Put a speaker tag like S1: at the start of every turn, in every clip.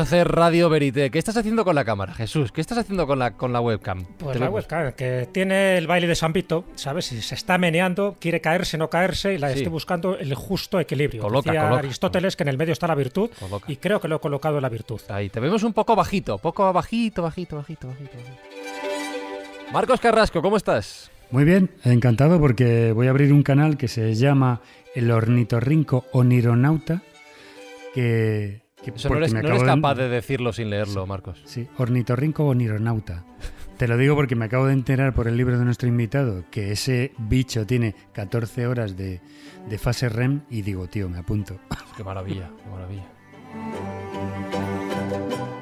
S1: hacer Radio Verité. ¿Qué estás haciendo con la cámara, Jesús? ¿Qué estás haciendo con la, con la webcam? Pues la
S2: webcam, que tiene el baile de San Vito, ¿sabes? Si se está meneando, quiere caerse, no caerse, y la estoy buscando el justo equilibrio. Coloca, Aristóteles que en el medio está la virtud, y creo que lo he colocado en la virtud. Ahí, te vemos un poco bajito, poco bajito, bajito, bajito, bajito. bajito. Marcos
S1: Carrasco, ¿cómo estás?
S3: Muy bien, encantado porque voy a abrir un canal que se llama El Ornitorrinco Onironauta, que no eres, capaz
S1: de... decirlo sin leerlo, Marcos. Sí,
S3: ornitorrinco o nironauta. Te lo digo porque me acabo de enterar por el libro de nuestro invitado que ese bicho tiene 14 horas de, de fase REM y digo, tío, me apunto. Qué maravilla,
S1: qué maravilla.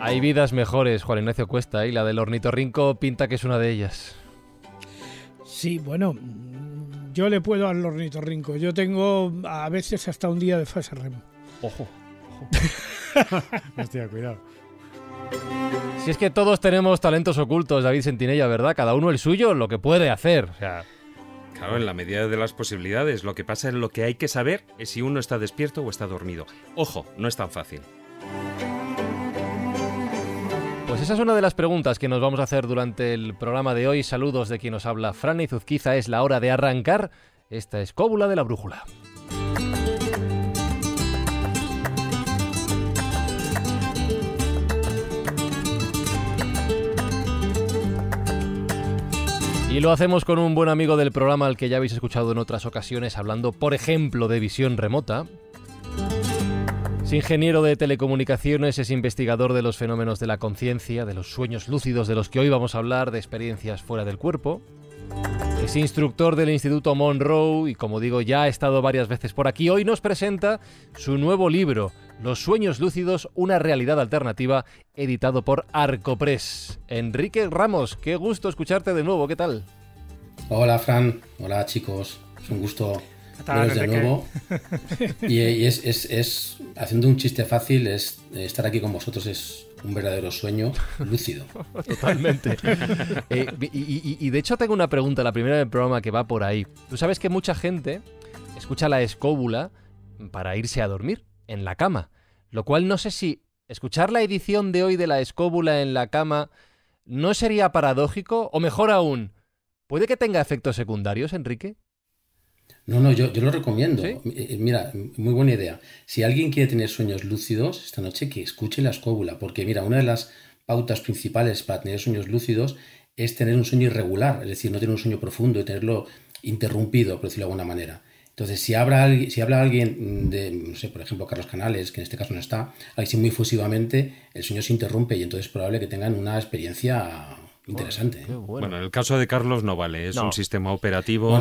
S1: Hay vidas mejores, Juan Ignacio Cuesta, y la del ornitorrinco pinta que es una de ellas.
S4: Sí, bueno, yo le puedo al ornitorrinco. Yo tengo a veces hasta un día de fase REM. Ojo.
S1: Hostia, cuidado. Si es que todos tenemos talentos ocultos, David Sentinella, ¿verdad? Cada uno el suyo,
S5: lo que puede hacer. Claro, en la medida de las posibilidades. Lo que pasa es lo que hay que saber es si uno está despierto o está dormido. Ojo, no es tan fácil.
S1: Pues esa es una de las preguntas que nos vamos a hacer durante el programa de hoy. Saludos de quien nos habla Fran y Zuzquiza. Es la hora de arrancar esta escóbula de la brújula. Y lo hacemos con un buen amigo del programa al que ya habéis escuchado en otras ocasiones hablando, por ejemplo, de visión remota. Es ingeniero de telecomunicaciones, es investigador de los fenómenos de la conciencia, de los sueños lúcidos de los que hoy vamos a hablar, de experiencias fuera del cuerpo. Es instructor del Instituto Monroe y como digo ya ha estado varias veces por aquí. Hoy nos presenta su nuevo libro, los sueños lúcidos, una realidad alternativa, editado por Arcopress. Enrique Ramos, qué gusto escucharte de nuevo, ¿qué
S6: tal? Hola Fran, hola chicos, es un gusto veros de nuevo. Y, es, haciendo un chiste fácil, es estar aquí con vosotros es un verdadero sueño lúcido. Totalmente. Eh,
S1: y de hecho tengo una pregunta, la primera del programa que va por ahí. Tú sabes que mucha gente escucha la escóbula para irse a dormir en la cama. Lo cual no sé si escuchar la edición de hoy de la escóbula en la cama no sería paradójico, o mejor aún,
S6: ¿puede que tenga efectos secundarios, Enrique? No, no, yo, lo recomiendo. Eh, eh, mira, muy buena idea. Si alguien quiere tener sueños lúcidos esta noche, que escuche la escóbula, porque mira, una de las pautas principales para tener sueños lúcidos es tener un sueño irregular, es decir, no tener un sueño profundo y tenerlo interrumpido, por decirlo de alguna manera. Entonces, si habla, si habla alguien de, no sé, por ejemplo, Carlos Canales, que en este caso no está, ahí sí muy fusivamente, el sueño se interrumpe y entonces es probable que tengan una experiencia Interesante. ¿eh? Bueno,
S5: en el caso de Carlos no vale, es un sistema operativo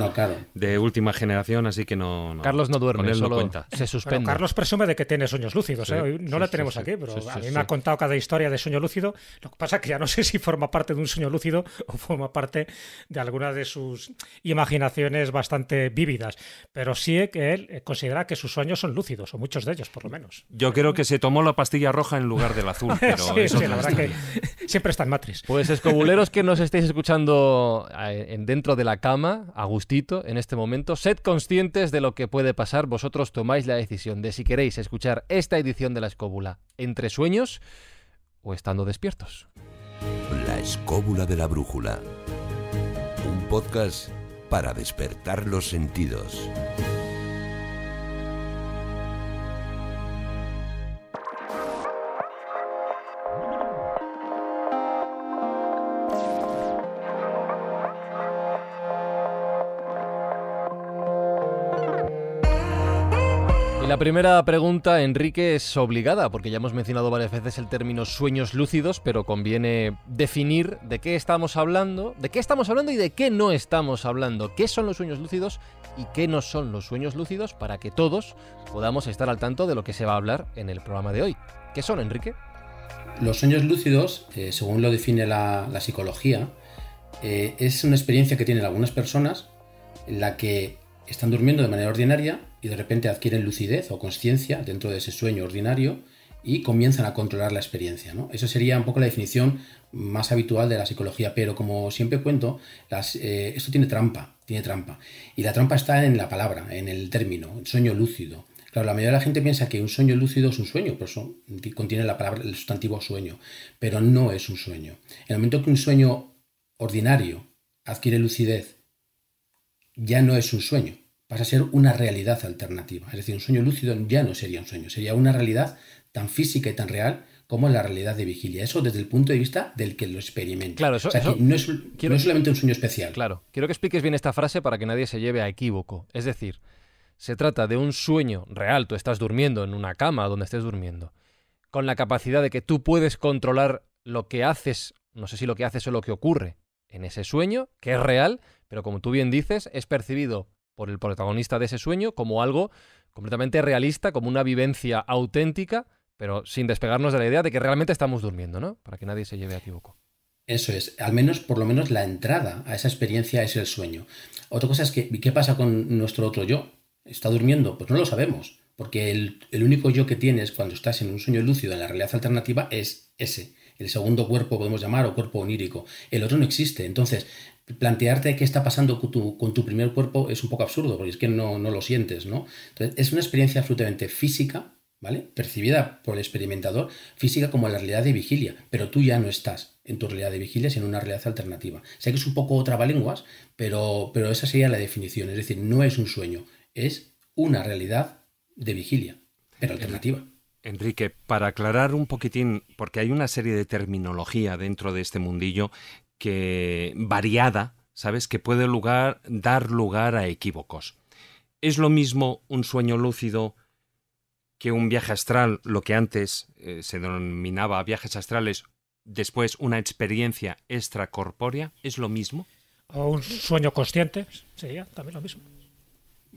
S5: de última generación, así que no.
S6: Carlos no
S2: duerme, cuenta. se suspende. Carlos presume de que tiene sueños lúcidos, ¿eh? no lo la tenemos aquí, pero a mí me ha contado cada historia de sueño lúcido. Lo que pasa es que ya no sé si forma parte de un sueño lúcido o forma parte de alguna de sus imaginaciones bastante vívidas, pero sí que él eh, considera que sus sueños son lúcidos, o muchos de ellos por lo menos.
S5: Yo creo que se tomó la pastilla roja en lugar del azul,
S1: pero la verdad que
S2: siempre está en matriz. Pues escobulero
S1: los que nos estéis escuchando eh, dentro de la cama, a gustito, en este momento. Sed conscientes de lo que puede pasar. Vosotros tomáis la decisión de si queréis escuchar esta edición de La Escóbula entre sueños
S5: o estando despiertos. La Escóbula de la Brújula. Un podcast para despertar los sentidos.
S1: La primera pregunta, Enrique, es obligada, porque ya hemos mencionado varias veces el término sueños lúcidos, pero conviene definir de qué estamos hablando, de qué estamos hablando y de qué no estamos hablando, qué son los sueños lúcidos y qué no son los sueños lúcidos para que
S6: todos podamos estar al tanto de lo que se va a hablar en el programa de hoy. ¿Qué son, Enrique? Los sueños lúcidos, eh, según lo define la, psicología, eh, es una experiencia que tienen algunas personas en la que están durmiendo de manera ordinaria y de repente adquieren lucidez o conciencia dentro de ese sueño ordinario y comienzan a controlar la experiencia. ¿no? Eso sería un poco la definición más habitual de la psicología, pero como siempre cuento, las, eh, esto tiene trampa, tiene trampa. Y la trampa está en la palabra, en el término, el sueño lúcido. Claro, la mayoría de la gente piensa que un sueño lúcido es un sueño, por eso contiene la palabra, el sustantivo sueño, pero no es un sueño. En el momento que un sueño ordinario adquiere lucidez ya no es un sueño, pasa a ser una realidad alternativa. Es decir, un sueño lúcido ya no sería un sueño, sería una realidad tan física y tan real como la realidad de vigilia. Eso desde el punto de vista del que lo experimenta. Claro, eso, no, es, quiero, no, es, solamente un sueño especial.
S1: Claro, quiero que expliques bien esta frase para que nadie se lleve a equívoco. Es decir, se trata de un sueño real, tú estás durmiendo en una cama donde estés durmiendo, con la capacidad de que tú puedes controlar lo que haces, no sé si lo que haces o lo que ocurre, en ese sueño, que es real, pero como tú bien dices, es percibido por el protagonista de ese sueño como algo completamente realista, como una vivencia auténtica, pero sin despegarnos de la idea de que realmente
S6: estamos durmiendo, ¿no? Para que nadie se lleve a equivoco. Eso es, al menos, por lo menos la entrada a esa experiencia es el sueño. Otra cosa es que, ¿qué pasa con nuestro otro yo? ¿Está durmiendo? Pues no lo sabemos, porque el, el único yo que tienes cuando estás en un sueño lúcido en la realidad alternativa es ese el segundo cuerpo podemos llamar o cuerpo onírico. El otro no existe. Entonces, plantearte qué está pasando con tu, primer cuerpo es un poco absurdo, porque es que no, no lo sientes, ¿no? es una experiencia absolutamente física, ¿vale? Percibida por el experimentador, física como la realidad de vigilia, pero tú ya no estás en tu realidad de vigilia, sino en una realidad alternativa. Sé que es un poco trabalenguas, pero, pero esa sería la definición. Es decir, no es un sueño, es una realidad de vigilia, pero alternativa. Enrique, para aclarar un poquitín, porque
S5: hay una serie de terminología dentro de este mundillo que variada, ¿sabes? Que puede dar lugar a equívocos. ¿Es lo mismo un sueño lúcido que un viaje astral, lo que antes eh, se denominaba viajes astrales, después una experiencia extracorpórea? ¿Es lo mismo?
S2: O un sueño consciente, sería también lo mismo.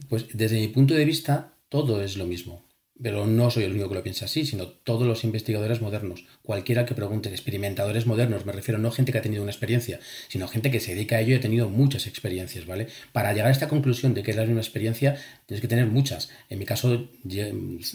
S6: Pues desde mi punto de vista, todo es lo mismo pero no soy el único que lo piensa así, sino todos los investigadores modernos, cualquiera que pregunte, experimentadores modernos, me refiero no gente que ha tenido una experiencia, sino gente que se dedica a ello y ha tenido muchas experiencias, ¿vale? Para llegar a esta conclusión de que es la misma experiencia, tienes que tener muchas. En mi caso,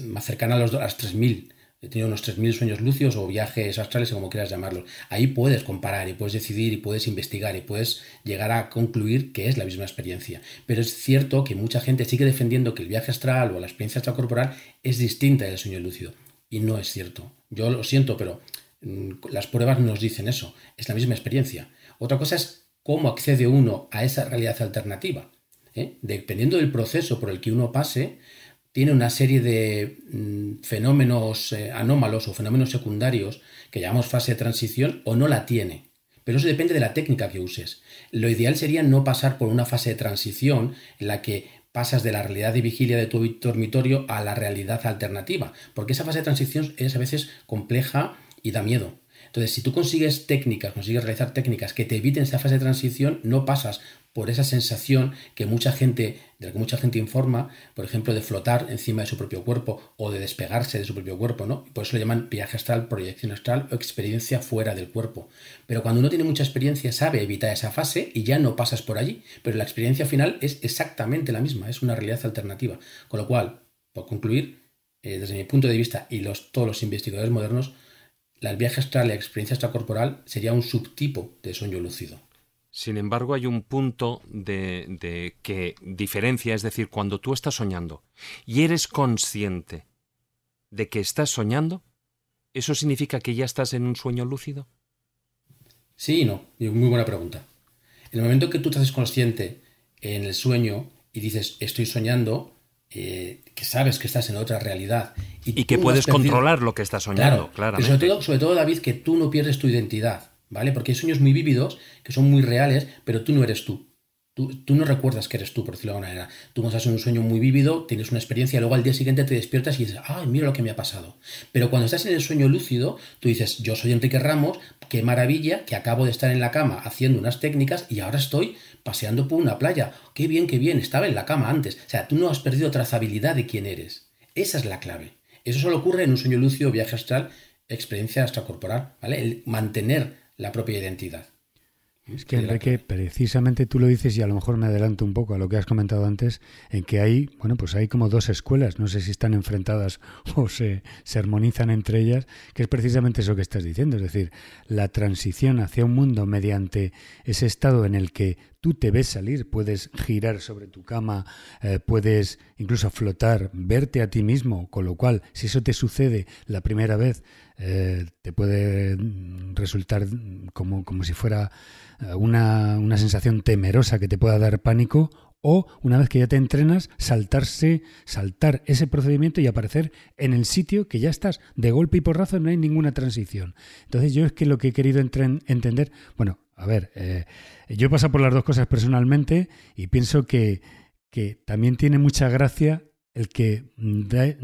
S6: más cercana a, los, a las 3.000 he tenido unos 3.000 sueños lucios o viajes astrales, como quieras llamarlos. Ahí puedes comparar y puedes decidir y puedes investigar y puedes llegar a concluir que es la misma experiencia. Pero es cierto que mucha gente sigue defendiendo que el viaje astral o la experiencia corporal es distinta del sueño lúcido. Y no es cierto. Yo lo siento, pero mm, las pruebas nos dicen eso. Es la misma experiencia. Otra cosa es cómo accede uno a esa realidad alternativa. ¿eh? Dependiendo del proceso por el que uno pase, tiene una serie de mm, fenómenos eh, anómalos o fenómenos secundarios que llamamos fase de transición o no la tiene. Pero eso depende de la técnica que uses. Lo ideal sería no pasar por una fase de transición en la que pasas de la realidad de vigilia de tu dormitorio a la realidad alternativa, porque esa fase de transición es a veces compleja y da miedo. Entonces, si tú consigues técnicas, consigues realizar técnicas que te eviten esa fase de transición, no pasas por esa sensación que mucha gente, de la que mucha gente informa, por ejemplo, de flotar encima de su propio cuerpo o de despegarse de su propio cuerpo, ¿no? Por eso lo llaman viaje astral, proyección astral o experiencia fuera del cuerpo. Pero cuando uno tiene mucha experiencia sabe evitar esa fase y ya no pasas por allí, pero la experiencia final es exactamente la misma, es una realidad alternativa. Con lo cual, por concluir, eh, desde mi punto de vista y los, todos los investigadores modernos, la viaje astral la experiencia extracorporal sería un subtipo de sueño lúcido. Sin embargo, hay un
S5: punto de, de, que diferencia, es decir, cuando tú estás soñando y eres consciente de que estás soñando, ¿eso significa que ya estás
S6: en un sueño lúcido? Sí y no, muy buena pregunta. En el momento que tú te haces consciente en el sueño y dices estoy soñando, eh, que sabes que estás en otra realidad. Y, que puedes controlar lo que estás soñando, claro. sobre todo, David, que tú no pierdes tu identidad, ¿vale? Porque hay sueños muy vívidos, que son muy reales, pero tú no eres tú. Tú, no recuerdas que eres tú, por decirlo de alguna manera. Tú vas a un sueño muy vívido, tienes una experiencia, y luego al día siguiente te despiertas y dices, ¡ay, mira lo que me ha pasado! Pero cuando estás en el sueño lúcido, tú dices, Yo soy Enrique Ramos, qué maravilla, que acabo de estar en la cama haciendo unas técnicas y ahora estoy paseando por una playa. Qué bien, qué bien, estaba en la cama antes. O sea, tú no has perdido trazabilidad de quién eres. Esa es la clave. Eso solo ocurre en un sueño lúcido, viaje astral, experiencia corporal ¿vale? El mantener la propia identidad.
S3: Es que Enrique, precisamente tú lo dices y a lo mejor me adelanto un poco a lo que has comentado antes, en que hay, bueno, pues hay como dos escuelas, no sé si están enfrentadas o se, armonizan entre ellas, que es precisamente eso que estás diciendo, es decir, la transición hacia un mundo mediante ese estado en el que tú te ves salir, puedes girar sobre tu cama, eh, puedes incluso flotar, verte a ti mismo, con lo cual, si eso te sucede la primera vez, eh, te puede mm, resultar mm, como, como si fuera eh, una, sensación temerosa que te pueda dar pánico o una vez que ya te entrenas, saltarse, saltar ese procedimiento y aparecer en el sitio que ya estás. De golpe y porrazo no hay ninguna transición. Entonces yo es que lo que he querido entender, bueno, a ver, eh, yo he pasado por las dos cosas personalmente y pienso que, que también tiene mucha gracia el que te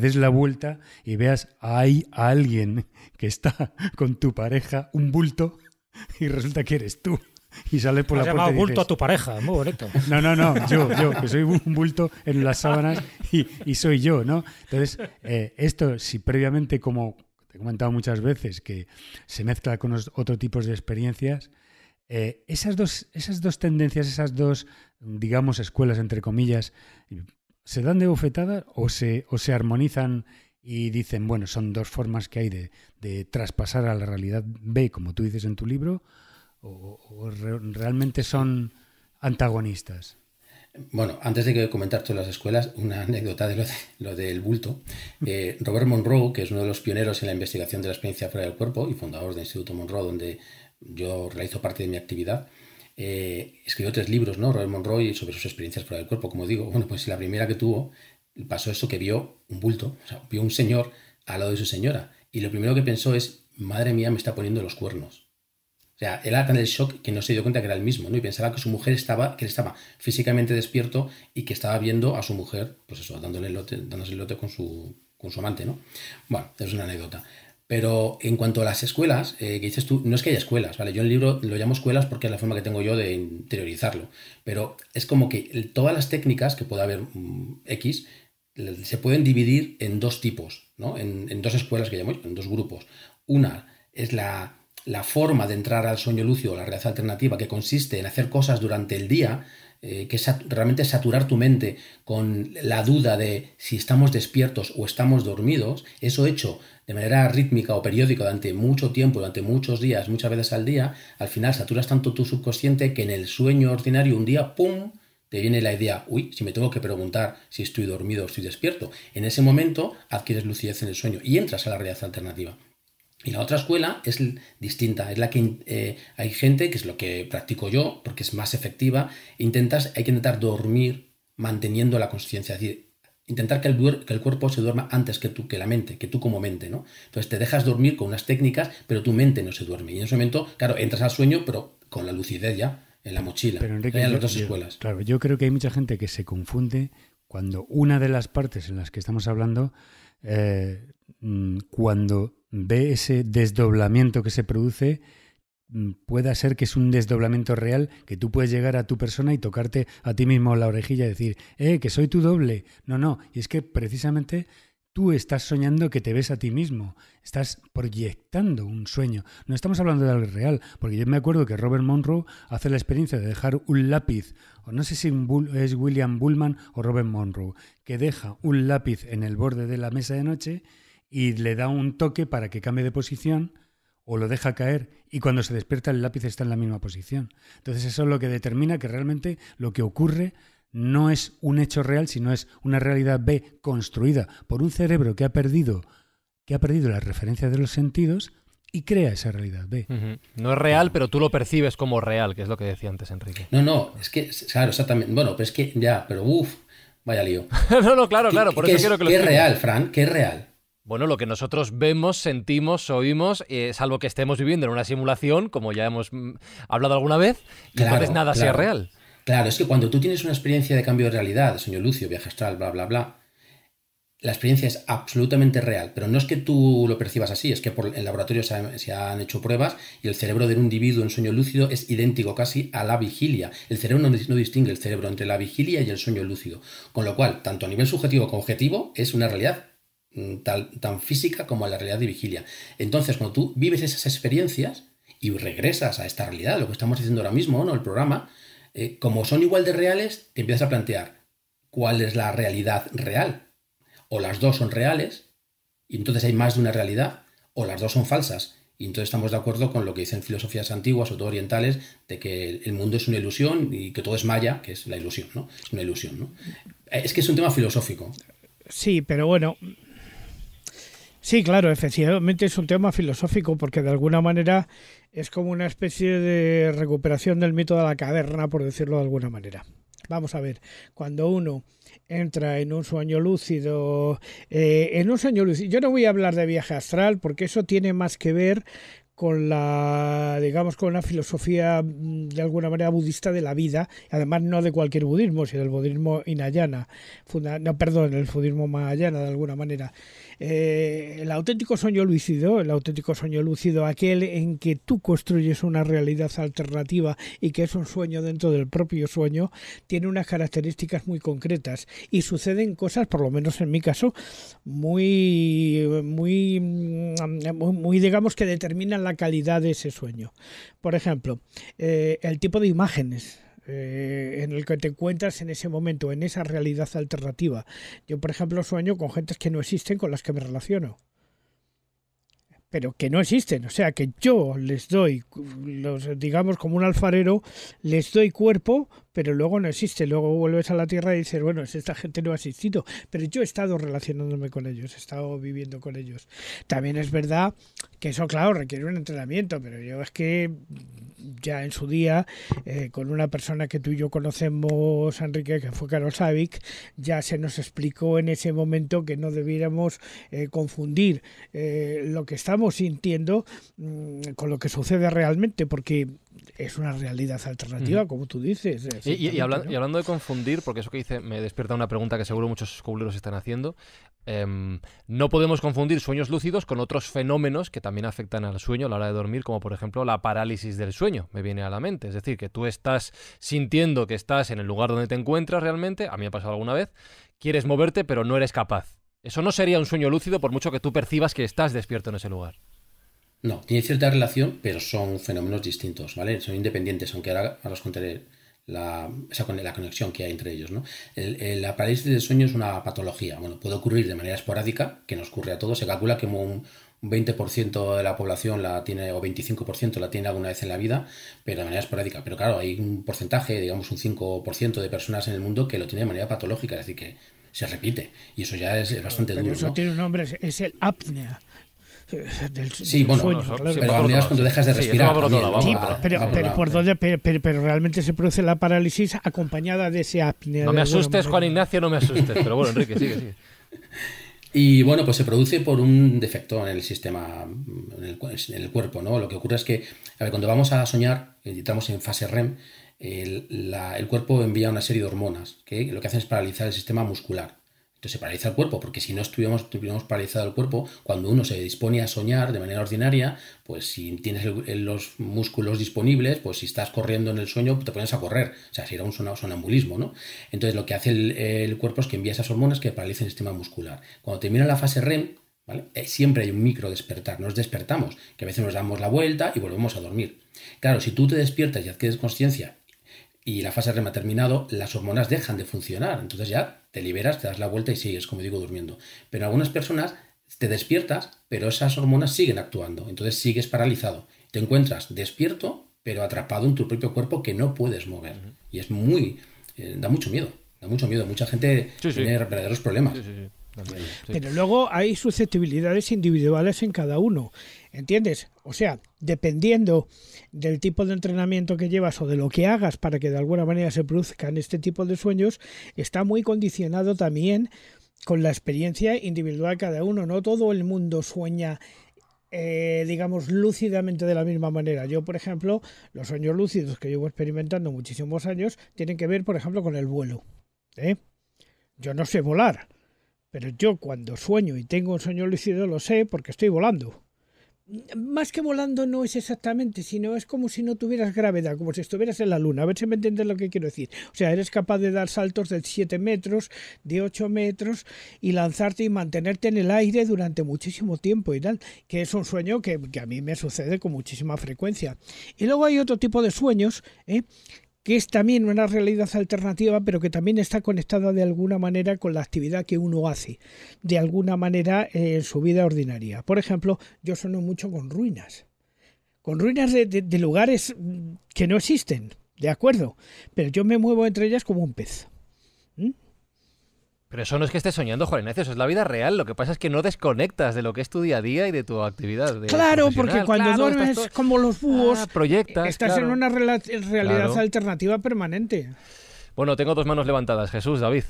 S3: des la vuelta y veas hay alguien que está con tu pareja, un bulto, y resulta que eres tú. Y sales por la puerta. Y bulto a tu pareja, muy bonito. No, no, no, yo, yo, que soy un bulto en las sábanas y, soy yo, ¿no? Entonces, eh, esto, si previamente, como te he comentado muchas veces, que se mezcla con otros tipos de experiencias, eh, esas, dos, esas dos tendencias, esas dos, digamos, escuelas, entre comillas, se dan de bofetada o se, o se armonizan y dicen, bueno, son dos formas que hay de, traspasar a la realidad B, como tú dices en tu libro, o, realmente son
S6: antagonistas? Bueno, antes de que comentar todas las escuelas, una anécdota de lo, de, lo del bulto. Eh, Robert Monroe, que es uno de los pioneros en la investigación de la experiencia fuera del cuerpo y fundador del Instituto Monroe, donde yo realizo parte de mi actividad, eh, escribió tres libros, ¿no? Robert Monroy sobre sus experiencias fuera el cuerpo, como digo. Bueno, pues la primera que tuvo pasó eso, que vio un bulto, o sea, vio un señor al lado de su señora. Y lo primero que pensó es, madre mía, me está poniendo los cuernos. O sea, él era tan el shock que no se dio cuenta que era el mismo, ¿no? Y pensaba que su mujer estaba, que él estaba físicamente despierto y que estaba viendo a su mujer, pues eso, dándole el lote, dándose el lote con su, con su amante, ¿no? Bueno, es una anécdota. Pero en cuanto a las escuelas, eh, que dices tú, no es que haya escuelas, ¿vale? Yo el libro lo llamo escuelas porque es la forma que tengo yo de interiorizarlo. Pero es como que todas las técnicas que pueda haber mm, X se pueden dividir en dos tipos, ¿no? En, dos escuelas que llamo yo, en dos grupos. Una es la forma de entrar al sueño lúcido, la realidad alternativa, que consiste en hacer cosas durante el día, eh, que es realmente saturar tu mente con la duda de si estamos despiertos o estamos dormidos, eso hecho de manera rítmica o periódica durante mucho tiempo, durante muchos días, muchas veces al día, al final saturas tanto tu subconsciente que en el sueño ordinario un día, ¡pum!, te viene la idea, uy, si me tengo que preguntar si estoy dormido o estoy despierto. En ese momento adquieres lucidez en el sueño y entras a la realidad alternativa. Y la otra escuela es distinta, es la que eh, hay gente, que es lo que practico yo, porque es más efectiva, e intentas, hay que intentar dormir manteniendo la conciencia, es decir, intentar que el, cuerpo se duerma antes que tú, que la mente, que tú como mente, ¿no? Entonces te dejas dormir con unas técnicas, pero tu mente no se duerme. Y en ese momento, claro, entras al sueño, pero con la lucidez ya en la mochila, pero en las yo, otras escuelas.
S3: claro, yo creo que hay mucha gente que se confunde cuando una de las partes en las que estamos hablando, eh, mm, cuando Ve ese desdoblamiento que se produce mm, pueda ser que es un desdoblamiento real, que tú puedes llegar a tu persona y tocarte a ti mismo la orejilla y decir, eh, que soy tu doble. No, no, y es que precisamente tú estás soñando que te ves a ti mismo, estás proyectando un sueño. No estamos hablando de algo real, porque yo me acuerdo que Robert Monroe hace la experiencia de dejar un lápiz, o no sé si es William Bullman o Robert Monroe, que deja un lápiz en el borde de la mesa de noche y le da un toque para que cambie de posición o lo deja caer y cuando se despierta el lápiz está en la misma posición. Entonces eso es lo que determina que realmente lo que ocurre no es un hecho real, sino es una realidad B construida por un cerebro que ha perdido que ha perdido las referencia de los sentidos y crea esa realidad B.
S1: No es real, pero tú lo percibes como real, que es lo que decía antes Enrique. No, no,
S6: es que claro, exactamente. Bueno, pero es que ya, pero uff, vaya lío.
S1: no, no, claro, claro, por quiero que lo es real, Frank, ¿Qué es real? Bueno, lo que nosotros vemos, sentimos, oímos, es eh, salvo que estemos viviendo en una simulación, como ya hemos mm, hablado alguna vez, que entonces nada sea real.
S6: Claro, es que cuando tú tienes una experiencia de cambio de realidad, sueño lúcido, viaje astral, bla, bla, bla, la experiencia es absolutamente real, pero no es que tú lo percibas así, es que por el laboratorio se, han, hecho pruebas y el cerebro de un individuo en sueño lúcido es idéntico casi a la vigilia. El cerebro no distingue el cerebro entre la vigilia y el sueño lúcido, con lo cual, tanto a nivel subjetivo como objetivo, es una realidad Mm, tal, tan física como la realidad de vigilia. Entonces, cuando tú vives esas experiencias y regresas a esta realidad, lo que estamos haciendo ahora mismo, ¿no? El programa, eh, como son igual de reales, te empiezas a plantear cuál es la realidad real. O las dos son reales, y entonces hay más de una realidad, o las dos son falsas. Y entonces estamos de acuerdo con lo que dicen filosofías antiguas, o todo orientales, de que el mundo es una ilusión y que todo es maya, que es la ilusión, ¿no? Es una ilusión, Es que es un tema filosófico.
S4: Sí, pero bueno, Sí, claro, efectivamente es un tema filosófico porque de alguna manera es como una especie de recuperación del mito de la caverna, por decirlo de alguna manera. Vamos a ver, cuando uno entra en un sueño lúcido, eh, en un sueño lúcido, yo no voy a hablar de viaje astral porque eso tiene más que ver con la, digamos, con la filosofía mm, de alguna manera budista de la vida, además no de cualquier budismo, sino del budismo inayana, no, perdón, el budismo mahayana de alguna manera. Eh, el auténtico sueño lúcido, el auténtico sueño lúcido, aquel en que tú construyes una realidad alternativa y que es un sueño dentro del propio sueño, tiene unas características muy concretas y suceden cosas, por lo menos en mi caso, muy, muy, mm, muy digamos que determinan la calidad de ese sueño. Por ejemplo, eh, el tipo de imágenes eh, en el que te encuentras en ese momento, en esa realidad alternativa. Yo, por ejemplo, sueño con gentes que no existen con las que me relaciono pero que no existen, o sea que yo les doy, digamos como un alfarero, les doy cuerpo, pero luego no existe, luego vuelves a la tierra y dices, bueno, esta gente no ha existido, pero yo he estado relacionándome con ellos, he estado viviendo con ellos. También es verdad que eso, claro, requiere un entrenamiento, pero yo es que ya en su día eh, con una persona que tú y yo conocemos, Enrique, que fue carlos Savic, ya se nos explicó en ese momento que no debiéramos eh, confundir eh, lo que estamos sintiendo mm, con lo que sucede realmente, porque es una realidad alternativa, como tú dices. Y, hablando,
S1: de confundir, porque eso que dice me despierta una pregunta que seguro muchos cobleros están haciendo, em, no podemos confundir sueños lúcidos con otros fenómenos que también afectan al sueño a la hora de dormir, como por ejemplo la parálisis del sueño, me viene a la mente. Es decir, que tú estás sintiendo que estás en el lugar donde te encuentras realmente, a mí me ha pasado alguna vez, quieres moverte pero no eres capaz. Eso no sería un sueño lúcido por mucho que tú percibas que estás despierto en ese lugar.
S6: No, tiene cierta relación, pero son fenómenos distintos, ¿vale? Son independientes, aunque ahora, os contaré la, esa, la conexión que hay entre ellos, ¿no? El, la parálisis del sueño es una patología, bueno, puede ocurrir de manera esporádica, que nos ocurre a todos, se calcula que un, 20% de la población la tiene, o 25% la tiene alguna vez en la vida, pero de manera esporádica. Pero claro, hay un porcentaje, digamos un 5% de personas en el mundo que lo tiene de manera patológica, es decir, que se repite. Y eso ya es, bastante pero duro. Eso
S4: tiene un nombre, es el apnea. Eh, sí, bueno, pero cuando dejas de respirar.
S6: pero, por
S4: dónde, pero, realmente se produce la parálisis acompañada de ese apnea. No me asustes, Juan
S6: Ignacio, no me asustes. Pero bueno, Enrique, sigue, sigue. Y bueno, pues se produce por un defecto en el sistema, en el, cuerpo, ¿no? Lo que ocurre es que, a ver, cuando vamos a soñar, estamos en fase REM, el, el, cuerpo envía una serie de hormonas que lo que hacen es paralizar el sistema muscular. Entonces se paraliza el cuerpo, porque si no estuviéramos, paralizado el cuerpo, cuando uno se dispone a soñar de manera ordinaria, pues si tienes los músculos disponibles, pues si estás corriendo en el sueño, te pones a correr. O sea, era un sonambulismo, ¿no? Entonces lo que hace el, cuerpo es que envía esas hormonas que paralizan el sistema muscular. Cuando termina la fase REM, ¿vale? Eh, siempre hay un micro despertar, nos despertamos, que a veces nos damos la vuelta y volvemos a dormir. Claro, si tú te despiertas y adquieres conciencia y la fase REM ha terminado, las hormonas dejan de funcionar. Entonces ya te liberas, te das la vuelta y sigues, como digo, durmiendo. Pero algunas personas te despiertas, pero esas hormonas siguen actuando. Entonces sigues paralizado. Te encuentras despierto, pero atrapado en tu propio cuerpo que no puedes mover. Y es muy... Eh, da mucho miedo. Da mucho miedo. Mucha gente tiene verdaderos problemas. pero
S4: luego hay susceptibilidades individuales en cada uno. ¿Entiendes? O sea, dependiendo del tipo de entrenamiento que llevas o de lo que hagas para que de alguna manera se produzcan este tipo de sueños está muy condicionado también con la experiencia individual de cada uno. No todo el mundo sueña eh, digamos, lúcidamente de la misma manera. Yo, por ejemplo, los sueños lúcidos que llevo experimentando muchísimos años tienen que ver, por ejemplo, con el vuelo. ¿eh? Yo no sé volar, pero yo cuando sueño y tengo un sueño lúcido lo sé porque estoy volando más que volando no es exactamente, sino es como si no tuvieras gravedad, como si estuvieras en la luna. A ver si me entiendes lo que quiero decir. O sea, eres capaz de dar saltos de 7 metros, de 8 metros y lanzarte y mantenerte en el aire durante muchísimo tiempo y tal, que es un sueño que, a mí me sucede con muchísima frecuencia. Y luego hay otro tipo de sueños ¿eh? que es también una realidad alternativa, pero que también está conectada de alguna manera con la actividad que uno hace, de alguna manera eh, en su vida ordinaria. Por ejemplo, yo sueno mucho con ruinas, con ruinas de lugares mm, que no existen, de acuerdo, pero yo me muevo entre ellas como un pez.
S1: Pero eso no es que estés soñando, Juan eso es la vida real. Lo que pasa es que no desconectas de lo que es tu día a día y de tu actividad. claro, porque cuando duermes como los búhos, ah, proyectas, estás en una
S4: realidad alternativa
S2: permanente.
S1: Bueno, tengo dos manos levantadas, Jesús, David.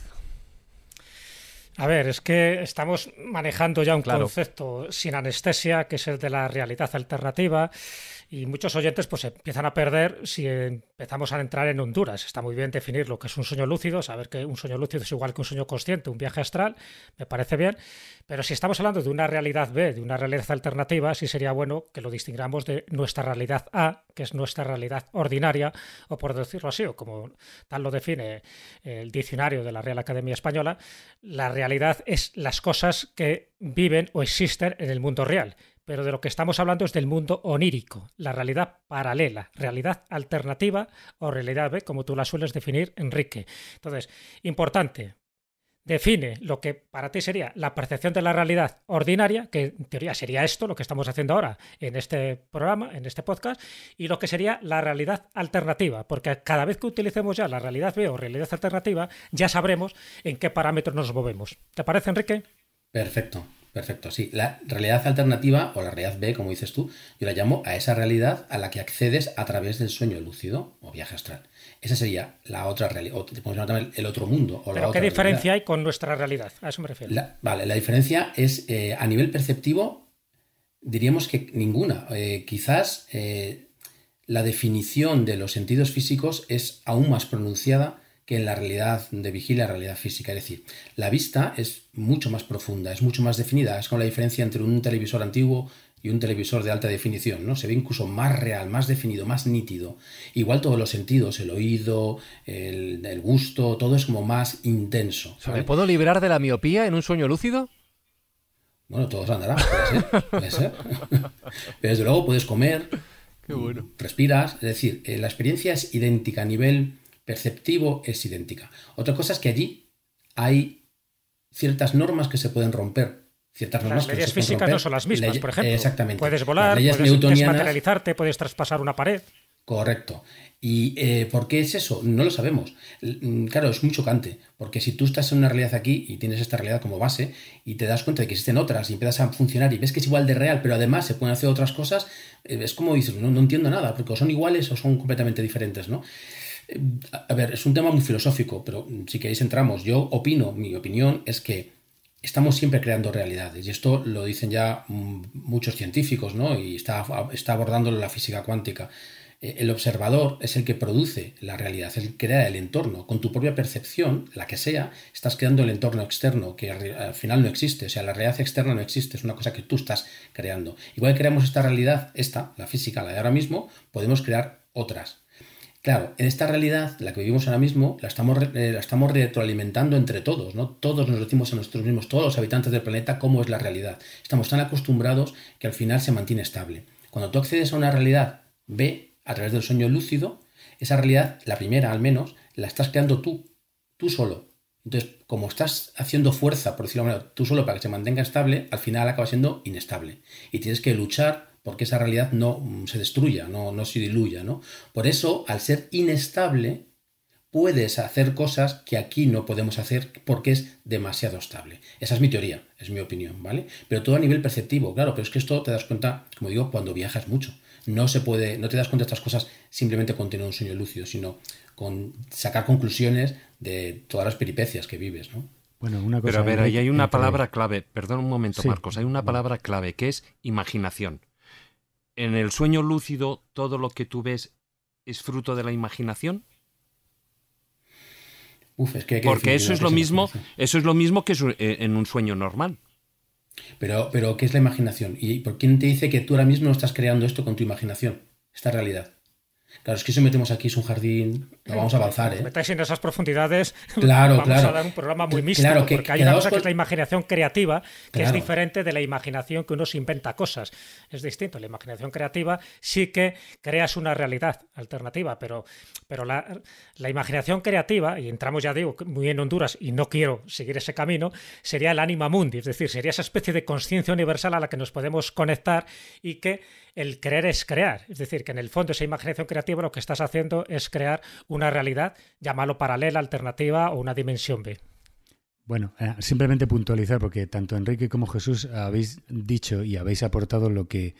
S2: A ver, es que estamos manejando ya un concepto sin anestesia, que es el de la realidad alternativa. Y muchos oyentes pues se empiezan a perder si empezamos a entrar en Honduras. Está muy bien definir lo que es un sueño lúcido, saber que un sueño lúcido es igual que un sueño consciente, un viaje astral, me parece bien. Pero si estamos hablando de una realidad B, de una realidad alternativa, sí sería bueno que lo distingamos de nuestra realidad A, que es nuestra realidad ordinaria, o por decirlo así, o como tal lo define el diccionario de la Real Academia Española, la realidad es las cosas que viven o existen en el mundo real pero de lo que estamos hablando es del mundo onírico, la realidad paralela, realidad alternativa o realidad B, como tú la sueles definir, Enrique. Entonces, importante, define lo que para ti sería la percepción de la realidad ordinaria, que en teoría sería esto, lo que estamos haciendo ahora en este programa, en este podcast, y lo que sería la realidad alternativa, porque cada vez que utilicemos ya la realidad B o realidad alternativa, ya sabremos en qué parámetros nos movemos. ¿Te parece, Enrique?
S6: Perfecto. Perfecto, sí. La realidad alternativa o la realidad B, como dices tú, yo la llamo a esa realidad a la que accedes a través del sueño lúcido
S2: o viaje astral.
S6: Esa sería la otra realidad, el otro mundo. O ¿Pero qué diferencia
S2: hay con nuestra realidad? A eso me refiero.
S6: vale, la diferencia es eh, a nivel perceptivo, diríamos que ninguna. Eh, quizás eh, la definición de los sentidos físicos es aún más pronunciada que en la realidad de vigila, la realidad física. Es decir, la vista es mucho más profunda, es mucho más definida. Es como la diferencia entre un televisor antiguo y un televisor de alta definición, ¿no? Se ve incluso más real, más definido, más nítido. Igual todos los sentidos, el oído, el, gusto, todo es como más intenso. ¿Me puedo librar de la miopía en un sueño lúcido? Bueno, todos andarán, puede Pero desde luego puedes comer, respiras, es decir, eh, la experiencia es idéntica a nivel perceptivo es idéntica. Otra cosa es que allí hay ciertas normas que se pueden romper. Ciertas normas las que se físicas romper. no son las mismas, por ejemplo. Exactamente. Puedes volar, puedes
S2: puedes traspasar una pared.
S6: Correcto. ¿Y eh, por qué es eso? No lo sabemos. Mm, claro, es muy chocante, porque si tú estás en una realidad aquí y tienes esta realidad como base y te das cuenta de que existen otras y empiezas a funcionar y ves que es igual de real, pero además se pueden hacer otras cosas, eh, es como dices, no, no entiendo nada, porque o son iguales o son completamente diferentes, ¿no? A ver, es un tema muy filosófico, pero si queréis entramos. Yo opino, mi opinión es que estamos siempre creando realidades, y esto lo dicen ya muchos científicos, ¿no? Y está, está abordándolo la física cuántica. Eh, el observador es el que produce la realidad, el que crea el entorno. Con tu propia percepción, la que sea, estás creando el entorno externo, que al final no existe. O sea, la realidad externa no existe, es una cosa que tú estás creando. Igual que creamos esta realidad, esta, la física, la de ahora mismo, podemos crear otras. Claro, en esta realidad, la que vivimos ahora mismo, la estamos, eh, la estamos retroalimentando entre todos, ¿no? Todos nos decimos a nosotros mismos, todos los habitantes del planeta, cómo es la realidad. Estamos tan acostumbrados que al final se mantiene estable. Cuando tú accedes a una realidad B, a través del sueño lúcido, esa realidad, la primera al menos, la estás creando tú, tú solo. Entonces, como estás haciendo fuerza, por decirlo de manera, tú solo para que se mantenga estable, al final acaba siendo inestable. Y tienes que luchar porque esa realidad no mm, se destruya, no, se diluya. ¿no? Por eso, al ser inestable, puedes hacer cosas que aquí no podemos hacer porque es demasiado estable. Esa es mi teoría, es mi opinión, ¿vale? Pero todo a nivel perceptivo, claro, pero es que esto te das cuenta, como digo, cuando viajas mucho. No se puede, no te das cuenta de estas cosas simplemente con tener un sueño lúcido, sino con sacar conclusiones de todas las peripecias que vives,
S5: Bueno, una Pero a ver, ahí hay una palabra clave, perdón un momento Marcos, hay una palabra clave que es imaginación en el sueño lúcido todo lo que tú ves es fruto de la imaginación? que hay que Porque eso es lo mismo, eso es lo mismo que eh, en un sueño normal.
S6: Pero, pero, ¿qué es la imaginación? ¿Y por quién te dice que tú ahora mismo estás creando esto con tu imaginación? Esta realidad. Claro, es que si metemos aquí es un jardín vamos a avanzar, ¿eh?
S2: Metáis en esas profundidades. vamos a dar un programa muy místico, porque hay una cosa que es la imaginación creativa, que es diferente de la imaginación que uno se inventa cosas. Es distinto. La imaginación creativa sí que creas una realidad alternativa, pero, pero la, la imaginación creativa, y entramos ya digo, muy en Honduras, y no quiero seguir ese camino, sería el anima mundi, es decir, sería esa especie de conciencia universal a la que nos podemos conectar y que el creer es crear. Es decir, que en el fondo esa imaginación creativa lo que estás haciendo es crear un una realidad, llamarlo paralela, alternativa o una dimensión B.
S3: Bueno, eh, simplemente puntualizar, porque tanto Enrique como Jesús habéis dicho y habéis aportado lo que,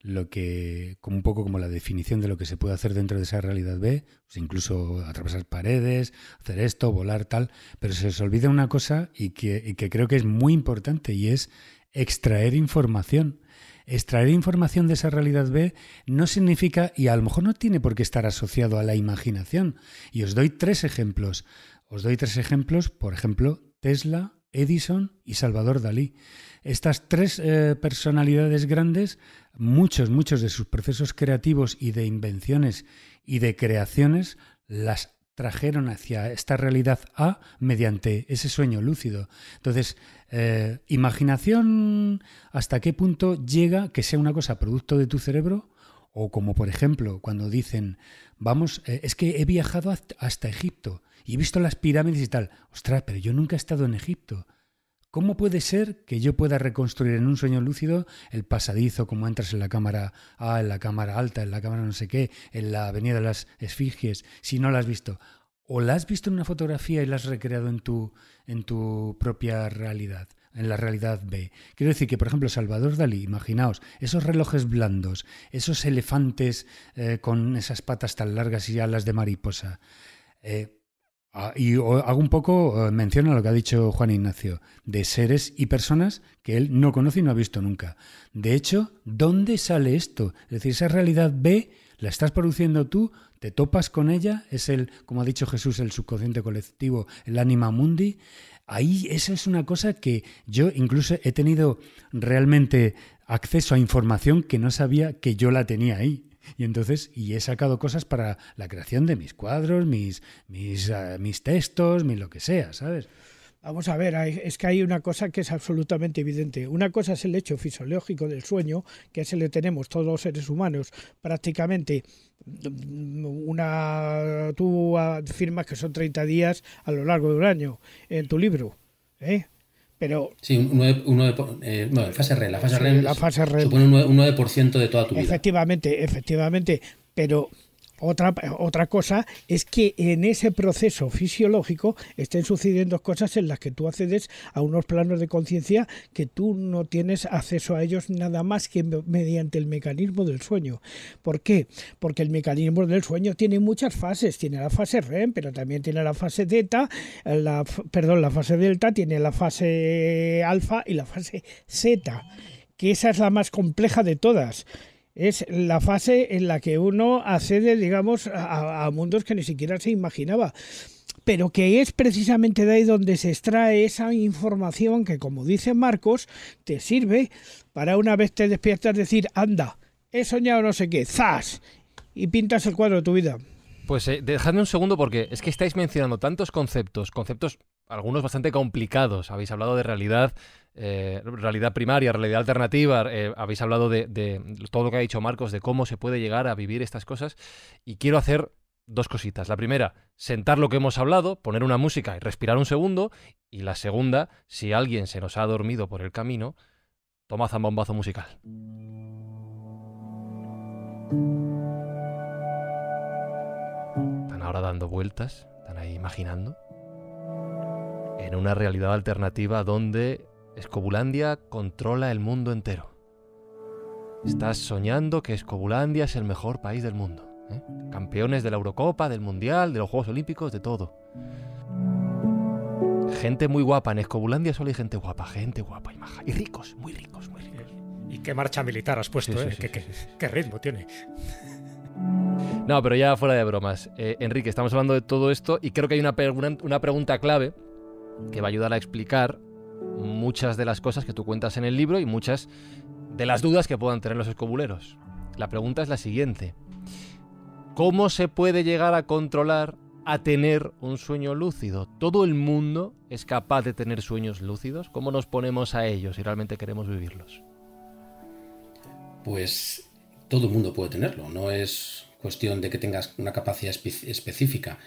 S3: lo que, como un poco como la definición de lo que se puede hacer dentro de esa realidad B, pues incluso atravesar paredes, hacer esto, volar, tal, pero se os olvida una cosa y que, y que creo que es muy importante y es extraer información Extraer información de esa realidad B no significa y a lo mejor no tiene por qué estar asociado a la imaginación. Y os doy tres ejemplos. Os doy tres ejemplos, por ejemplo, Tesla, Edison y Salvador Dalí. Estas tres eh, personalidades grandes, muchos, muchos de sus procesos creativos y de invenciones y de creaciones las trajeron hacia esta realidad A mediante ese sueño lúcido. Entonces, eh, imaginación, ¿hasta qué punto llega que sea una cosa producto de tu cerebro? O como por ejemplo, cuando dicen, vamos, eh, es que he viajado hasta Egipto y he visto las pirámides y tal. Ostras, pero yo nunca he estado en Egipto. ¿Cómo puede ser que yo pueda reconstruir en un sueño lúcido el pasadizo, como entras en la cámara A, en la cámara alta, en la cámara no sé qué, en la avenida de las Esfigies, si no la has visto? ¿O la has visto en una fotografía y la has recreado en tu, en tu propia realidad? en la realidad B. Quiero decir que, por ejemplo, Salvador Dalí, imaginaos, esos relojes blandos, esos elefantes eh, con esas patas tan largas y alas de mariposa, eh, Ah, y hago un poco eh, mención a lo que ha dicho Juan Ignacio, de seres y personas que él no conoce y no ha visto nunca. De hecho, ¿dónde sale esto? Es decir, esa realidad B la estás produciendo tú, te topas con ella, es el, como ha dicho Jesús, el subconsciente colectivo, el anima mundi. Ahí esa es una cosa que yo incluso he tenido realmente acceso a información que no sabía que yo la tenía ahí. Y entonces, y he sacado cosas para la creación de mis cuadros, mis,
S4: mis, ah, mis textos, mis lo que sea, ¿sabes? Vamos a ver, es que hay una cosa que es absolutamente evidente. Una cosa es el hecho fisiológico del sueño, que se le tenemos todos los seres humanos, prácticamente mm, una tú afirmas ah, que son 30 días a lo largo de un año en tu libro, ¿eh? Pero,
S6: sí, eh, La fase supone un 9 de toda tu vida.
S4: Efectivamente, efectivamente. Pero otra, otra cosa es que en ese proceso fisiológico estén sucediendo cosas en las que tú accedes a unos planos de conciencia que tú no tienes acceso a ellos nada más que mediante el mecanismo del sueño. ¿Por qué? Porque el mecanismo del sueño tiene muchas fases. Tiene la fase REM, pero también tiene la fase delta, la, perdón, la fase delta, tiene la fase alfa y la fase zeta que esa es la más compleja de todas, es la fase en la que uno accede, digamos, a, mundos que ni siquiera se imaginaba pero que es precisamente de ahí donde se extrae esa información que, como dice Marcos, te sirve para una vez te despiertas decir, anda, he soñado no sé qué, zas, y pintas el cuadro de tu vida.
S1: Pues eh, dejadme un segundo porque es que estáis mencionando tantos conceptos, conceptos algunos bastante complicados. Habéis hablado de realidad eh, realidad primaria, realidad alternativa. Eh, habéis hablado de, de, todo lo que ha dicho Marcos, de cómo se puede llegar a vivir estas cosas. Y quiero hacer dos cositas. La primera, sentar lo que hemos hablado, poner una música y respirar un segundo. Y la segunda, si alguien se nos ha dormido por el camino, toma zambombazo musical. Están ahora dando vueltas, están ahí imaginando. En una realidad alternativa donde Escobulandia controla el mundo entero. Estás soñando que Escobulandia es el mejor país del mundo. ¿eh? Campeones de la Eurocopa, del Mundial, de los Juegos Olímpicos, de todo. Gente muy guapa. En Escobulandia solo hay gente guapa, gente guapa y maja. Y ricos, muy
S2: ricos, muy ricos. Y qué marcha militar has puesto, eh? qué, ritmo
S1: tiene. No, pero ya fuera de bromas. Eh, Enrique, estamos hablando de todo esto y creo que hay una, una pregunta clave que va a ayudar a explicar muchas de las cosas que tú cuentas en el libro y muchas de las dudas que puedan tener los escobuleros. La pregunta es la siguiente. ¿Cómo se puede llegar a controlar, a tener un sueño lúcido? ¿Todo el mundo es capaz de tener sueños lúcidos? ¿Cómo nos ponemos
S6: a ellos si realmente queremos vivirlos? Pues todo el mundo puede tenerlo, no es cuestión de que tengas una capacidad específica.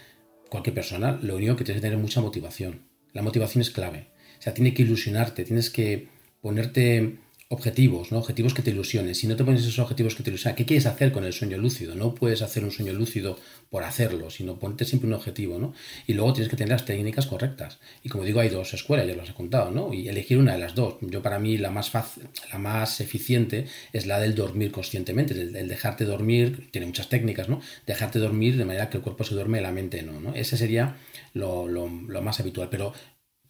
S6: Cualquier persona, lo único que tiene que tener es mucha motivación. La motivación es clave. O sea, tiene que ilusionarte, tienes que ponerte objetivos, ¿no? Objetivos que te ilusionen. Si no te pones esos objetivos que te ilusionan, ¿qué quieres hacer con el sueño lúcido? No puedes hacer un sueño lúcido por hacerlo, sino ponerte siempre un objetivo, ¿no? Y luego tienes que tener las técnicas correctas. Y como digo, hay dos escuelas, ya lo has contado, ¿no? Y elegir una de las dos. Yo para mí la más fácil, la más eficiente es la del dormir conscientemente, el, dejarte dormir, tiene muchas técnicas, ¿no? Dejarte dormir de manera que el cuerpo se duerme y la mente no, ¿no? Ese sería lo, lo más habitual. Pero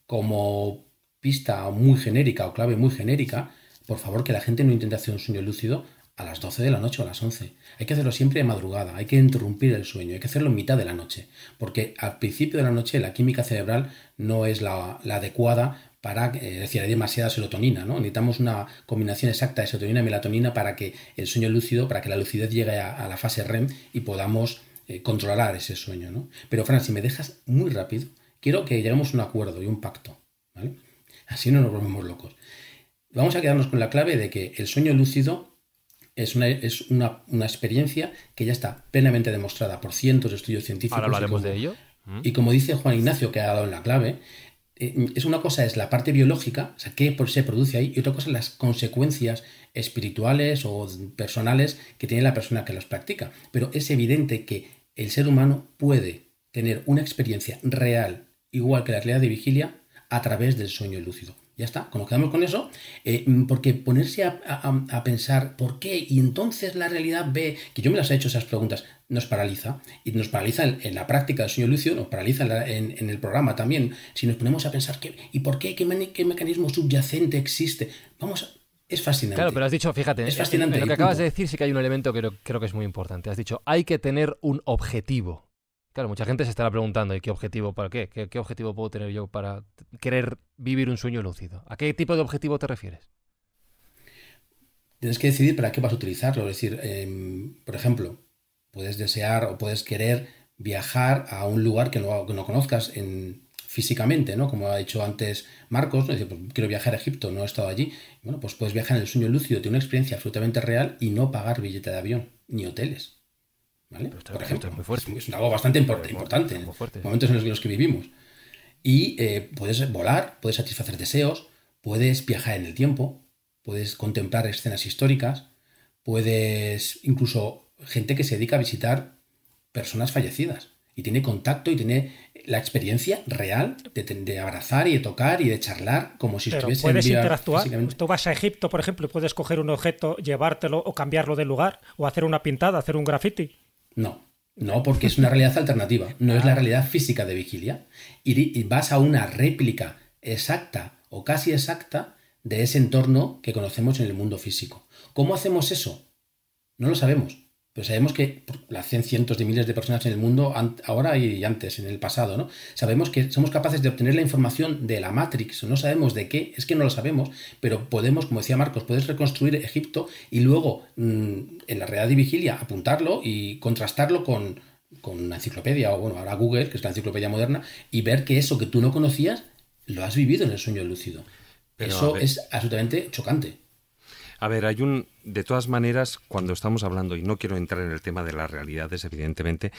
S6: como pista muy genérica o clave muy genérica, por favor que la gente no intente hacer un sueño lúcido a las 12 de la noche o a las 11. Hay que hacerlo siempre de madrugada, hay que interrumpir el sueño, hay que hacerlo en mitad de la noche, porque al principio de la noche la química cerebral no es la, adecuada para, eh, es decir, hay demasiada serotonina, ¿no? Necesitamos una combinación exacta de serotonina y melatonina para que el sueño lúcido, para que la lucidez llegue a, la fase REM y podamos eh, controlar ese sueño, ¿no? Pero Fran, si me dejas muy rápido, Quiero que lleguemos a un acuerdo y un pacto, ¿vale? Así no nos volvemos locos. Vamos a quedarnos con la clave de que el sueño lúcido es, una, es una, experiencia que ya está plenamente demostrada por cientos de estudios científicos. Ahora hablaremos de ello. Mm. Y como dice Juan Ignacio, que ha dado en la clave, eh, es una cosa es la parte biológica, o sea, qué se produce ahí, y otra cosa las consecuencias espirituales o personales que tiene la persona que las practica. Pero es evidente que el ser humano puede tener una experiencia real igual que la realidad de vigilia, a través del sueño lúcido. Ya está, como quedamos con eso, eh, porque ponerse a, pensar por qué y entonces la realidad ve, que yo me las he hecho esas preguntas, nos paraliza, y nos paraliza en, la práctica del sueño lúcido, nos paraliza en, el programa también, si nos ponemos a pensar qué, y por qué, qué, mecanismo subyacente existe, vamos es fascinante. Claro, pero has dicho, fíjate, es fascinante. lo que acabas de
S1: decir sí que hay un elemento que creo que es muy importante. Has dicho, hay que tener un objetivo Claro, mucha gente se estará preguntando, ¿y qué objetivo para qué? qué? objetivo puedo tener yo para querer vivir un sueño lúcido? ¿A qué tipo de
S6: objetivo te refieres? Tienes que decidir para qué vas a utilizarlo. Es decir, em, por ejemplo, puedes desear o puedes querer viajar a un lugar que no, conozcas físicamente, ¿no? Como ha dicho antes Marcos, pues quiero viajar a Egipto, no he estado allí. Bueno, pues puedes viajar en el sueño lúcido, tiene una experiencia absolutamente real y no pagar billete de avión ni hoteles. Por ejemplo, es algo bastante importante en los momentos en los que vivimos. Y eh, puedes volar, puedes satisfacer deseos, puedes viajar en el tiempo, puedes contemplar escenas históricas, puedes incluso gente que se dedica a visitar personas fallecidas y tiene contacto y tiene la experiencia real de, abrazar y de tocar y de charlar como si Pero estuviese puedes en interactuar
S2: tú vas a Egipto por ejemplo y puedes coger un objeto llevártelo o cambiarlo de lugar o hacer una pintada hacer un graffiti
S6: no, no, porque es una realidad alternativa, no es la ah. realidad física de vigilia. Y, vas a una réplica exacta o casi exacta de ese entorno que conocemos en el mundo físico. ¿Cómo hacemos eso? No lo sabemos. Pero sabemos que la hacen cientos de miles de personas en el mundo ahora y antes, en el pasado, ¿no? Sabemos que somos capaces de obtener la información de la Matrix, no sabemos de qué, es que no lo sabemos, pero podemos, como decía Marcos, puedes reconstruir Egipto y luego mm, en la realidad de vigilia apuntarlo y contrastarlo con, con una enciclopedia o bueno, ahora Google, que es la enciclopedia moderna, y ver que eso que tú no conocías lo has vivido en el sueño lúcido. eso es absolutamente chocante.
S5: A ver, hay un, de todas maneras, cuando estamos hablando, y no quiero entrar en el tema de las realidades, evidentemente,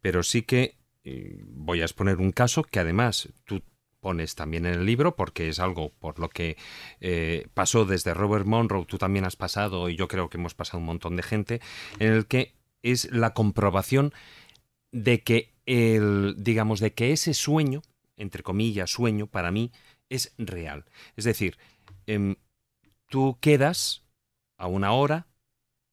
S5: pero sí que eh, voy a exponer un caso que además tú pones también en el libro, porque es algo por lo que eh, pasó desde Robert Monroe, tú también has pasado, y yo creo que hemos pasado un montón de gente, en el que es la comprobación de que el, digamos, de que ese sueño, entre comillas, sueño, para mí, es real. Es decir, em, tú quedas a una hora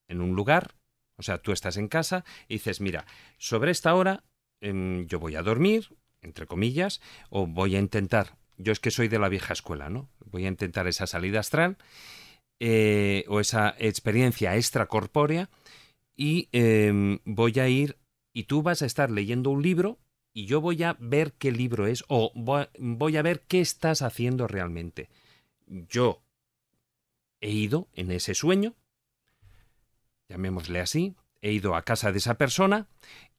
S5: en un lugar, o sea, tú estás en casa y dices, mira, sobre esta hora em, yo voy a dormir, entre comillas, o voy a intentar, yo es que soy de la vieja escuela, ¿no? Voy a intentar esa salida astral eh, o esa experiencia extracorpórea y em, voy a ir y tú vas a estar leyendo un libro y yo voy a ver qué libro es o voy a ver qué estás haciendo realmente. Yo he ido en ese sueño, llamémosle así, he ido a casa de esa persona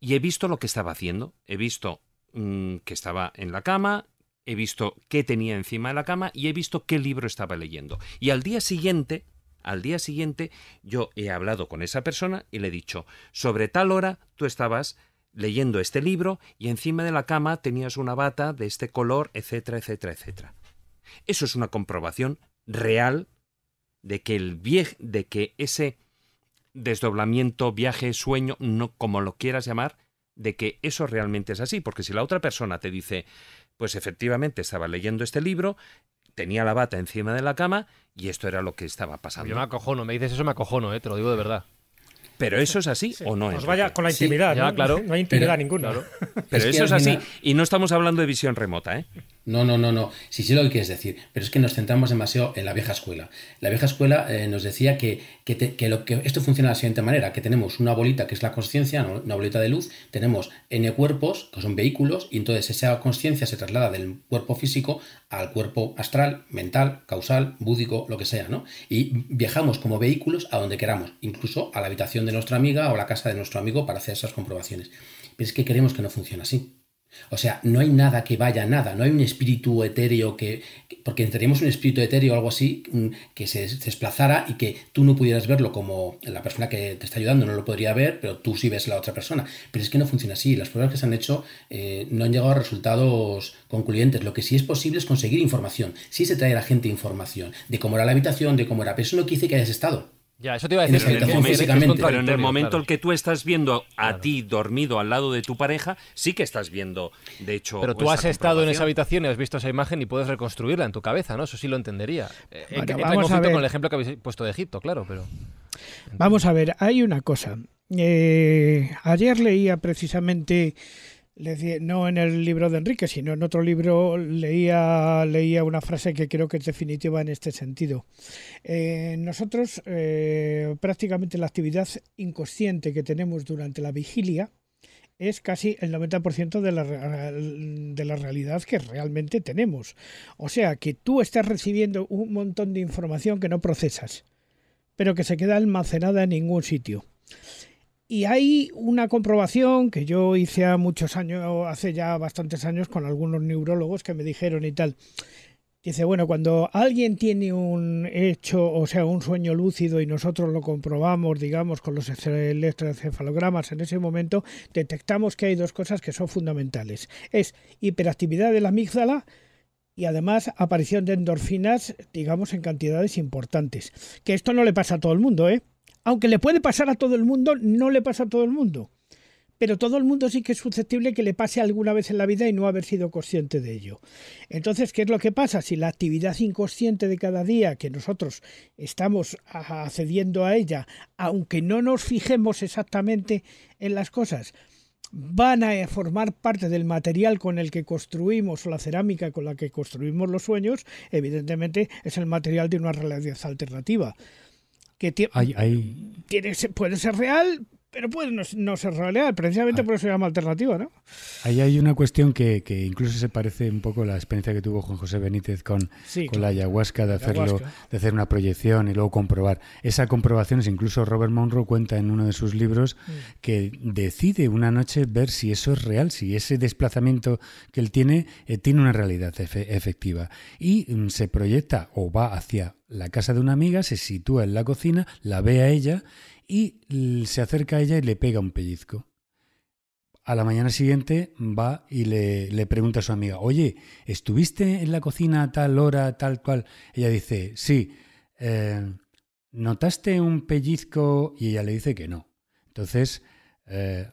S5: y he visto lo que estaba haciendo. He visto mm, que estaba en la cama, he visto qué tenía encima de la cama y he visto qué libro estaba leyendo. Y al día siguiente, al día siguiente, yo he hablado con esa persona y le he dicho, sobre tal hora tú estabas leyendo este libro y encima de la cama tenías una bata de este color, etcétera, etcétera, etcétera. Eso es una comprobación real de que el de que ese desdoblamiento, viaje, sueño, no como lo quieras llamar, de que eso realmente es así, porque si la otra persona te dice, pues efectivamente estaba leyendo este libro, tenía la bata encima de la cama y esto era lo que estaba pasando. Yo me acojono, me dices eso me acojono, eh, te lo digo de verdad. Pero
S6: eso es así o no es. vaya con la intimidad, ¿no? claro. No hay intimidad
S1: ninguna. Pero eso es así.
S6: Y no estamos hablando de visión remota, ¿eh? No, no, no, no. Sí, sí lo que quieres decir, pero es que nos centramos demasiado en la vieja escuela. La vieja escuela eh, nos decía que, esto funciona de la siguiente manera, que tenemos una bolita que es la conciencia, una bolita de luz, tenemos n cuerpos, que son vehículos, y entonces esa conciencia se traslada del cuerpo físico al cuerpo astral, mental, causal, búdico, lo que sea, ¿no? Y viajamos como vehículos a donde queramos, incluso a la habitación de nuestra amiga o la casa de nuestro amigo para hacer esas comprobaciones. Pero es que queremos que no funcione así. O sea, no hay nada que vaya a nada, no hay un espíritu etéreo que, porque entraríamos un espíritu etéreo o algo así, mm, que se, desplazara y que tú no pudieras verlo como la persona que te está ayudando no lo podría ver, pero tú sí ves a la otra persona. Pero es que no funciona así, las pruebas que se han hecho eh, no han llegado a resultados concluyentes. Lo que sí es posible es conseguir información, sí se trae a la gente información de cómo era la habitación, de cómo era, pero eso no quiere decir que hayas estado. Ya, eso te iba a decir. En en el
S5: momento que tú estás viendo a ti dormido al lado de tu pareja, sí que estás viendo, de hecho. Pero tú has estado en esa
S1: habitación y has visto esa imagen y puedes reconstruirla en tu cabeza, ¿no? Eso sí lo entendería. Eh, eh, vamos a con el ejemplo que habéis puesto de Egipto, claro, pero.
S4: Vamos a ver, hay una cosa. Eh, ayer leía precisamente no en el libro de Enrique, sino en otro libro leía, leía una frase que creo que es definitiva en este sentido. Eh, nosotros eh, prácticamente la actividad inconsciente que tenemos durante la vigilia es casi el 90% de la, de la realidad que realmente tenemos. O sea, que tú estás recibiendo un montón de información que no procesas, pero que se queda almacenada en ningún sitio. Y hay una comprobación que yo hice muchos años, hace ya bastantes años, con algunos neurólogos que me dijeron y tal. Dice, bueno, cuando alguien tiene un hecho, o sea, un sueño lúcido y nosotros lo comprobamos, digamos, con los electroencefalogramas en ese momento, detectamos que hay dos cosas que son fundamentales. Es hiperactividad de la amígdala y además aparición de endorfinas, digamos, en cantidades importantes. Que esto no le pasa a todo el mundo, ¿eh? aunque le puede pasar a todo el mundo, no le pasa a todo el mundo. Pero todo el mundo sí que es susceptible que le pase alguna vez en la vida y no haber sido consciente de ello. Entonces, ¿qué es lo que pasa? Si la actividad inconsciente de cada día, que nosotros estamos accediendo a ella, aunque no nos fijemos exactamente en las cosas, van a eh, formar parte del material con el que construimos la cerámica con la que construimos los sueños, evidentemente es el material de una realidad alternativa que puede ser real, pero puede no, ser real, precisamente ah. por eso se llama alternativa, ¿no?
S3: Ahí hay una cuestión que, incluso se parece un poco a la experiencia que tuvo Juan José Benítez con, con la ayahuasca, de hacerlo, de hacer una proyección y luego comprobar. Esa comprobación es incluso Robert Monroe cuenta en uno de sus libros mm. que decide una noche ver si eso es real, si ese desplazamiento que él tiene eh, tiene una realidad efectiva. Y mm, se proyecta o va hacia la casa de una amiga, se sitúa en la cocina, la ve a ella y se acerca a ella y le pega un pellizco. A la mañana siguiente va y le, pregunta a su amiga, oye, ¿estuviste en la cocina a tal hora, tal cual? Ella dice, sí. Eh, ¿Notaste un pellizco? Y ella le dice que no. Entonces, eh,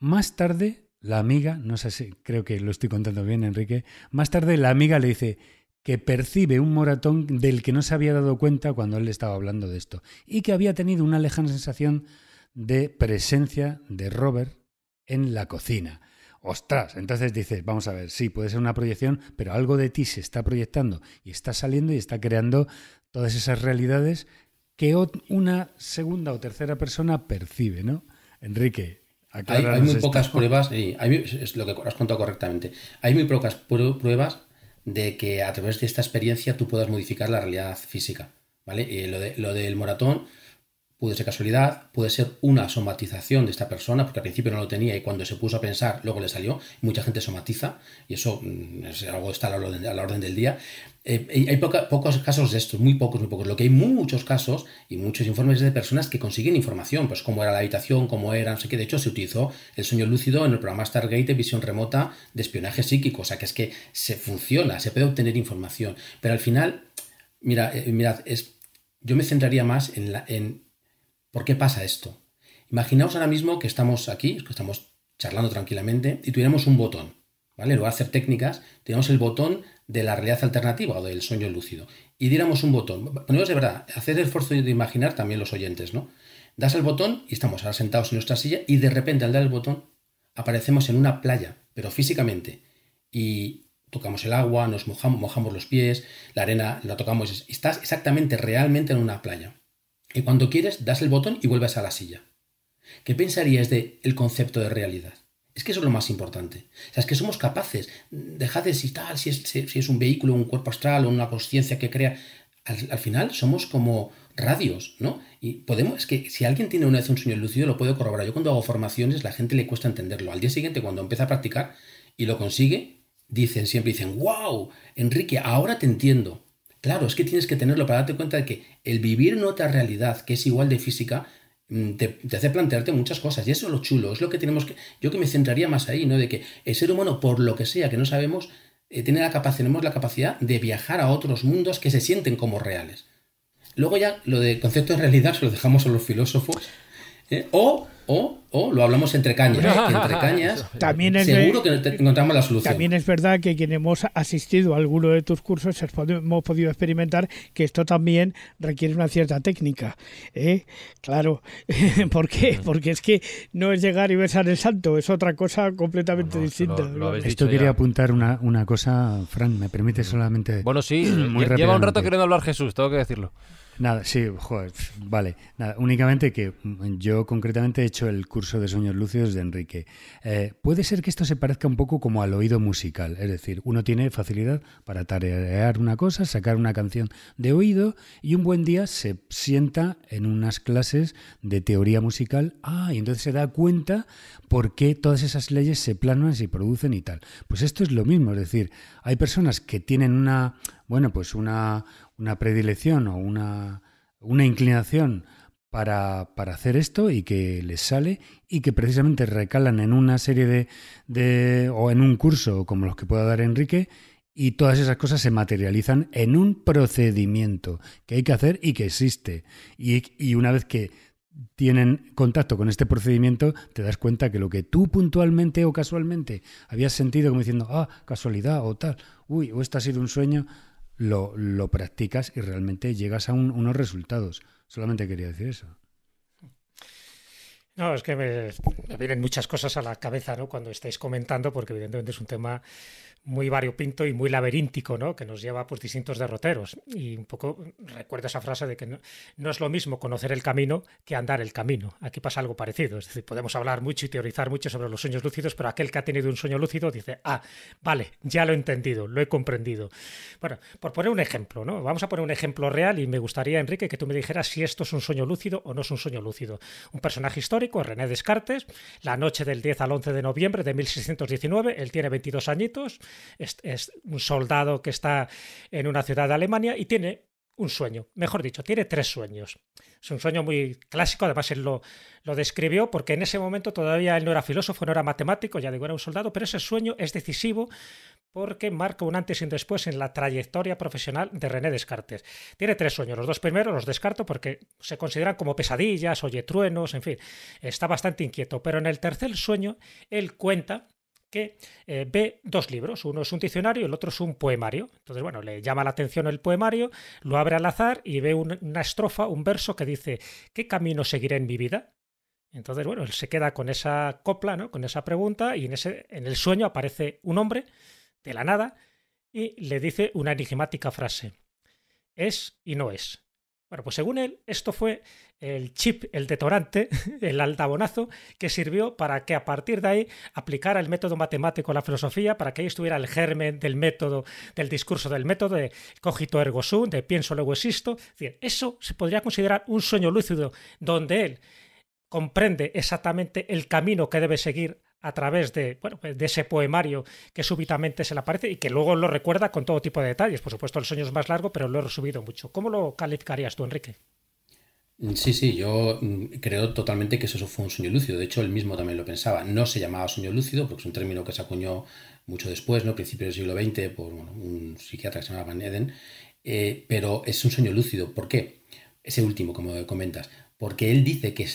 S3: más tarde, la amiga, no sé si creo que lo estoy contando bien, Enrique, más tarde la amiga le dice, que percibe un moratón del que no se había dado cuenta cuando él le estaba hablando de esto y que había tenido una lejana sensación de presencia de Robert en la cocina. Ostras, entonces dices, vamos a ver, sí, puede ser una proyección, pero algo de ti se está proyectando y está saliendo y está creando todas esas realidades que una segunda o tercera persona percibe, ¿no? Enrique,
S6: hay, muy pocas pruebas, es lo que has contado correctamente. Hay muy pocas pruebas de que a través de esta experiencia tú puedas modificar la realidad física. ¿vale? Eh, lo, lo del moratón Puede ser casualidad, puede ser una somatización de esta persona, porque al principio no lo tenía y cuando se puso a pensar luego le salió. Mucha gente somatiza y eso mm, es algo está a la orden, del día. Eh, hay pocos casos de estos, muy pocos, muy pocos. Lo que hay muchos casos y muchos informes de personas que consiguen información, pues cómo era la habitación, cómo era, no sé qué. De hecho, se utilizó el sueño lúcido en el programa Stargate visión remota de espionaje psíquico. O sea, que es que se funciona, se puede obtener información. Pero al final, mira, eh, mirad, es, yo me centraría más en, en ¿Por qué pasa esto? Imaginaos ahora mismo que estamos aquí, que estamos charlando tranquilamente y tuviéramos un botón, ¿vale? En hacer técnicas, tenemos el botón de la realidad alternativa o del sueño lúcido y diéramos un botón. ponemos de verdad, hacer el esfuerzo de imaginar también los oyentes, ¿no? Das el botón y estamos ahora sentados en nuestra silla y de repente al dar el botón aparecemos en una playa, pero físicamente. Y tocamos el agua, nos mojamos, mojamos los pies, la arena la tocamos. Estás exactamente, realmente en una playa. Y cuando quieres das el botón y vuelves a la silla. ¿Qué pensarías de el concepto de realidad? Es que eso es lo más importante. O sea, es que somos capaces, dejad de citar si es, si es un vehículo, un cuerpo astral o una conciencia que crea. Al, final somos como radios, ¿no? Y podemos, es que si alguien tiene una vez un sueño lucido, lo puedo corroborar. Yo cuando hago formaciones, la gente le cuesta entenderlo. Al día siguiente, cuando empieza a practicar y lo consigue, dicen siempre, dicen, wow, Enrique, ahora te entiendo. Claro, es que tienes que tenerlo para darte cuenta de que el vivir en otra realidad que es igual de física mm, te, hace plantearte muchas cosas y eso es lo chulo, es lo que tenemos que... Yo que me centraría más ahí, ¿no? De que el ser humano, por lo que sea que no sabemos, eh, tiene la capacidad, tenemos la capacidad de viajar a otros mundos que se sienten como reales. Luego ya lo de concepto de realidad se lo dejamos a los filósofos. ¿eh? O o, lo hablamos entre cañas. Entre cañas también es seguro que encontramos la solución. También
S4: es verdad que quien hemos asistido a alguno de tus cursos hemos podido experimentar que esto también requiere una cierta técnica. ¿eh? Claro, ¿por qué? Porque es que no es llegar y besar el santo, es otra cosa completamente distinta.
S1: esto quería
S3: apuntar una, cosa, Frank, me permite solamente... Bueno, sí, muy lleva un rato
S1: queriendo hablar Jesús, tengo que decirlo.
S3: Nada, sí, vale. Nada, únicamente que yo concretamente he hecho el curso de sueños lúcidos de Enrique. Eh, puede ser que esto se parezca un poco como al oído musical, es decir, uno tiene facilidad para tarear una cosa, sacar una canción de oído y un buen día se sienta en unas clases de teoría musical, ah, y entonces se da cuenta por qué todas esas leyes se planan, se producen y tal. Pues esto es lo mismo, es decir, hay personas que tienen una, bueno, pues una, una predilección o una, inclinación para, para, hacer esto y que les sale y que precisamente recalan en una serie de, de o en un curso como los que pueda dar Enrique y todas esas cosas se materializan en un procedimiento que hay que hacer y que existe. Y, y, una vez que tienen contacto con este procedimiento, te das cuenta que lo que tú puntualmente o casualmente habías sentido como diciendo, ah, casualidad o tal, uy, o esto ha sido un sueño, lo, lo practicas y realmente llegas a unos resultados. Solamente quería decir eso.
S2: No, es que me, vienen muchas cosas a la cabeza ¿no? cuando estáis comentando, porque evidentemente es un tema muy variopinto y muy laberíntico, ¿no? que nos lleva a pues, distintos derroteros. Y un poco recuerdo esa frase de que no, no, es lo mismo conocer el camino que andar el camino. Aquí pasa algo parecido. Es decir, podemos hablar mucho y teorizar mucho sobre los sueños lúcidos, pero aquel que ha tenido un sueño lúcido dice, ah, vale, ya lo he entendido, lo he comprendido. Bueno, por poner un ejemplo, ¿no? vamos a poner un ejemplo real y me gustaría, Enrique, que tú me dijeras si esto es un sueño lúcido o no es un sueño lúcido. Un personaje histórico René Descartes, la noche del 10 al 11 de noviembre de 1619, él tiene 22 añitos, es un soldado que está en una ciudad de Alemania y tiene un sueño. Mejor dicho, tiene tres sueños. Es un sueño muy clásico, además él lo, describió porque en ese momento todavía él no era filósofo, no era matemático, ya digo, era un soldado, pero ese sueño es decisivo porque marca un antes y un después en la trayectoria profesional de René Descartes. Tiene tres sueños. Los dos primeros los descarto porque se consideran como pesadillas, oye truenos, en fin, está bastante inquieto. Pero en el tercer sueño, él cuenta que eh, ve dos libros, uno es un diccionario y el otro es un poemario. Entonces, bueno, le llama la atención el poemario, lo abre al azar y ve una estrofa, un verso que dice, ¿qué camino seguiré en mi vida? Entonces, bueno, él se queda con esa copla, con esa pregunta y en, ese, en el sueño aparece un hombre de la nada y le dice una enigmática frase, es y no es. Bueno, pues según él, esto fue el chip, el detonante, el aldabonazo que sirvió para que a partir de ahí aplicara el método matemático a la filosofía, para que ahí estuviera el germen del método, del discurso del método, de cogito ergo sum, de pienso luego existo. Es eso se podría considerar un sueño lúcido, donde él comprende exactamente el camino que debe seguir a través de, pues, de ese poemario que súbitamente se le aparece y que luego lo recuerda con todo tipo de detalles. Por supuesto, el sueño es más largo, pero lo he resumido mucho. ¿Cómo lo calificarías tú, Enrique?
S6: Mm, sí, sí, yo mm, creo totalmente que eso fue un sueño lúcido. De hecho, él mismo también lo pensaba. No se llamaba sueño lúcido, porque es un término que se acuñó mucho después, ¿no? principios del siglo XX, por un psiquiatra que se llamaba Van Eden. Eh, pero es un sueño lúcido. ¿Por qué? Ese último, como comentas porque él dice que,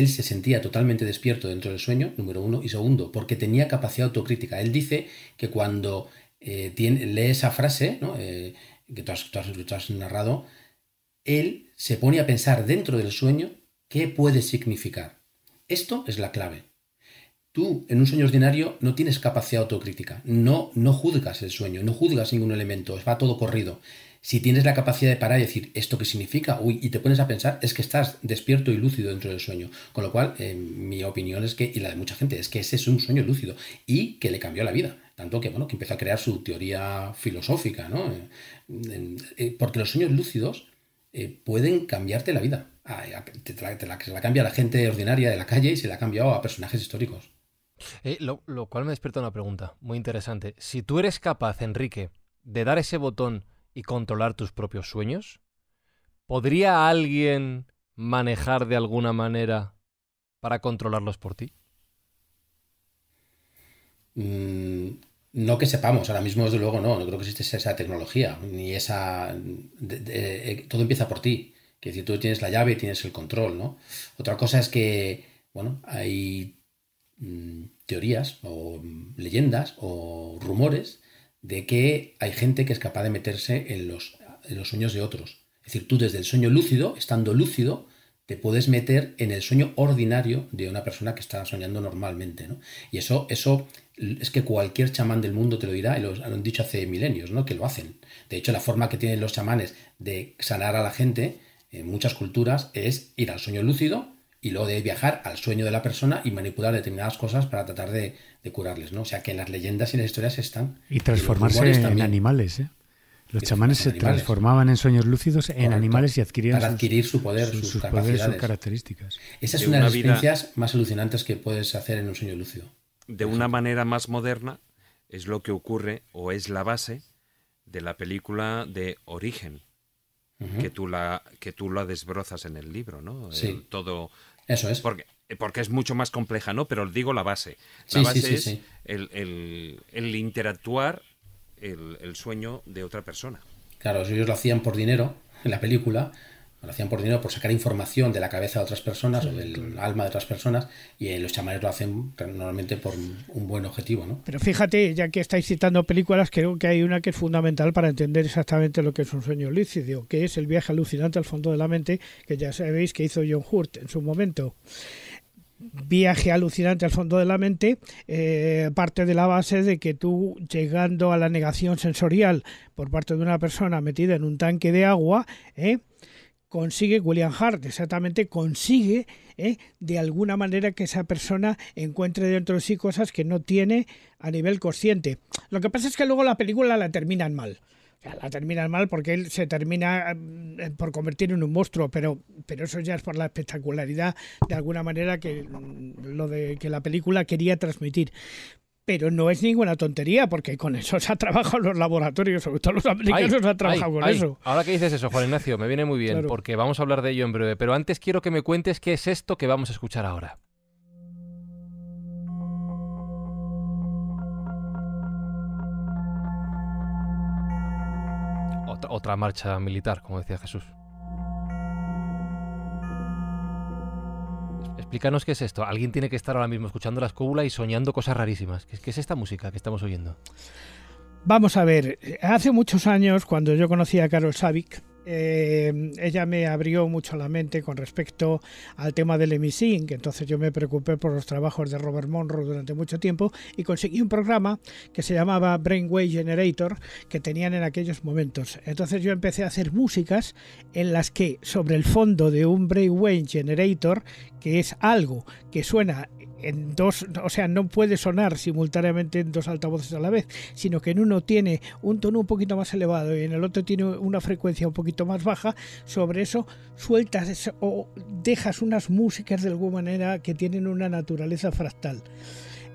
S6: él se sentía totalmente despierto dentro del sueño, número uno, y segundo, porque tenía capacidad autocrítica. Él dice que cuando eh, lee esa frase eh, que tú has, narrado, él se pone a pensar dentro del sueño qué puede significar. Esto es la clave. Tú en un sueño ordinario no tienes capacidad autocrítica, no, no juzgas el sueño, no juzgas ningún elemento, va todo corrido. Si tienes la capacidad de parar y decir, ¿esto qué significa? Uy, y te pones a pensar, es que estás despierto y lúcido dentro del sueño. Con lo cual, eh, mi opinión es que, y la de mucha gente, es que ese es un sueño lúcido y que le cambió la vida. Tanto que, bueno, que empezó a crear su teoría filosófica, ¿no? Eh, eh, porque los sueños lúcidos pueden cambiarte la vida. Ah, se la cambia la gente ordinaria de la calle y se la ha cambiado a personajes históricos.
S1: lo, lo, cual me despierta una pregunta muy interesante. Si tú eres capaz, Enrique, de dar ese botón y controlar tus propios sueños? ¿Podría alguien manejar de alguna manera para
S6: controlarlos por ti? Mm, no que sepamos, ahora mismo desde luego no, no creo que existe esa tecnología, ni esa... Eh, todo empieza por ti, que decir, tú tienes la llave y tienes el control, ¿no? Otra cosa es que, bueno, hay mm, teorías o mm, leyendas o rumores de que hay gente que es capaz de meterse en los, los sueños de otros. Es decir, tú desde el sueño lúcido, estando lúcido, te puedes meter en el sueño ordinario de una persona que está soñando normalmente, Y eso, eso es que cualquier chamán del mundo te lo dirá, y lo, han dicho hace milenios, ¿no? Que lo hacen. De hecho, la forma que tienen los chamanes de sanar a la gente en muchas culturas es ir al sueño lúcido y luego de viajar al sueño de la persona y manipular determinadas cosas para tratar de, curarles, ¿no? O sea que las leyendas y las historias están. Y ¿eh? transformarse en
S3: animales, ¿eh? Los chamanes se transformaban en sueños lúcidos en
S6: animales y adquirían para adquirir su poder, sus, sus características. Esa es una, de las experiencias más alucinantes que puedes hacer en un sueño lúcido.
S5: De una manera más moderna es lo que ocurre o es la base de la película de Origen, que, tú la, que tú desbrozas en el libro, ¿no? Sí. todo eso es. Porque, eh, porque es mucho más compleja, ¿no? Pero
S6: digo la base. La base es
S5: el, interactuar el, el, sueño de otra persona.
S6: Claro, ellos lo hacían por dinero en la película lo hacían por dinero, por sacar información de la cabeza de otras personas o del alma de otras personas, y eh, los chamanes lo hacen normalmente por un buen objetivo. ¿no? Pero
S4: fíjate, ya que estáis citando películas, creo que hay una que es fundamental para entender exactamente lo que es un sueño lícido, que es El viaje alucinante al fondo de la mente, que ya sabéis que hizo John Hurt en su momento viaje alucinante al fondo de la mente eh, parte de la base de que tú llegando a la negación sensorial por parte de una persona metida en un tanque de agua eh, consigue William Hart, exactamente consigue ¿eh? de alguna manera que esa persona encuentre dentro de sí cosas que no tiene a nivel consciente. Lo que pasa es que luego la película la terminan mal. la terminan mal porque él se termina eh, por convertir en un monstruo, pero, pero eso ya es por la espectacularidad de alguna manera que mm, lo de que la película quería transmitir pero no es ninguna tontería, porque con eso se ha trabajado los laboratorios, sobre todo los americanos han trabajado con eso.
S1: Ahora que dices eso, Juan Ignacio, me viene muy bien, porque vamos a hablar de ello en breve, pero antes quiero que me cuentes qué es esto que vamos a escuchar ahora. otra marcha militar, como decía Jesús. Explícanos qué es esto. Alguien tiene que estar ahora mismo escuchando las escóbula y soñando cosas rarísimas. qué es esta música que estamos oyendo?
S4: Vamos a ver, hace muchos años, cuando yo conocí a Carol Savick, eh, ella me abrió mucho la mente con respecto al tema del Que entonces yo me preocupé por los trabajos de Robert Monroe durante mucho tiempo y conseguí un programa que se llamaba Brainwave Generator que tenían en aquellos momentos. Entonces yo empecé a hacer músicas en las que sobre el fondo de un Brainwave Generator, que es algo que suena en dos, o sea, no puede sonar simultáneamente en dos altavoces a la vez, sino que en uno tiene un tono un poquito más elevado y en el otro tiene una frecuencia un poquito más baja, sobre eso sueltas o dejas unas músicas de alguna manera que tienen una naturaleza fractal.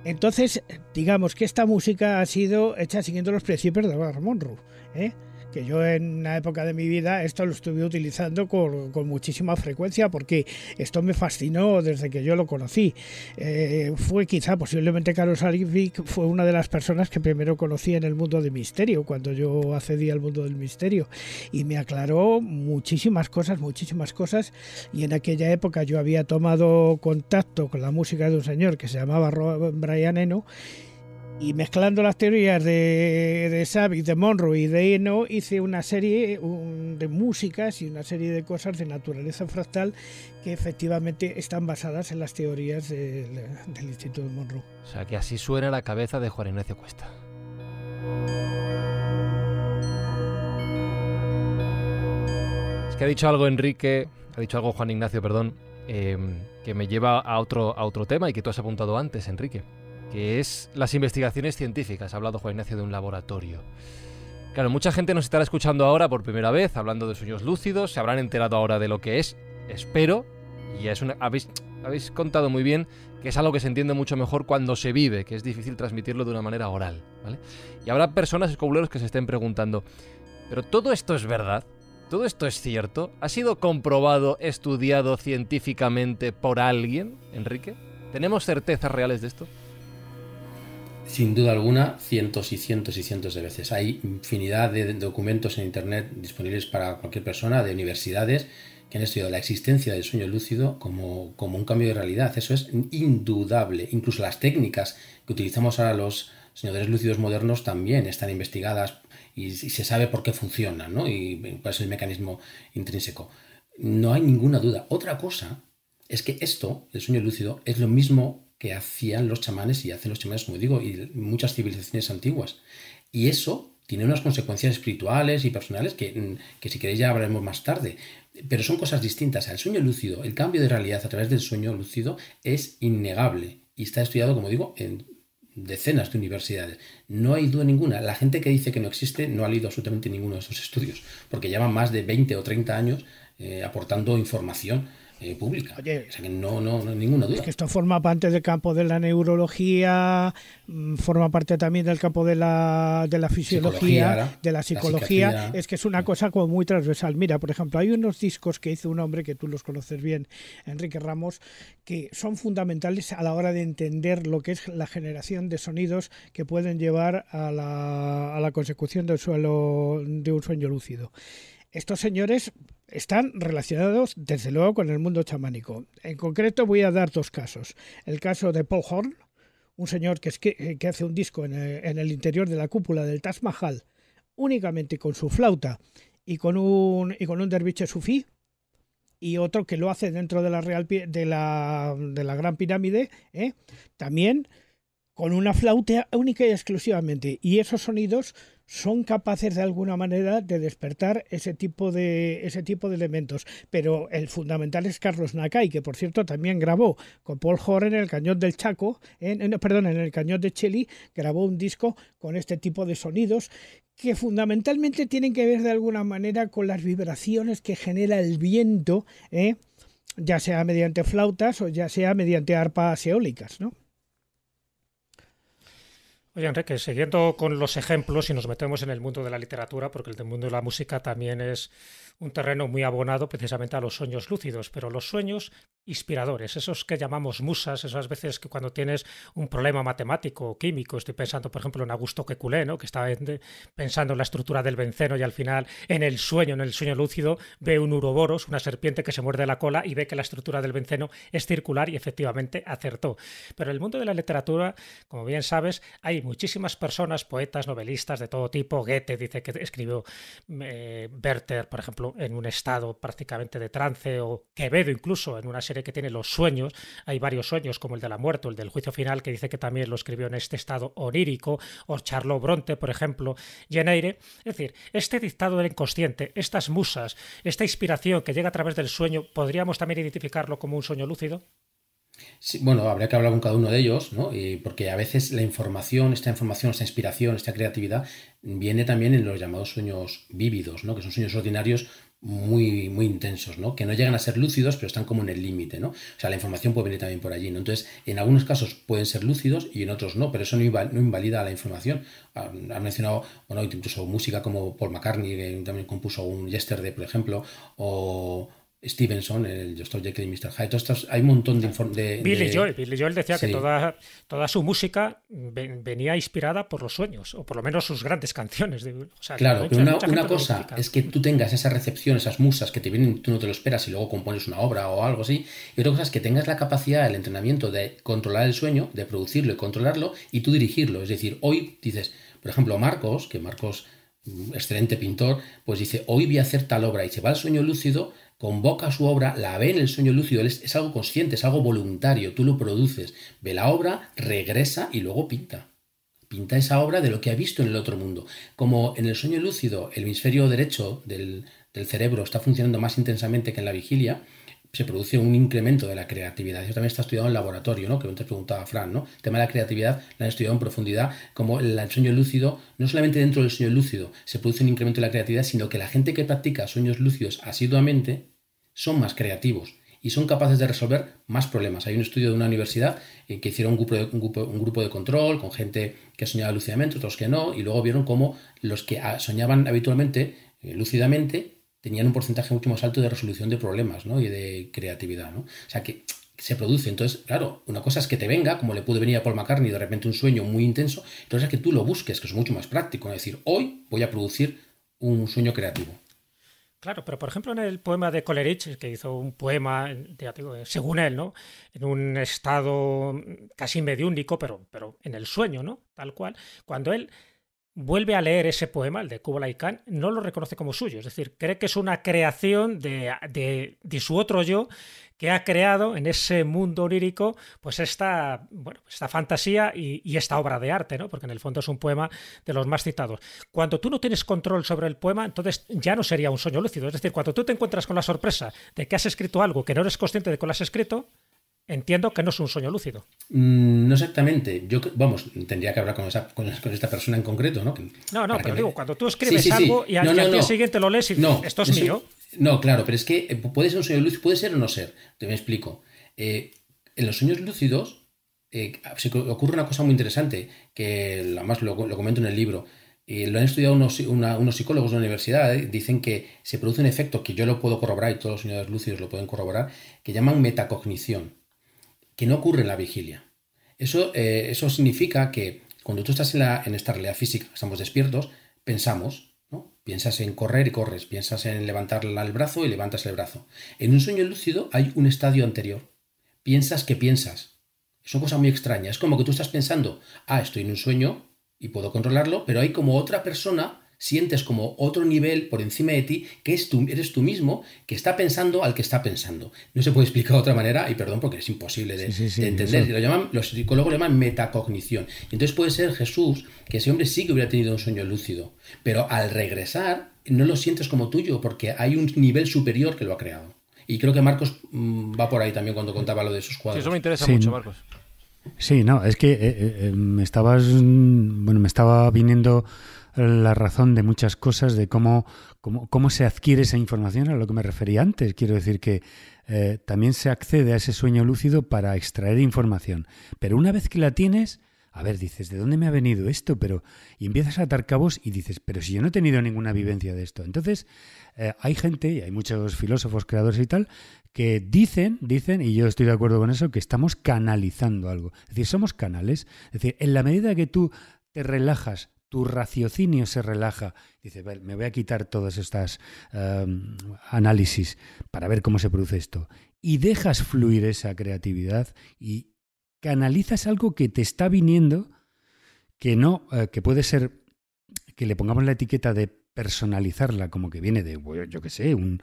S4: Entonces, digamos que esta música ha sido hecha siguiendo los principios de Bar Monroe. ¿eh? que yo en una época de mi vida esto lo estuve utilizando con, muchísima frecuencia porque esto me fascinó desde que yo lo conocí. Eh, fue quizá posiblemente Carlos Alivic fue una de las personas que primero conocí en el mundo del misterio, cuando yo accedí al mundo del misterio y me aclaró muchísimas cosas, muchísimas cosas y en aquella época yo había tomado contacto con la música de un señor que se llamaba Brian Eno y mezclando las teorías de, de de Monroe y de Eno, hice una serie de músicas y una serie de cosas de naturaleza fractal que efectivamente están basadas en las teorías del Instituto de Monroe.
S1: O sea que así suena la cabeza de Juan Ignacio Cuesta. Es que ha dicho algo Enrique, ha dicho algo Juan Ignacio, perdón, eh, que me lleva a otro, a otro tema y que tú has apuntado antes, Enrique que es las investigaciones científicas. Ha hablado Juan Ignacio de un laboratorio. Claro, mucha gente nos estará escuchando ahora por primera vez, hablando de sueños lúcidos, se habrán enterado ahora de lo que es, espero, y es una, habéis, contado muy bien que es algo que se entiende mucho mejor cuando se vive, que es difícil transmitirlo de una manera oral, ¿vale? Y habrá personas, escobuleros, que se estén preguntando, pero todo esto es verdad, todo esto es cierto, ¿ha sido comprobado, estudiado científicamente por alguien, Enrique? ¿Tenemos certezas reales de esto?
S6: sin duda alguna, cientos y cientos y cientos de veces. Hay infinidad de documentos en Internet disponibles para cualquier persona, de universidades, que han estudiado la existencia del sueño lúcido como, un cambio de realidad. Eso es indudable. Incluso las técnicas que utilizamos ahora los señores lúcidos modernos también están investigadas y, se sabe por qué funcionan ¿no? y cuál es el mecanismo intrínseco. No hay ninguna duda. Otra cosa es que esto, el sueño lúcido, es lo mismo que hacían los chamanes y hacen los chamanes, como digo, y muchas civilizaciones antiguas. Y eso tiene unas consecuencias espirituales y personales que, mm, si queréis ya hablaremos más tarde. Pero son cosas distintas. El sueño lúcido, el cambio de realidad a través del sueño lúcido es innegable y está estudiado, como digo, en decenas de universidades. No hay duda ninguna. La gente que dice que no existe no ha leído absolutamente ninguno de esos estudios, porque llevan más de 20 o 30 años eh, aportando información eh, pública. Oye, no, no, duda. Es que esto forma
S4: parte del campo de la neurología, mm, forma parte también del campo de la, de la fisiología, de la psicología. es que es una cosa como muy transversal. Mira, por ejemplo, hay unos discos que hizo un hombre que tú los conoces bien, Enrique Ramos, que son fundamentales a la hora de entender lo que es la generación de sonidos que pueden llevar a la, a la consecución del suelo, de un sueño lúcido. Estos señores están relacionados desde luego con el mundo chamánico. En concreto voy a dar dos casos. El caso de Paul Horn, un señor que, eh, hace un disco en el, interior de la cúpula del Taj Mahal únicamente con su flauta y con un, con un derviche sufí, y otro que lo hace dentro de la, de la Gran Pirámide, ¿eh? también con una flauta única y exclusivamente. Y esos sonidos son capaces de alguna manera de despertar ese tipo de, ese tipo de elementos. Pero el fundamental es Carlos Nakai, que por cierto también grabó con Paul Horner en el Cañón del Chaco, perdón, en el Cañón de Chile, grabó un disco con este tipo de sonidos que fundamentalmente tienen que ver de alguna manera con las vibraciones que genera el viento, ¿eh? ya sea mediante flautas o ya sea mediante arpas eólicas, ¿no?
S2: Oye, Enrique, siguiendo con los ejemplos y nos metemos en el mundo de la literatura, porque el mundo de la música también es un terreno muy abonado precisamente a los sueños lúcidos, pero los sueños inspiradores, esos que llamamos musas, esas veces que cuando tienes un problema matemático o químico, estoy pensando por ejemplo en Augusto Queculé, ¿no? que estaba pensando en la estructura del benceno y al final en el sueño, en el sueño lúcido, ve un uroboros, una serpiente que se muerde la cola y ve que la estructura del benceno es circular y efectivamente acertó. Pero en el mundo de la literatura, como bien sabes, hay muchísimas personas, poetas, novelistas de todo tipo, Goethe dice que escribió eh, Werther, por ejemplo, en un estado prácticamente de trance o Quevedo incluso en una serie que tiene los sueños. Hay varios sueños como el de la muerte el del juicio final que dice que también lo escribió en este estado onírico o Charlo Bronte, por ejemplo, Geneire. Es decir, este dictado del inconsciente, estas musas, esta inspiración que llega a través del sueño, ¿podríamos también identificarlo como un sueño lúcido?
S6: Sí, bueno, habría que hablar con cada uno de ellos, ¿no? porque a veces la información, esta información, esta inspiración, esta creatividad, viene también en los llamados sueños vívidos, ¿no? Que son sueños ordinarios muy, muy intensos, ¿no? Que no llegan a ser lúcidos, pero están como en el límite, ¿no? O sea, la información puede venir también por allí, ¿no? Entonces, en algunos casos pueden ser lúcidos y en otros no, pero eso no, invalida la información. Han mencionado, bueno, incluso música como Paul McCartney, que también compuso un Yesterday, por ejemplo, o Stevenson, el Jekyll y Mr. Hyde, hay un montón de informes. Billy Joel, Billy Joel decía que toda,
S2: toda su música venía inspirada por los sueños, o por lo menos sus grandes canciones. claro, pero una, cosa es
S6: que tú tengas esa recepción, esas musas que te vienen, tú no te lo esperas y luego compones una obra o algo así, y otra cosa es que tengas la capacidad, el entrenamiento de controlar el sueño, de producirlo y controlarlo, y tú dirigirlo. Es decir, hoy dices, por ejemplo, Marcos, que Marcos mm, excelente pintor, pues dice, hoy voy a hacer tal obra y se va al sueño lúcido convoca su obra, la ve en el sueño lúcido, es, algo consciente, es algo voluntario, tú lo produces, ve la obra, regresa y luego pinta. Pinta esa obra de lo que ha visto en el otro mundo. Como en el sueño lúcido el hemisferio derecho del, del cerebro está funcionando más intensamente que en la vigilia, se produce un incremento de la creatividad. Eso también está estudiado en laboratorio, ¿no? Que antes preguntaba Fran, ¿no? El tema de la creatividad la han estudiado en profundidad, como el sueño lúcido, no solamente dentro del sueño lúcido se produce un incremento de la creatividad, sino que la gente que practica sueños lúcidos asiduamente son más creativos y son capaces de resolver más problemas. Hay un estudio de una universidad eh, que hicieron un grupo, de, un, grupo, un grupo de control con gente que soñaba lúcidamente, otros que no, y luego vieron cómo los que ah, soñaban habitualmente, eh, lúcidamente, tenían un porcentaje mucho más alto de resolución de problemas y de creatividad. O sea que se produce. Entonces, claro, una cosa es que te venga, como le pudo venir a Paul McCartney de repente un sueño muy intenso, entonces es que tú lo busques, que es mucho más práctico, es decir, hoy voy a producir un sueño creativo.
S2: Claro, pero por ejemplo en el poema de Coleridge, que hizo un poema, según él, ¿no? En un estado casi mediúnico, pero, pero en el sueño, ¿no? Tal cual, cuando él vuelve a leer ese poema, el de Kublai Khan, no lo reconoce como suyo, es decir, cree que es una creación de, su otro yo que ha creado en ese mundo lírico pues esta, bueno, esta fantasía y, esta obra de arte, ¿no? porque en el fondo es un poema de los más citados. Cuando tú no tienes control sobre el poema, entonces ya no sería un sueño lúcido, es decir, cuando tú te encuentras con la sorpresa de que has escrito algo que no eres consciente de que lo has escrito, Entiendo que no es un sueño lúcido.
S6: Mm, no exactamente. Yo, vamos, tendría que hablar con, esa, con, esta persona en concreto, ¿no?
S2: no, no, pero digo, cuando tú escribes algo y al, día siguiente
S6: lo lees y dices, esto es mío. No, claro, pero es que eh, puede ser un sueño lúcido, puede ser o no ser. Te me explico. Eh, en los sueños lúcidos eh, ocurre una cosa muy interesante, que además lo, comento en el libro. lo han estudiado unos, psicólogos de la universidad, dicen que se produce un efecto que yo lo puedo corroborar y todos los sueños lúcidos lo pueden corroborar, que llaman metacognición que no ocurre en la vigilia. Eso, eh, eso significa que cuando tú estás en, la, en, esta realidad física, estamos despiertos, pensamos, ¿no? Piensas en correr y corres, piensas en levantar el brazo y levantas el brazo. En un sueño lúcido hay un estadio anterior. Piensas que piensas. Es una cosa muy extraña. Es como que tú estás pensando, ah, estoy en un sueño y puedo controlarlo, pero hay como otra persona sientes como otro nivel por encima de ti, que eres tú mismo, que está pensando al que está pensando. No se puede explicar de otra manera, y perdón porque es imposible de, entender. llaman, los psicólogos lo llaman metacognición. Entonces puede ser Jesús, que ese hombre sí que hubiera tenido un sueño lúcido, pero al regresar no lo sientes como tuyo, porque hay un nivel superior que lo ha creado. Y creo que Marcos mm, va por ahí también cuando contaba lo de sus cuadros. Sí, eso me interesa mucho, Marcos.
S3: Sí, no, es que eh, eh, eh, me estabas, mm, bueno, me estaba viniendo la razón de muchas cosas, de cómo, cómo, se adquiere esa información, a lo que me refería antes. Quiero decir que eh, también se accede a ese sueño lúcido para extraer información. Pero una vez que la tienes, a ver, dices, ¿de dónde me ha venido esto? Pero, y empiezas a atar cabos y dices, pero si yo no he tenido ninguna vivencia de esto. Entonces, eh, hay gente, y hay muchos filósofos, creadores y tal, que dicen, dicen, y yo estoy de acuerdo con eso, que estamos canalizando algo. Es decir, somos canales. Es decir, en la medida que tú te relajas, tu raciocinio se relaja. Dice, me voy a quitar todas estas em, análisis para ver cómo se produce esto. Y dejas fluir esa creatividad y canalizas algo que te está viniendo, que no, eh, que puede ser que le pongamos la etiqueta de personalizarla como que viene de, yo qué sé, un,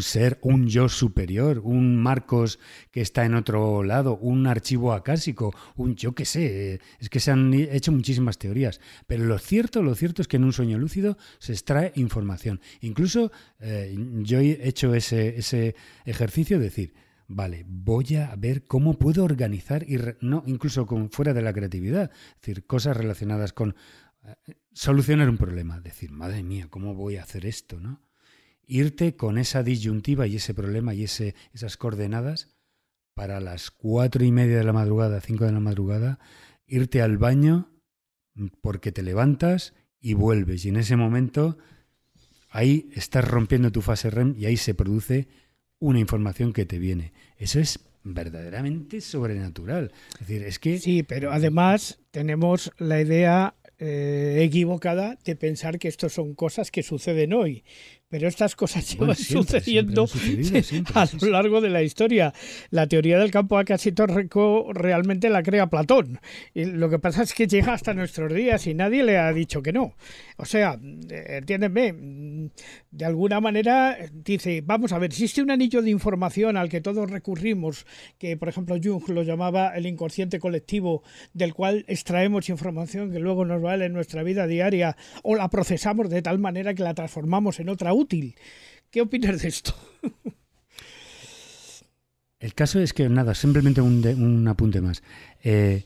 S3: ser, un yo superior, un Marcos que está en otro lado, un archivo acásico, un yo qué sé, eh, es que se han hecho muchísimas teorías, pero lo cierto, lo cierto es que en un sueño lúcido se extrae información. Incluso eh, yo he hecho ese, ese ejercicio de decir, vale, voy a ver cómo puedo organizar y no incluso con fuera de la creatividad, es decir, cosas relacionadas con solucionar un problema, decir, madre mía, ¿cómo voy a hacer esto? ¿no? Irte con esa disyuntiva y ese problema y ese, esas coordenadas para las cuatro y media de la madrugada, cinco de la madrugada, irte al baño porque te levantas y vuelves. Y en ese momento ahí estás rompiendo tu fase REM y ahí se produce una información que te viene. Eso es verdaderamente sobrenatural. Es
S4: decir, es que... Sí, pero además tenemos la idea eh, equivocada de pensar que esto son cosas que suceden hoy. Pero estas cosas llevan sucediendo a lo largo de la historia. La teoría del campo Rico realmente la crea Platón. Y lo que pasa es que llega hasta nuestros días y nadie le ha dicho que no. O sea, entiéndeme, de alguna manera dice, vamos a ver, existe un anillo de información al que todos recurrimos, que por ejemplo Jung lo llamaba el inconsciente colectivo, del cual extraemos información que luego nos vale en nuestra vida diaria o la procesamos de tal manera que la transformamos en otra útil. ¿Qué opinas de esto?
S3: El caso es que, nada, simplemente un, un apunte más. Eh,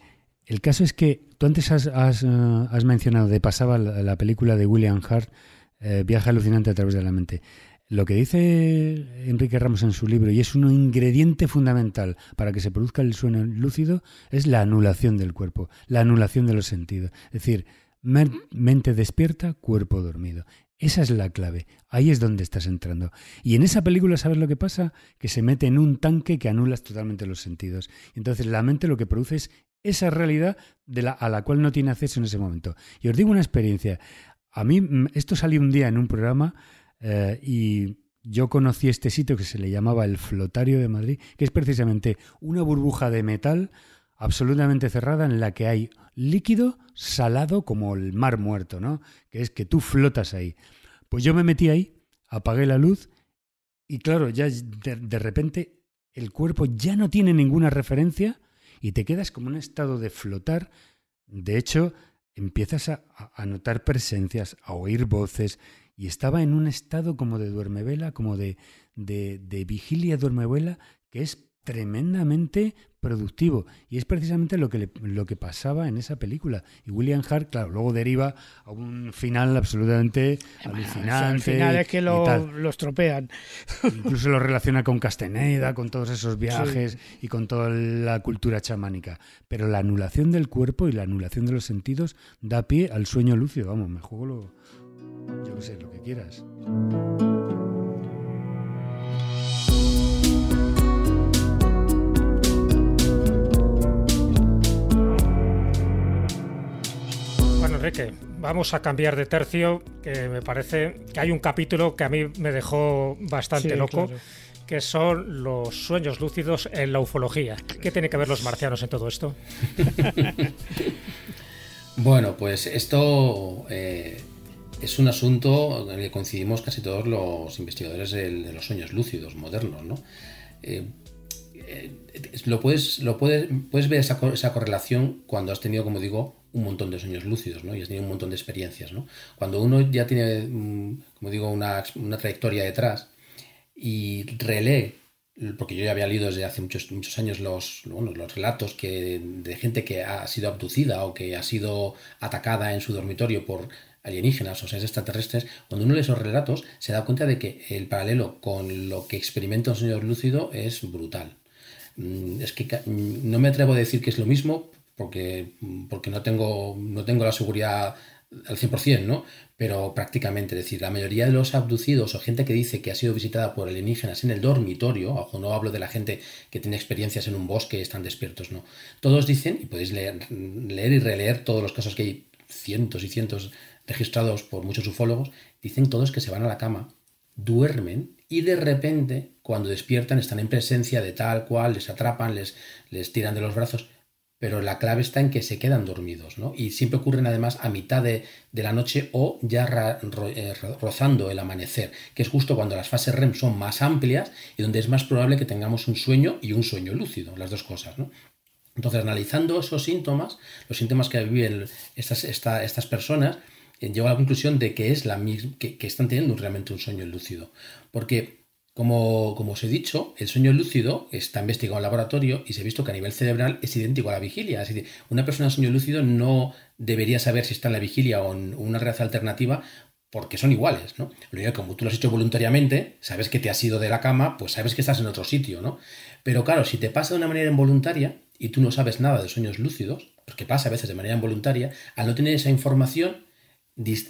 S3: el caso es que tú antes has, eh, mencionado de pasaba la, película de William Hart, eh, Viaje alucinante a través de la mente. Lo que dice Enrique Ramos en su libro, y es un ingrediente fundamental para que se produzca el sueño lúcido, es la anulación del cuerpo, la anulación de los sentidos. Es decir, mente despierta, cuerpo dormido. Esa es la clave. Ahí es donde estás entrando. Y en esa película, ¿sabes lo que pasa? Que se mete en un tanque que anulas totalmente los sentidos. Entonces la mente lo que produce es esa realidad a la cual no tiene acceso en ese momento. Y os digo una experiencia. A mí mm, esto salió un día en un programa eh, y yo conocí este sitio que se le llamaba el Flotario de Madrid, que es precisamente una burbuja de metal absolutamente cerrada en la que hay líquido salado como el mar muerto, ¿no? Que es que tú flotas ahí. Pues yo me metí ahí, apagué la luz y claro, ya de, de repente el cuerpo ya no tiene ninguna referencia y te quedas como en un estado de flotar. De hecho, empiezas a, notar presencias, a oír voces, y estaba en un estado como de duermevela, como de, de, de vigilia duermevela, que es tremendamente productivo. Y es precisamente lo que, lo que pasaba en esa película. Y William Hart, claro, luego deriva a un final absolutamente alucinante. al final es que lo,
S4: estropean. Incluso
S3: lo relaciona con Castaneda, con todos esos viajes y con toda la cultura chamánica. Pero la anulación del cuerpo y la anulación de los sentidos da pie al sueño lucio Vamos, me juego Yo sé, lo que quieras.
S2: vamos a cambiar de tercio, que me parece que hay un capítulo que a mí me dejó bastante loco. que son los sueños lúcidos en la ufología. ¿Qué tiene que ver los marcianos en todo esto? bueno,
S6: pues esto eh, es un asunto en el que coincidimos casi todos los investigadores de, los sueños lúcidos modernos, ¿no? Eh, eh, lo puedes, lo puedes, puedes ver esa, esa, correlación cuando has tenido, como digo, un montón de sueños lúcidos, ¿no? Y has tenido un montón de experiencias, ¿no? Cuando uno ya tiene, mm, como digo, una, trayectoria detrás y relee, porque yo ya había leído desde hace muchos, muchos años los, los relatos que, de gente que ha sido abducida o que ha sido atacada en su dormitorio por alienígenas o seres extraterrestres, cuando uno lee esos relatos se da cuenta de que el paralelo con lo que experimenta un sueño lúcido es brutal. Mm, es que mm, no me atrevo a decir que es lo mismo porque, mm, porque no, tengo, no tengo la seguridad al 100%, ¿no? Pero prácticamente, es decir, la mayoría de los abducidos o gente que dice que ha sido visitada por alienígenas en el dormitorio, ojo, no hablo de la gente que tiene experiencias en un bosque y están despiertos, no. Todos dicen, y podéis leer, leer y releer todos los casos que hay cientos y cientos registrados por muchos ufólogos, dicen todos que se van a la cama, duermen y de repente cuando despiertan están en presencia de tal cual, les atrapan, les, les tiran de los brazos, pero la clave está en que se quedan dormidos, ¿no? Y siempre ocurren además a mitad de, la noche o ya eh, rozando el amanecer, que es justo cuando las fases REM son más amplias y donde es más probable que tengamos un sueño y un sueño lúcido, las dos cosas, ¿no? Entonces, analizando esos síntomas, los síntomas que viven estas, estas personas, eh, llego a la conclusión de que es la que, que están teniendo realmente un sueño lúcido. Porque como, os he dicho, el sueño lúcido está investigado en laboratorio y se ha visto que a nivel cerebral es idéntico a la vigilia. Es decir, una persona en sueño lúcido no debería saber si está en la vigilia o en una realidad alternativa porque son iguales, ¿no? Lo como tú lo has hecho voluntariamente, sabes que te has ido de la cama, pues sabes que estás en otro sitio, ¿no? Pero claro, si te pasa de una manera involuntaria y tú no sabes nada de sueños lúcidos, porque pues pasa a veces de manera involuntaria, al no tener esa información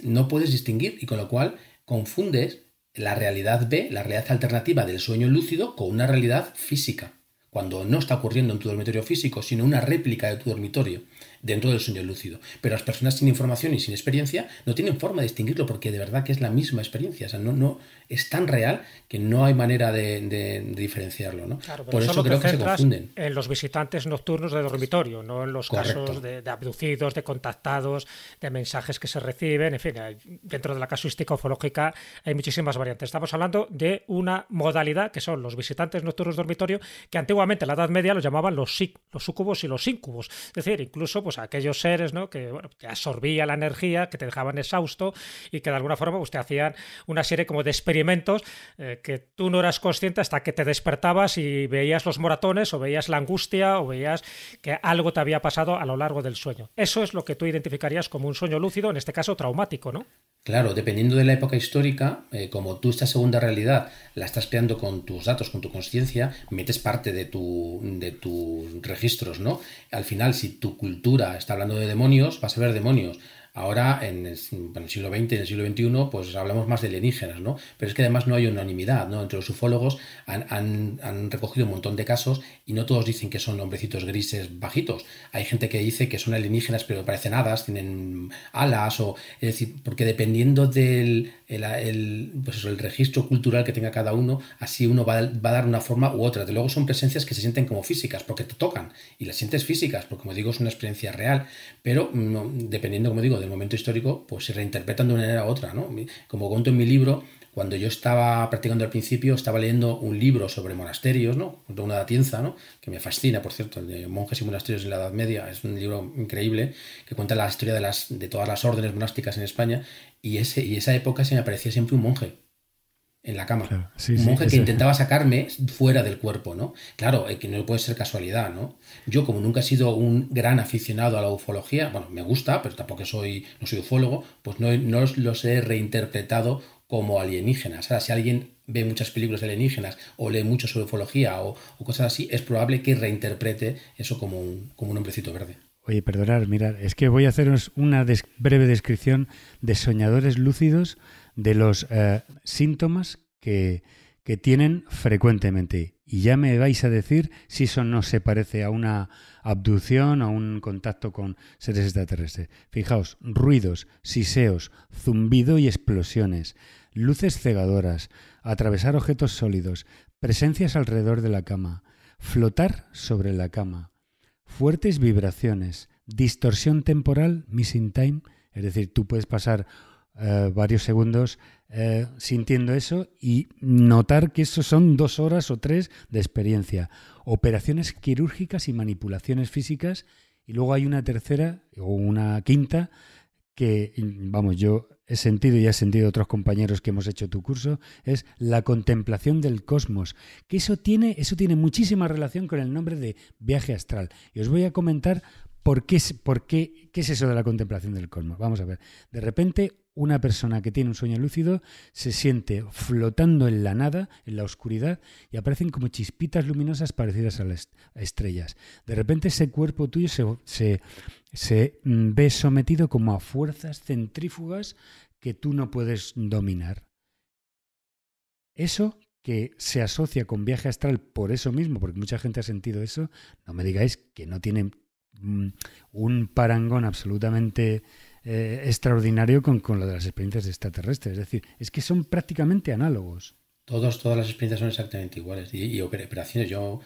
S6: no puedes distinguir y con lo cual confundes la realidad B, la realidad alternativa del sueño lúcido con una realidad física, cuando no está ocurriendo en tu dormitorio físico, sino una réplica de tu dormitorio dentro del sueño lúcido. Pero las personas sin información y sin experiencia no tienen forma de distinguirlo porque de verdad que es la misma experiencia. O sea, no, no es tan real que no hay manera de, diferenciarlo. ¿no? Por eso creo que se confunden.
S2: En los visitantes nocturnos de dormitorio, no en los casos de, abducidos, de contactados, de mensajes que se reciben. En fin, dentro de la casuística ufológica hay muchísimas variantes. Estamos hablando de una modalidad que son los visitantes nocturnos de dormitorio que antiguamente en la Edad Media los llamaban los, los sucubos y los incubos. Es decir, incluso pues, pues, aquellos seres, ¿no? Que, bueno, absorbían la energía, que te dejaban exhausto y que de alguna forma pues, te hacían una serie como de experimentos eh, que tú no eras consciente hasta que te despertabas y veías los moratones o veías la angustia o veías que algo te había pasado a lo largo del sueño. Eso es lo que tú identificarías como un sueño lúcido, en este caso traumático, ¿no?
S6: Claro, dependiendo de la época histórica, eh, como tú esta segunda realidad la estás creando con tus datos, con tu conciencia, metes parte de, tu, de tus registros, ¿no? Al final, si tu cultura está hablando de demonios, vas a ver demonios. Ahora, en el, siglo XX y en el siglo XXI, pues hablamos más de alienígenas, ¿no? Pero es que además no hay unanimidad, ¿no? Entre los ufólogos han, han, recogido un montón de casos y no todos dicen que son hombrecitos grises bajitos. Hay gente que dice que son alienígenas, pero parecen hadas, tienen alas, o es decir, porque dependiendo del, el, pues el, registro cultural que tenga cada uno, así uno va, a dar una forma u otra. De luego son presencias que se sienten como físicas, porque te tocan y las sientes físicas, porque como digo es una experiencia real, pero mm, dependiendo, como digo, del momento histórico, pues se reinterpretan de una manera u otra. ¿no? Como cuento en mi libro, cuando yo estaba practicando al principio, estaba leyendo un libro sobre monasterios, ¿no? De una datienza, ¿no? Que me fascina, por cierto, de monjes y monasterios en la Edad Media. Es un libro increíble que cuenta la historia de, las, de todas las órdenes monásticas en España. Y, ese, y esa época se me aparecía siempre un monje en la cama. un monje que intentaba sacarme fuera del cuerpo, ¿no? Claro, eh, que no puede ser casualidad, ¿no? Yo, como nunca he sido un gran aficionado a la ufología, bueno, me gusta, pero tampoco soy, no soy ufólogo, pues no, no los he reinterpretado como alienígenas. si alguien ve muchas películas de alienígenas o lee mucho sobre ufología o, cosas así, es probable que reinterprete eso como un, como un hombrecito verde.
S3: Oye, perdonad, mirad, es que voy a haceros una breve descripción de soñadores lúcidos de los eh, síntomas que, que tienen frecuentemente. Y ya me vais a decir si eso no se parece a una abducción o un contacto con seres extraterrestres. Fijaos, ruidos, siseos, zumbido y explosiones luces cegadoras, atravesar objetos sólidos, presencias alrededor de la cama, flotar sobre la cama, fuertes vibraciones, distorsión temporal, missing time, es decir, tú puedes pasar eh, varios segundos eh, sintiendo eso y notar que eso son dos horas o tres de experiencia, operaciones quirúrgicas y manipulaciones físicas, y luego hay una tercera o una quinta que, vamos, yo he sentido y he sentido otros compañeros que hemos hecho tu curso, es la contemplación del cosmos, que eso tiene, eso tiene muchísima relación con el nombre de viaje astral. Y os voy a comentar por qué, por qué, qué es eso de la contemplación del cosmos. Vamos a ver. De repente, una persona que tiene un sueño lúcido se siente flotando en la nada, en la oscuridad, y aparecen como chispitas luminosas parecidas a las estrellas. De repente ese cuerpo tuyo se, se, mm, ve sometido como a fuerzas centrífugas que tú no puedes dominar. Eso que se asocia con viaje astral por eso mismo, porque mucha gente ha sentido eso, no me digáis que no tiene mm, un parangón absolutamente eh, extraordinario con, con lo de las experiencias extraterrestres. Es decir, es que son prácticamente análogos.
S6: Todos, todas las experiencias son exactamente iguales. Y, operaciones, yo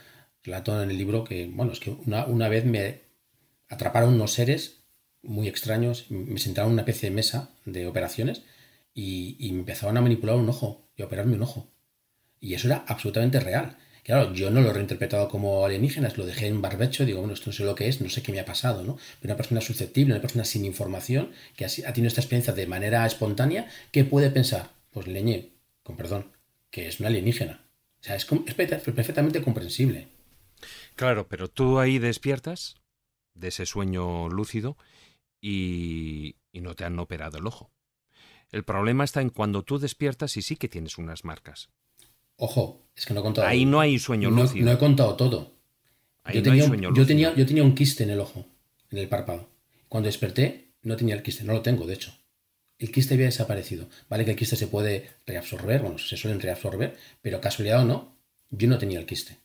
S6: relato en el libro que, bueno, es que una, vez me atraparon unos seres muy extraños, me sentaron en una especie de mesa de operaciones y, y me empezaban a manipular un ojo y operarme un ojo. Y eso era absolutamente real. Claro, yo no lo he reinterpretado como alienígenas, lo dejé en barbecho, digo, bueno, esto no sé lo que es, no sé qué me ha pasado, ¿no? Pero una persona susceptible, una persona sin información, que ha, tenido esta experiencia de manera espontánea, ¿qué puede pensar? Pues leñé, con perdón, que es una alienígena. O sea, es, perfectamente comprensible. Claro, pero tú ahí despiertas
S5: de ese sueño lúcido y, no te han operado el ojo. El problema está en cuando tú despiertas y sí que tienes unas marcas. Ojo, es que no he contado. Ahí no hay sueño no, No he contado todo. yo, tenía, yo,
S6: tenía, yo tenía un quiste en el ojo, en el párpado. Cuando desperté, no tenía el quiste, no lo tengo, de hecho. El quiste había desaparecido. Vale que el quiste se puede reabsorber, bueno, se suelen reabsorber, pero casualidad o no, yo no tenía el quiste.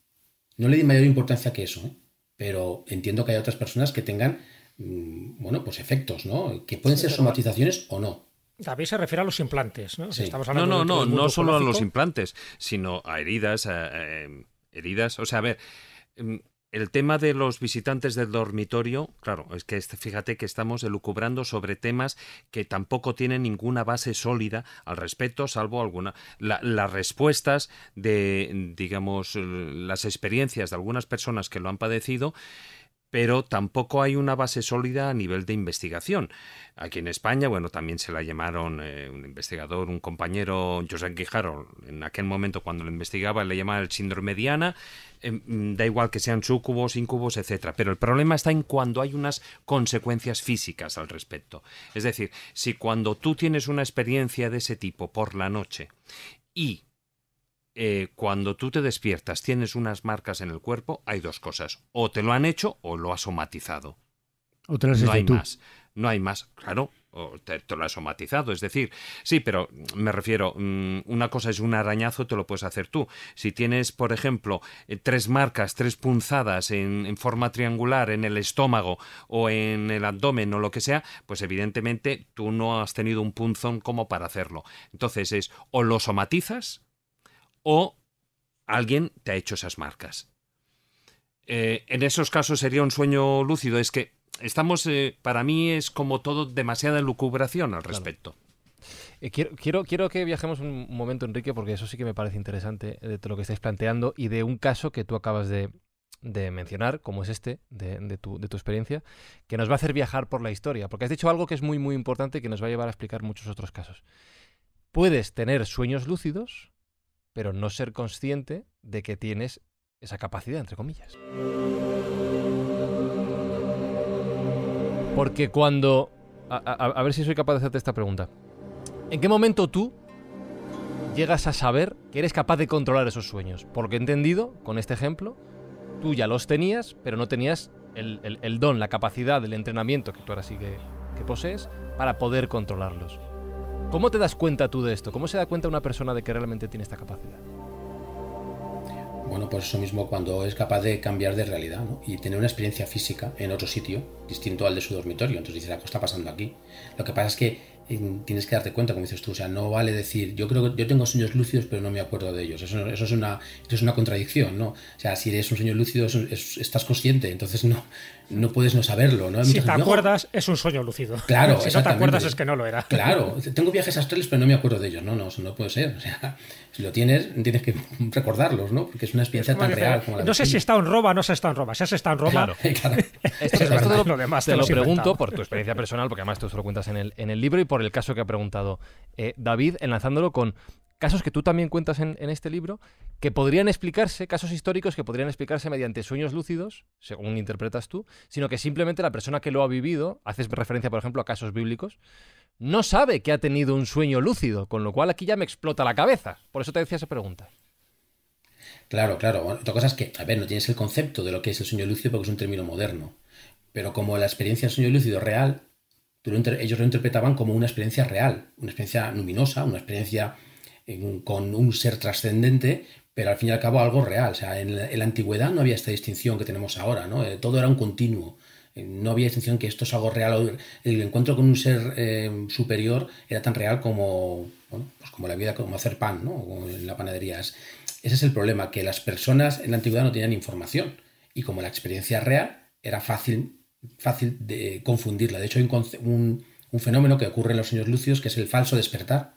S6: No le di mayor importancia que eso, ¿eh? pero entiendo que hay otras personas que tengan, mm, bueno, pues efectos, ¿no? Que pueden ser somatizaciones o no.
S2: David se refiere a los implantes, ¿no? estamos hablando no, no, no, no solo a los
S5: implantes, sino a heridas, eh, heridas. O sea, a ver, em, el tema de los visitantes del dormitorio, claro, es que este, fíjate que estamos elucubrando sobre temas que tampoco tienen ninguna base sólida al respecto, salvo alguna. las respuestas de, digamos, eh, las experiencias de algunas personas que lo han padecido pero tampoco hay una base sólida a nivel de investigación. Aquí en España, bueno, también se la llamaron eh, un investigador, un compañero, José Guijarro, en aquel momento cuando lo investigaba, le llamaba el síndrome Diana, em, da igual que sean súcubos, incubos, etc. Pero el problema está en cuando hay unas consecuencias físicas al respecto. Es decir, si cuando tú tienes una experiencia de ese tipo por la noche y eh, cuando tú te despiertas tienes unas marcas en el cuerpo, hay dos cosas. O te lo han hecho o lo has somatizado.
S3: O te no hay más.
S5: No hay más. Claro, o te, lo has somatizado. Es decir, sí, pero me refiero, mm, una cosa es un arañazo, te lo puedes hacer tú. Si tienes, por ejemplo, eh, tres marcas, tres punzadas en, forma triangular en el estómago o en el abdomen o lo que sea, pues evidentemente tú no has tenido un punzón como para hacerlo. Entonces es o lo somatizas o alguien te ha hecho esas marcas. Eh, en esos casos sería un sueño lúcido, es que estamos, eh, para mí es como todo demasiada lucubración al respecto.
S1: Eh, quiero, quiero, quiero, que viajemos un momento, Enrique, porque eso sí que me parece interesante de lo que estáis planteando y de un caso que tú acabas de, mencionar, como es este, de, tu, de, tu, experiencia, que nos va a hacer viajar por la historia. Porque has dicho algo que es muy, muy importante y que nos va a llevar a explicar muchos otros casos. Puedes tener sueños lúcidos pero no ser consciente de que tienes esa capacidad, entre comillas. Porque cuando... A, ver si soy capaz de hacerte esta pregunta. ¿En qué momento tú llegas a saber que eres capaz de controlar esos sueños? Porque he entendido, con este ejemplo, tú ya los tenías, pero no tenías el, don, la capacidad, el entrenamiento que tú ahora sí que posees para poder controlarlos. ¿Cómo te das cuenta tú de esto? ¿Cómo se da cuenta una persona de que realmente tiene esta capacidad?
S6: Bueno, pues eso mismo cuando es capaz de cambiar de realidad y tener una experiencia física en otro sitio distinto al de su dormitorio. Entonces dice, ¿qué ah, pues está pasando aquí? Lo que pasa es que eh, tienes que darte cuenta, como dices tú, o sea, no vale decir, yo creo que yo tengo sueños lúcidos, pero no me acuerdo de ellos. Eso, es, una, es una contradicción, ¿no? O sea, si eres un sueño lúcido, estás consciente, entonces no, no puedes no saberlo. ¿no? Si te acuerdas,
S2: es un sueño lúcido. Claro, Si no te acuerdas, es que no lo era. Claro, tengo viajes
S6: astrales, pero no me acuerdo de ellos. No, no, no puede ser. O sea, si lo tienes, tienes que recordarlos, ¿no? Porque es una experiencia tan real como la No sé si
S2: está en Roma o no se está en Roma. Si has estado en Roma, claro. esto, es esto lo, demás
S1: te, lo, pregunto por tu experiencia personal, porque además tú se lo cuentas en el, en el libro y por el caso que ha preguntado eh, David, enlazándolo con casos que tú también cuentas en, este libro, que podrían explicarse, casos históricos que podrían explicarse mediante sueños lúcidos, según interpretas tú, sino que simplemente la persona que lo ha vivido, haces referencia por ejemplo a casos bíblicos, no sabe que ha tenido un sueño
S6: lúcido, con lo cual
S1: aquí ya me explota la cabeza. Por eso te decía esa pregunta.
S6: Claro, claro. otra cosa es que, a ver, no tienes el concepto de lo que es el sueño lúcido porque es un término moderno. Pero como la experiencia del sueño lúcido real, ellos lo interpretaban como una experiencia real, una experiencia luminosa, una experiencia con un ser trascendente, pero al fin y al cabo algo real. sea, en la, antigüedad no había esta distinción que tenemos ahora, ¿no? Eh, todo era un continuo. Eh, no había distinción que esto es algo real. El encuentro con un ser eh, superior era tan real como, pues como la vida, como hacer pan, ¿no? en la panadería. ese es el problema, que las personas en la antigüedad no tenían información. Y como la experiencia real, era fácil, fácil de confundirla. De hecho, hay un, fenómeno que ocurre en los sueños lucios que es el falso despertar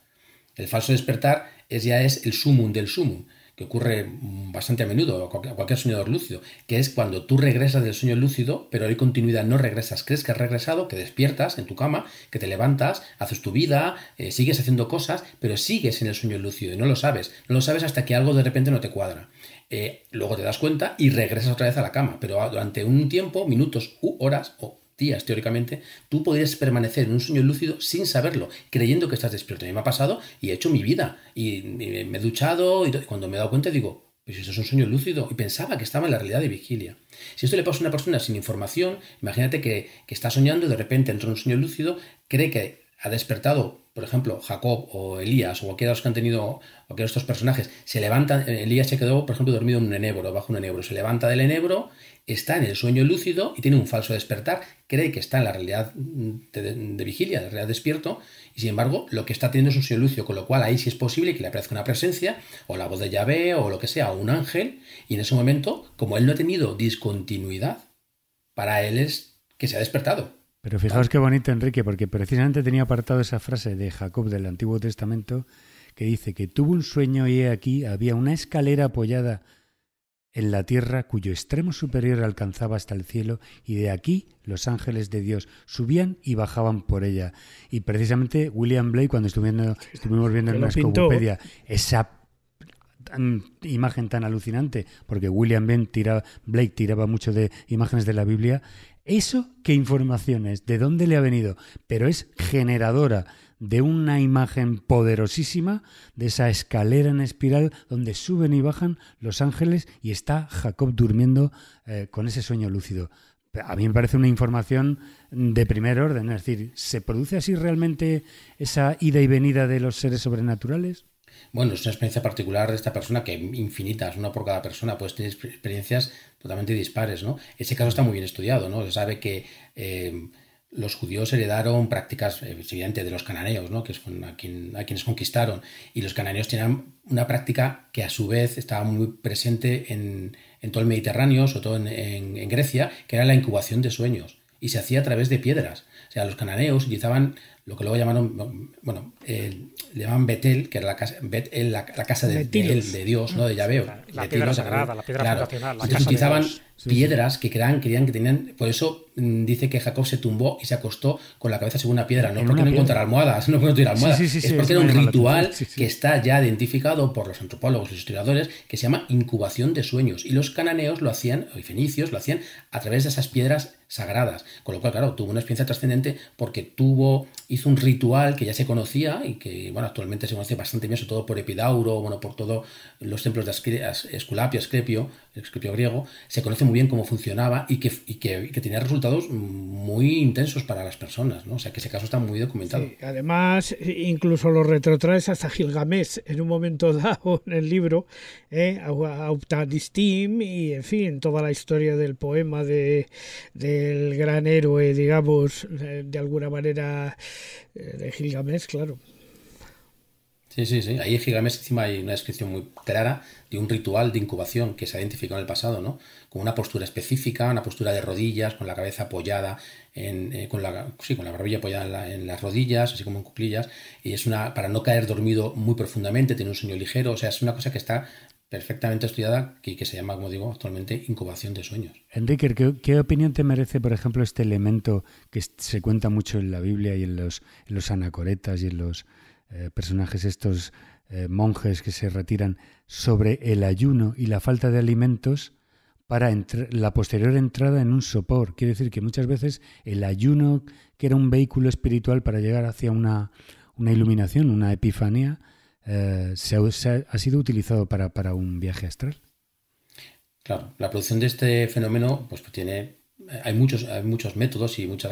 S6: el falso despertar es, ya es el sumum del sumum, que ocurre bastante a menudo a cualquier soñador lúcido, que es cuando tú regresas del sueño lúcido, pero hay continuidad, no regresas, crees que has regresado, que despiertas en tu cama, que te levantas, haces tu vida, eh, sigues haciendo cosas, pero sigues en el sueño lúcido y no lo sabes, no lo sabes hasta que algo de repente no te cuadra. Eh, luego te das cuenta y regresas otra vez a la cama, pero durante un tiempo, minutos u horas o días, teóricamente, tú podrías permanecer en un sueño lúcido sin saberlo, creyendo que estás despierto. A mí me ha pasado y he hecho mi vida. Y me he duchado y cuando me he dado cuenta digo, pues eso es un sueño lúcido. Y pensaba que estaba en la realidad de vigilia. Si esto le pasa a una persona sin información, imagínate que, está soñando, de repente entra en un sueño lúcido, cree que ha despertado, por ejemplo, Jacob o Elías o cualquiera de los que han tenido, cualquiera de estos personajes, se levanta Elías se quedó, por ejemplo, dormido en un enebro, bajo un enebro, se levanta del enebro está en el sueño lúcido y tiene un falso despertar, cree que está en la realidad de, vigilia, en realidad despierto, y sin embargo lo que está teniendo es un sueño lúcido, con lo cual ahí sí es posible que le aparezca una presencia, o la voz de Yahvé, o lo que sea, o un ángel, y en ese momento, como él no ha tenido discontinuidad, para él es que se ha despertado.
S3: Pero fijaos qué bonito, Enrique, porque precisamente tenía apartado esa frase de Jacob del Antiguo Testamento que dice que tuvo un sueño y aquí había una escalera apoyada en la tierra cuyo extremo superior alcanzaba hasta el cielo, y de aquí los ángeles de Dios subían y bajaban por ella. Y precisamente William Blake, cuando estuvimos, viendo en la esa imagen tan alucinante, porque William Blake tiraba mucho de imágenes de la Biblia, eso qué información es, de dónde le ha venido, pero es generadora de una imagen poderosísima de esa escalera en espiral donde suben y bajan los ángeles y está Jacob durmiendo eh, con ese sueño lúcido. A mí me parece una información de primer orden, es decir, ¿se produce así realmente esa ida y venida de los seres sobrenaturales?
S6: Bueno, es una experiencia particular de esta persona que infinitas, una por cada persona, pues tiene experiencias totalmente dispares, ¿no? Ese caso está muy bien estudiado, ¿no? Se sabe que eh, los judíos heredaron prácticas, eh, pues, evidentemente, de los cananeos, ¿no? que es a, quienes conquistaron. Y los cananeos tenían una práctica que a su vez estaba muy presente en, todo el Mediterráneo, sobre todo en, Grecia, que era la incubación de sueños. Y se hacía a través de piedras. O sea, los cananeos utilizaban lo que luego llamaron, bueno, le llaman Betel, que era la casa, Betel, eh, la, casa de, de, de, Dios, ¿no? De Yahweh La, piedra sagrada, la piedra claro. Entonces utilizaban piedras que creían, creían que tenían. Por eso mm, dice que Jacob se tumbó y se acostó con la cabeza sobre una piedra. No porque no encontrara almohadas, no porque no almohadas. es porque era un ritual que está ya identificado por los antropólogos, los historiadores, que se llama incubación de sueños. Y los cananeos lo hacían, o fenicios lo hacían, a través de esas piedras sagradas. Con lo cual, claro, tuvo una experiencia trascendente porque tuvo, hizo un ritual que ya se conocía y que bueno, actualmente se conoce bastante bien, sobre todo por Epidauro, bueno, por todos los templos de Esculapio, Asclepio, el escrito griego, se conoce muy bien cómo funcionaba y que, tenía resultados muy intensos para las personas, ¿no? O sea, que ese caso está muy documentado.
S4: además, incluso lo retrotraes hasta Gilgamesh en un momento dado en el libro, ¿eh? a y, en fin, toda la historia del poema de, del gran héroe, digamos, eh, de alguna manera, eh, de Gilgamesh, claro.
S6: Sí, sí, sí. Ahí en encima hay una descripción muy clara de un ritual de incubación que se ha identificado en el pasado, ¿no? Con una postura específica, una postura de rodillas, con la cabeza apoyada, en, eh, con, la, sí, con la barbilla apoyada en, las rodillas, así como en cuclillas. Y es una, para no caer dormido muy profundamente, tiene un sueño ligero. O sea, es una cosa que está perfectamente estudiada y que, se llama, como digo, actualmente incubación de sueños.
S3: Enrique, ¿qué, opinión te merece, por ejemplo, este elemento que se cuenta mucho en la Biblia y en los, en los anacoretas y en los eh, personajes estos eh, monjes que se retiran sobre el ayuno y la falta de alimentos para la posterior entrada en un sopor. Quiere decir que muchas veces el ayuno, que era un vehículo espiritual para llegar hacia una, iluminación, una epifanía, eh, se, ha, sido utilizado para, un viaje astral.
S6: Claro, la producción de este fenómeno, pues tiene. Hay muchos, hay muchos métodos y muchas.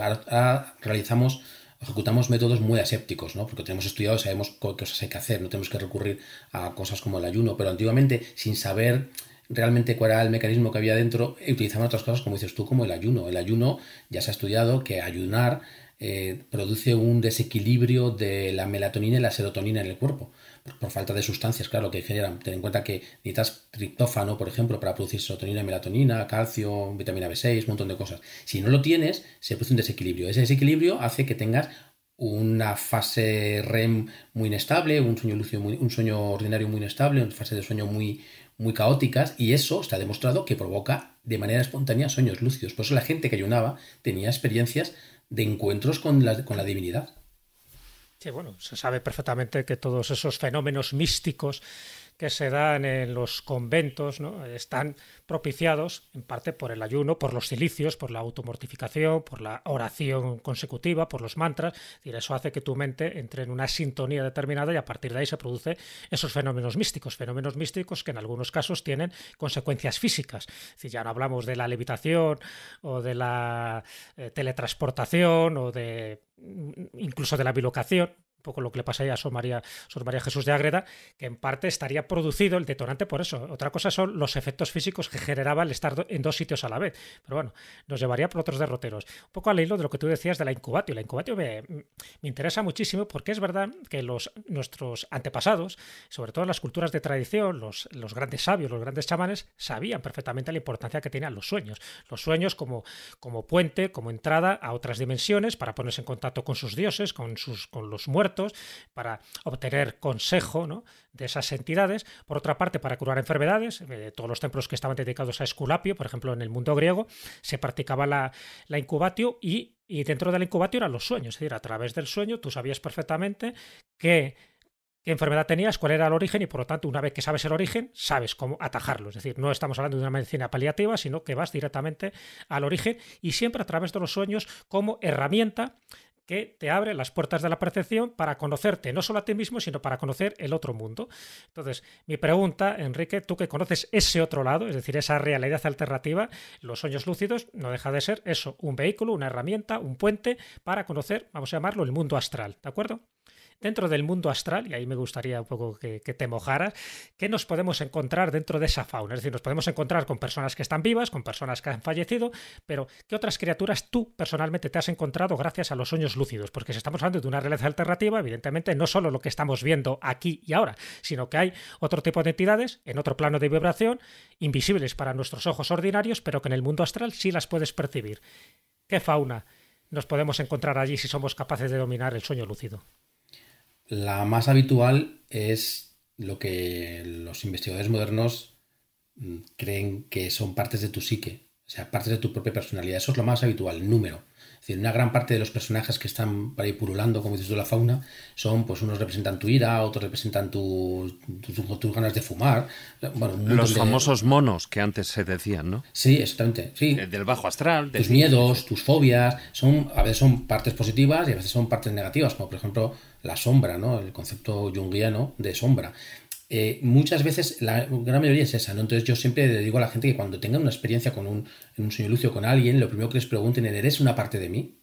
S6: realizamos ejecutamos métodos muy asépticos, ¿no? Porque tenemos estudiado, sabemos qué cosas hay que hacer, no tenemos que recurrir a cosas como el ayuno, pero antiguamente, sin saber realmente cuál era el mecanismo que había dentro, utilizaban otras cosas, como dices tú, como el ayuno. El ayuno ya se ha estudiado que ayunar eh, produce un desequilibrio de la melatonina y la serotonina en el cuerpo, por, falta de sustancias, claro, que generan. Ten en cuenta que necesitas triptófano, por ejemplo, para producir serotonina y melatonina, calcio, vitamina B6, un montón de cosas. Si no lo tienes, se produce un desequilibrio. Ese desequilibrio hace que tengas una fase REM muy inestable, un sueño lúcido un sueño ordinario muy inestable, una fase de sueño muy, muy caóticas y eso está demostrado que provoca de manera espontánea sueños lúcidos. Por eso la gente que ayunaba tenía experiencias de encuentros con la, divinidad.
S2: Sí, bueno, se sabe perfectamente que todos esos fenómenos místicos que se dan en los conventos ¿no? están propiciados en parte por el ayuno, por los silicios, por la automortificación, por la oración consecutiva, por los mantras, y eso hace que tu mente entre en una sintonía determinada y a partir de ahí se producen esos fenómenos místicos, fenómenos místicos que en algunos casos tienen consecuencias físicas. Si ya no hablamos de la levitación o de la eh, teletransportación o de mm, incluso de la bilocación, poco lo que le pasaría a Sor María, Sor Jesús de Ágreda, que en parte estaría producido el detonante por eso. Otra cosa son los efectos físicos que generaba el estar en dos sitios a la vez. Pero bueno, nos llevaría por otros derroteros. Un poco al hilo de lo que tú decías de la incubatio. La incubatio me, me interesa muchísimo porque es verdad que los, nuestros antepasados, sobre todo las culturas de tradición, los, los grandes sabios, los grandes chamanes, sabían perfectamente la importancia que tenían los sueños. Los sueños como, como puente, como entrada a otras dimensiones para ponerse en contacto con sus dioses, con, sus, con los muertos para obtener consejo de esas entidades. Por otra parte, para curar enfermedades, eh, todos los templos que estaban dedicados a Esculapio, por ejemplo, en el mundo griego, se practicaba la, incubatio y, dentro de la incubatio eran los sueños. Es decir, a través del sueño tú sabías perfectamente qué enfermedad tenías, cuál era el origen y por lo tanto una vez que sabes el origen, sabes cómo atajarlo. Es decir, no estamos hablando de una medicina paliativa, sino que vas directamente al origen y siempre a través de los sueños como herramienta que te abre las puertas de la percepción para conocerte no solo a ti mismo, sino para conocer el otro mundo. Entonces, mi pregunta, Enrique, tú que conoces ese otro lado, es decir, esa realidad alternativa, los sueños lúcidos no deja de ser eso, un vehículo, una herramienta, un puente para conocer, vamos a llamarlo, el mundo astral, ¿de acuerdo? dentro del mundo astral, y ahí me gustaría un poco que, te mojaras, ¿qué nos podemos encontrar dentro de esa fauna? Es decir, nos podemos encontrar con personas que están vivas, con personas que han fallecido, pero ¿qué otras criaturas tú personalmente te has encontrado gracias a los sueños lúcidos? Porque si estamos hablando de una realidad alternativa, evidentemente no solo lo que estamos viendo aquí y ahora, sino que hay otro tipo de entidades en otro plano de vibración, invisibles para nuestros ojos ordinarios, pero que en el mundo astral sí las puedes percibir. ¿Qué fauna? nos podemos encontrar allí si somos capaces de dominar el sueño lúcido. La más
S6: habitual es lo que los investigadores modernos mm, creen que son partes de tu psique, o sea, partes de tu propia personalidad. Eso es lo más habitual, número una gran parte de los personajes que están para purulando, como dices tú, la fauna, son, pues, unos representan tu ira, otros representan tus tu, ganas de fumar. los famosos monos que antes se decían, ¿no? Sí, exactamente. Eh, del bajo astral. Tus miedos, tus fobias, son, a veces son partes positivas y a veces son partes negativas, como por ejemplo la sombra, ¿no? El concepto junguiano de sombra. Eh, muchas veces la gran mayoría es esa, ¿no? Entonces yo siempre le digo a la gente que cuando tengan una experiencia con un, en un sueño con alguien, lo primero que les pregunten es, ¿eres una parte de mí?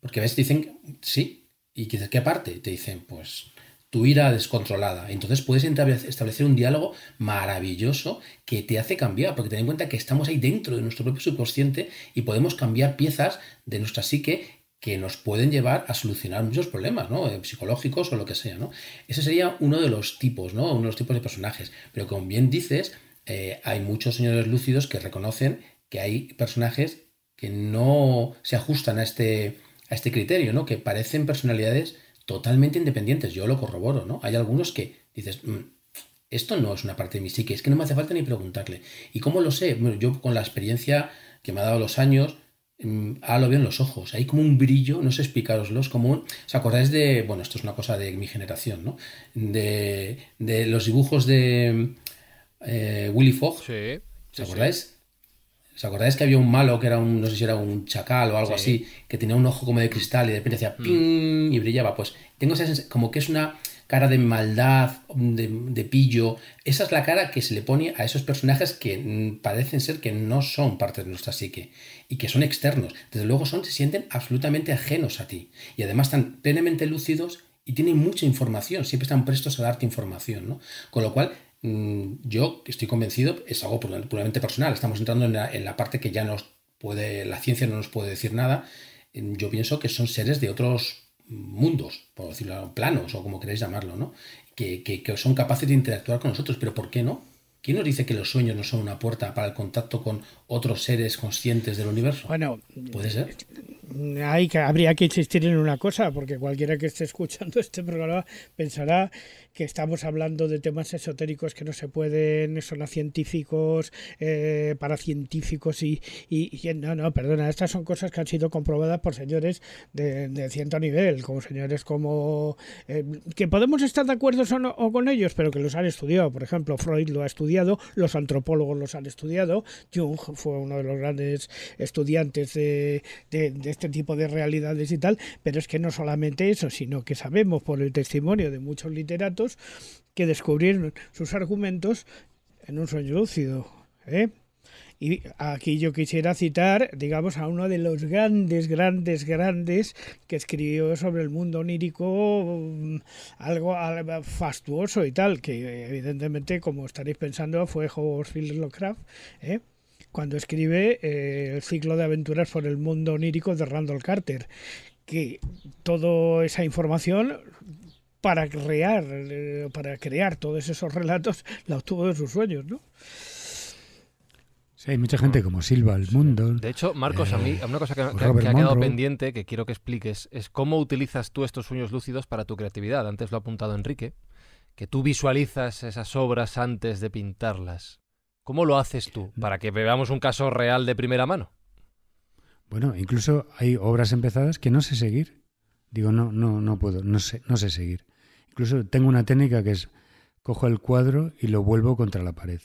S6: Porque a veces dicen, sí, y quizás ¿qué parte? Te dicen, pues tu ira descontrolada. Entonces puedes establecer un diálogo maravilloso que te hace cambiar, porque ten en cuenta que estamos ahí dentro de nuestro propio subconsciente y podemos cambiar piezas de nuestra psique que nos pueden llevar a solucionar muchos problemas, ¿no? Eh, psicológicos o lo que sea, ¿no? Ese sería uno de los tipos, ¿no? Uno de los tipos de personajes. Pero como bien dices, eh, hay muchos señores lúcidos que reconocen que hay personajes que no se ajustan a este, a este criterio, ¿no? Que parecen personalidades totalmente independientes. Yo lo corroboro, ¿no? Hay algunos que dices, mm, esto no es una parte de mi psique, es que no me hace falta ni preguntarle. ¿Y cómo lo sé? Bueno, yo con la experiencia que me ha dado los años, Ah, lo veo en los ojos, hay como un brillo, no sé los como ¿os acordáis de, bueno, esto es una cosa de mi generación, ¿no? De, de los dibujos de eh, Willy Fogg, se acordáis? ¿Os acordáis que había un malo que era un, no sé si era un chacal o algo así, que tenía un ojo como de cristal y de repente hacía mm. ping y brillaba? Pues tengo esa sensación, como que es una cara de maldad, de, pillo. Esa es la cara que se le pone a esos personajes que parecen ser que no son parte de nuestra psique y que son externos. Desde luego son, se sienten absolutamente ajenos a ti y además están plenamente lúcidos y tienen mucha información, siempre están prestos a darte información, Con lo cual yo estoy convencido, es algo puramente personal, estamos entrando en la, en la parte que ya nos puede, la ciencia no nos puede decir nada, yo pienso que son seres de otros mundos, por decirlo, planos o como queréis llamarlo, ¿no? Que, que, que, son capaces de interactuar con nosotros, pero ¿por qué no? ¿Quién nos dice que los sueños no son una puerta para el contacto con otros seres conscientes del universo? Bueno, puede ser
S4: hay que, habría que insistir en una cosa, porque cualquiera que esté escuchando este programa pensará que estamos hablando de temas esotéricos que no se pueden, eh, son a científicos, eh, para científicos y, No, no, perdona, estas son cosas que han sido comprobadas por señores de, de cierto nivel, como señores como... Eh, que podemos estar de acuerdo o, con ellos, pero que los han estudiado. Por ejemplo, Freud lo ha estudiado, los antropólogos los han estudiado, Jung fue uno de los grandes estudiantes de, de este tipo de realidades y tal, pero es que no solamente eso, sino que sabemos por el testimonio de muchos literatos que descubrieron sus argumentos en un sueño lúcido. ¿eh? Y aquí yo quisiera citar, digamos, a uno de los grandes, grandes, grandes que escribió sobre el mundo onírico mm, algo, fastuoso y tal, que evidentemente, como estaréis pensando, fue Howard Lovecraft, ¿eh? cuando escribe eh, El ciclo de aventuras por el mundo onírico de Randall Carter, que toda esa información para crear, eh, para crear todos esos relatos la obtuvo de sus sueños, ¿no?
S3: Sí, hay mucha gente como Silva, el mundo. De hecho, Marcos, a mí eh, una cosa que, ha quedado
S1: pendiente, que quiero que expliques, es cómo utilizas tú estos sueños lúcidos para tu creatividad. Antes lo ha apuntado Enrique, que tú visualizas esas obras antes de pintarlas. ¿Cómo lo haces tú para que veamos un caso real de primera mano?
S3: Bueno, incluso hay obras empezadas que no sé seguir. Digo, no, no, no puedo, no sé, no sé seguir. Incluso tengo una técnica que es cojo el cuadro y lo vuelvo contra la pared.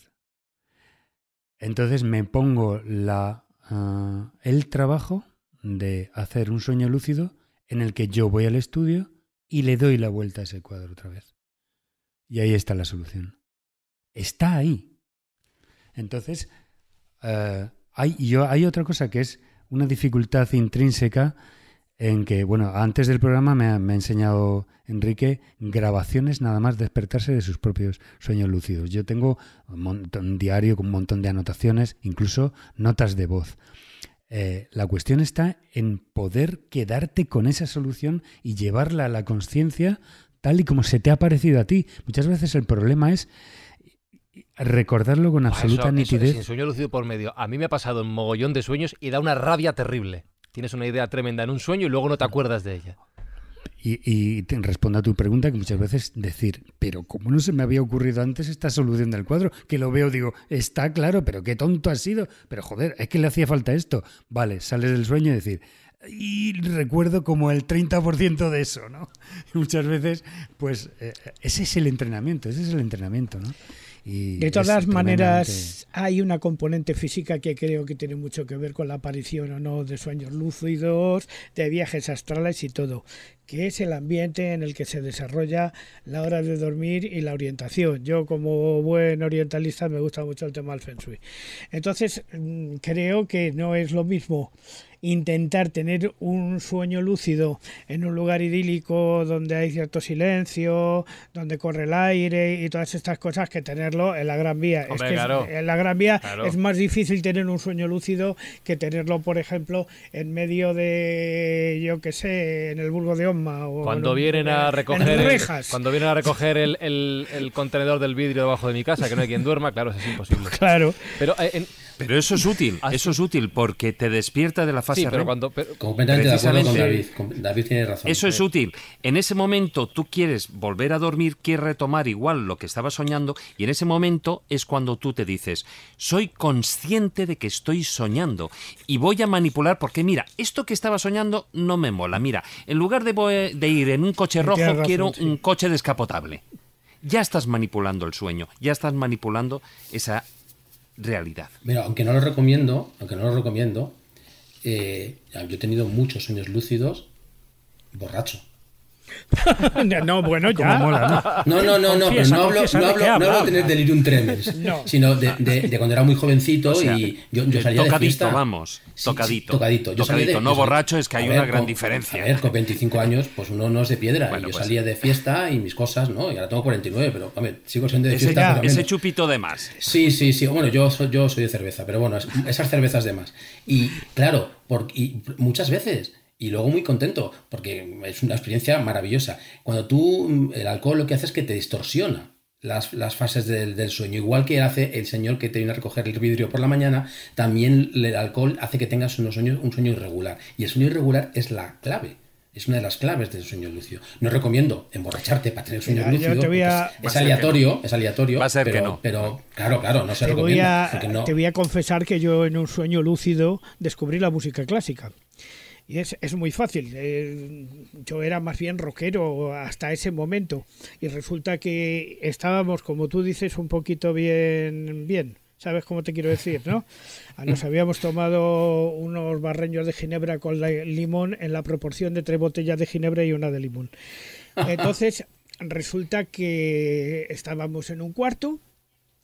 S3: Entonces me pongo la, ah, el trabajo de hacer un sueño lúcido en el que yo voy al estudio y le doy la vuelta a ese cuadro otra vez. Y ahí está la solución. Está ahí. Entonces, eh, hay, yo, hay otra cosa que es una dificultad intrínseca en que, bueno, antes del programa me ha, enseñado Enrique grabaciones nada más despertarse de sus propios sueños lúcidos. Yo tengo un, diario con un montón de anotaciones, incluso notas de voz. Eh, la cuestión está en poder quedarte con esa solución y llevarla a la conciencia tal y como se te ha parecido a ti. Muchas veces el problema es recordarlo con absoluta nitidez. Eso,
S1: sueño lucido por medio. A mí me ha pasado un mogollón de sueños y da una rabia terrible. Tienes una idea tremenda en un sueño y luego no te acuerdas de ella.
S3: Y, respondo a tu pregunta que muchas veces decir, pero ¿cómo no se me había ocurrido antes esta solución del cuadro? Que lo veo, digo, está claro, pero qué tonto ha sido. Pero joder, es que le hacía falta esto. Vale, sales del sueño y decir, y recuerdo como el 30% de eso, ¿no? muchas veces, pues, eh, ese es el entrenamiento, ese es el entrenamiento, ¿no? de todas maneras,
S4: hay una componente física que creo que tiene mucho que ver con la aparición o no de sueños lúcidos, de viajes astrales y todo, que es el ambiente en el que se desarrolla la hora de dormir y la orientación. Yo como buen orientalista me gusta mucho el tema del feng Entonces, mm, creo que no es lo mismo intentar tener un sueño lúcido en un lugar idílico donde hay cierto silencio, donde corre el aire y todas estas cosas que tenerlo en la Gran Vía. es en la Gran Vía es más difícil tener un sueño lúcido que tenerlo, por ejemplo, en medio de, yo qué sé, en el Burgo de Osma. O cuando, vienen a recoger cuando
S1: vienen a recoger el, contenedor del vidrio debajo de mi casa, que no hay quien duerma, claro, eso es imposible.
S5: Claro. Pero eh, en, pero eso es útil, ah, eso es útil porque te despierta de la fase sí, pero Cuando, Completamente con David. David tiene razón. Eso es útil. En ese momento tú quieres volver a dormir, quieres retomar igual lo que estaba soñando y en ese momento es cuando tú te dices, soy consciente de que estoy soñando y voy a manipular porque mira, esto que estaba soñando no me mola. Mira, en lugar de, de ir en un coche rojo, quiero un coche descapotable ya estás manipulando el sueño, ya estás manipulando esa realidad. Mira, aunque no lo recomiendo, aunque no lo
S6: recomiendo, eh, yo he tenido muchos sueños lúcidos borracho. no, bueno, ya. Mola, ¿no? no, no, no, no, no hablo, no no de tener delirium tremens, sino de, cuando era muy jovencito y yo, salía de fiesta. vamos, tocadito. tocadito, yo tocadito, no borracho, es que hay una gran diferencia. A ver, ¿eh? con 25 años, pues uno no es de piedra. yo pues salía de fiesta y mis cosas, ¿no? Y ahora tengo 49, pero a ver, sigo siendo de fiesta. ese chupito de más. Sí, sí, sí. Bueno, yo, yo soy de cerveza, pero bueno, esas cervezas de más. Y claro, y muchas veces y luego muy contento, porque es una experiencia maravillosa. Cuando tú, el alcohol lo que hace es que te distorsiona las, fases del, sueño. Igual que hace el señor que te viene a recoger el vidrio por la mañana, también el alcohol hace que tengas unos sueños, un sueño irregular. Y el sueño irregular es la clave. Es una de las claves del sueño lúcido. No recomiendo emborracharte para tener sueño lúcido. Es, aleatorio, es aleatorio. pero, Pero claro, claro, no se te Voy a, Te voy
S4: a confesar que yo en un sueño lúcido descubrí la música clásica. Y es, es muy fácil. Eh, yo era más bien rockero hasta ese momento. Y resulta que estábamos, como tú dices, un poquito bien, bien. ¿Sabes cómo te quiero decir, no? Ah, nos habíamos tomado unos barreños de ginebra con limón en la proporción de tres botellas de ginebra y una de limón. Entonces, resulta que estábamos en un cuarto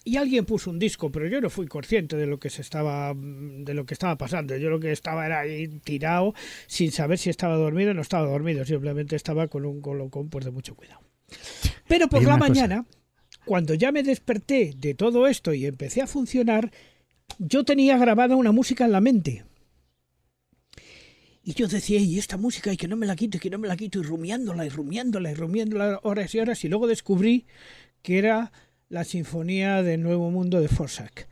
S4: y alguien puso un disco, pero yo no fui consciente de lo que se estaba de lo que estaba pasando. Yo lo que estaba era ahí tirado sin saber si estaba dormido o no estaba dormido, simplemente estaba con un colocón pues de mucho cuidado. Pero por la mañana, cuando ya me desperté de todo esto y empecé a funcionar, yo tenía grabada una música en la mente. Y yo decía, y esta música, y que no me la quito, y que no me la quito, y rumiándola, y rumiándola, y rumiándola horas y horas, y luego descubrí que era la Sinfonía del Nuevo Mundo de Forsak.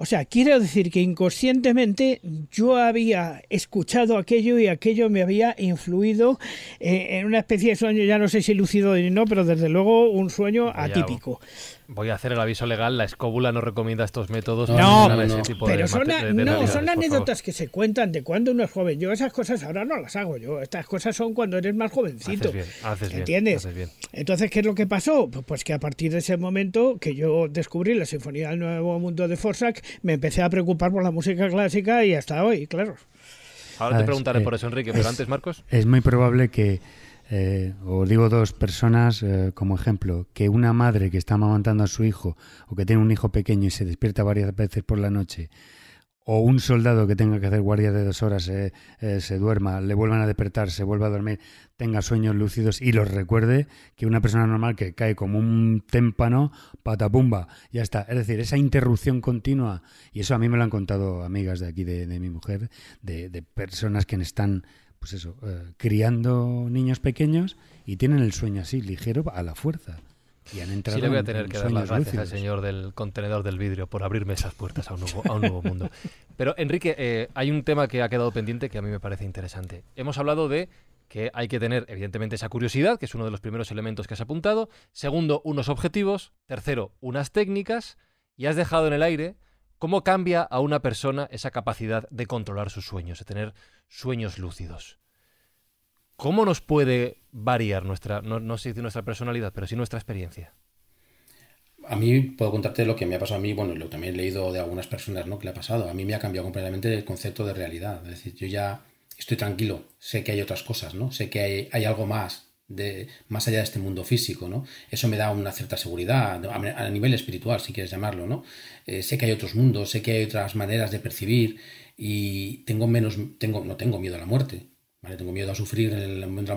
S4: O sea, quiero decir que inconscientemente yo había escuchado aquello y aquello me había influido eh, en una especie de sueño, ya no sé si lucido o no, pero desde luego un sueño atípico
S1: voy a hacer el aviso legal, la escóbula no recomienda estos métodos. No, pero son, son anécdotas
S4: que se cuentan de cuando uno es joven. Yo esas cosas ahora no las hago yo. Estas cosas son cuando eres más jovencito. Haces bien, ¿Entiendes? Entonces, ¿qué es lo que pasó? Pues, pues que a partir de ese momento que yo descubrí la Sinfonía del Nuevo Mundo de Forsak, me empecé a preocupar por la música clásica y hasta hoy, claro.
S1: Ahora te ah, preguntaré por eso, Enrique, pero antes, Marcos. Es muy probable
S3: que eh, o digo dos personas eh, como ejemplo, que una madre que está amamantando a su hijo o que tiene un hijo pequeño y se despierta varias veces por la noche, o un soldado que tenga que hacer guardia de dos horas, eh, se duerma, le vuelvan a despertar, se vuelva a dormir, tenga sueños lúcidos y los recuerde, que una persona normal que cae como un témpano, patapumba, ya está. Es decir, esa interrupción continua, y eso a mí me lo han contado amigas de aquí de, mi mujer, de personas que están pues eso, eh, criando niños pequeños y tienen el sueño así, ligero, a la fuerza.
S1: Y han entrado sí, le voy a tener que dar las gracias al señor del contenedor del vidrio por abrirme esas puertas a un nuevo, a un nuevo mundo. Pero, Enrique, eh, hay un tema que ha quedado pendiente que a mí me parece interesante. Hemos hablado de que hay que tener, evidentemente, esa curiosidad, que es uno de los primeros elementos que has apuntado. Segundo, unos objetivos. Tercero, unas técnicas. Y has dejado en el aire ¿Cómo cambia a una persona esa capacidad de controlar sus sueños, de tener sueños lúcidos? ¿Cómo nos puede variar nuestra, no, sé si nuestra personalidad, pero sí nuestra experiencia?
S6: A mí puedo contarte lo que me ha pasado a mí, bueno, lo también he leído de algunas personas, ¿no? Que le ha pasado. A mí me ha cambiado completamente el concepto de realidad. Es decir, yo ya estoy tranquilo, sé que hay otras cosas, ¿no? Sé que hay, hay algo más, más allá de este mundo físico, ¿no? Eso me da una cierta seguridad, a, nivel espiritual, si quieres llamarlo, ¿no? Eh, sé que hay otros mundos, sé que hay otras maneras de percibir y tengo menos, tengo, no tengo miedo a la muerte, Tengo miedo a sufrir,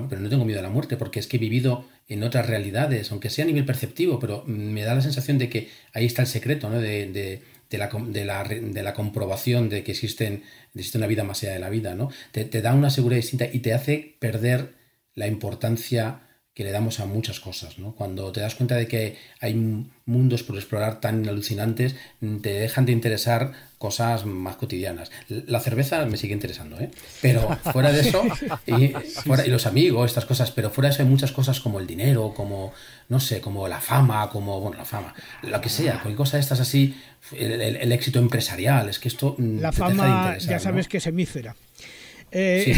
S6: pero no tengo miedo a la muerte porque es que he vivido en otras realidades, aunque sea a nivel perceptivo, pero me da la sensación de que ahí está el secreto, de, de la, comprobación de que existen, existe una vida más allá de la vida, ¿no? te da una seguridad distinta y te hace perder la importancia que le damos a muchas cosas. ¿no? Cuando te das cuenta de que hay mundos por explorar tan alucinantes, te dejan de interesar cosas más cotidianas. La cerveza me sigue interesando, ¿eh? pero fuera de eso, y, y, los amigos, estas cosas, pero fuera de eso hay muchas cosas como el dinero, como, no sé, como la fama, como, bueno, la fama, lo que sea, cualquier cosa de estas así, el, éxito empresarial, es que esto... Mm, la fama, ya sabes
S4: que es hemífera. Eh,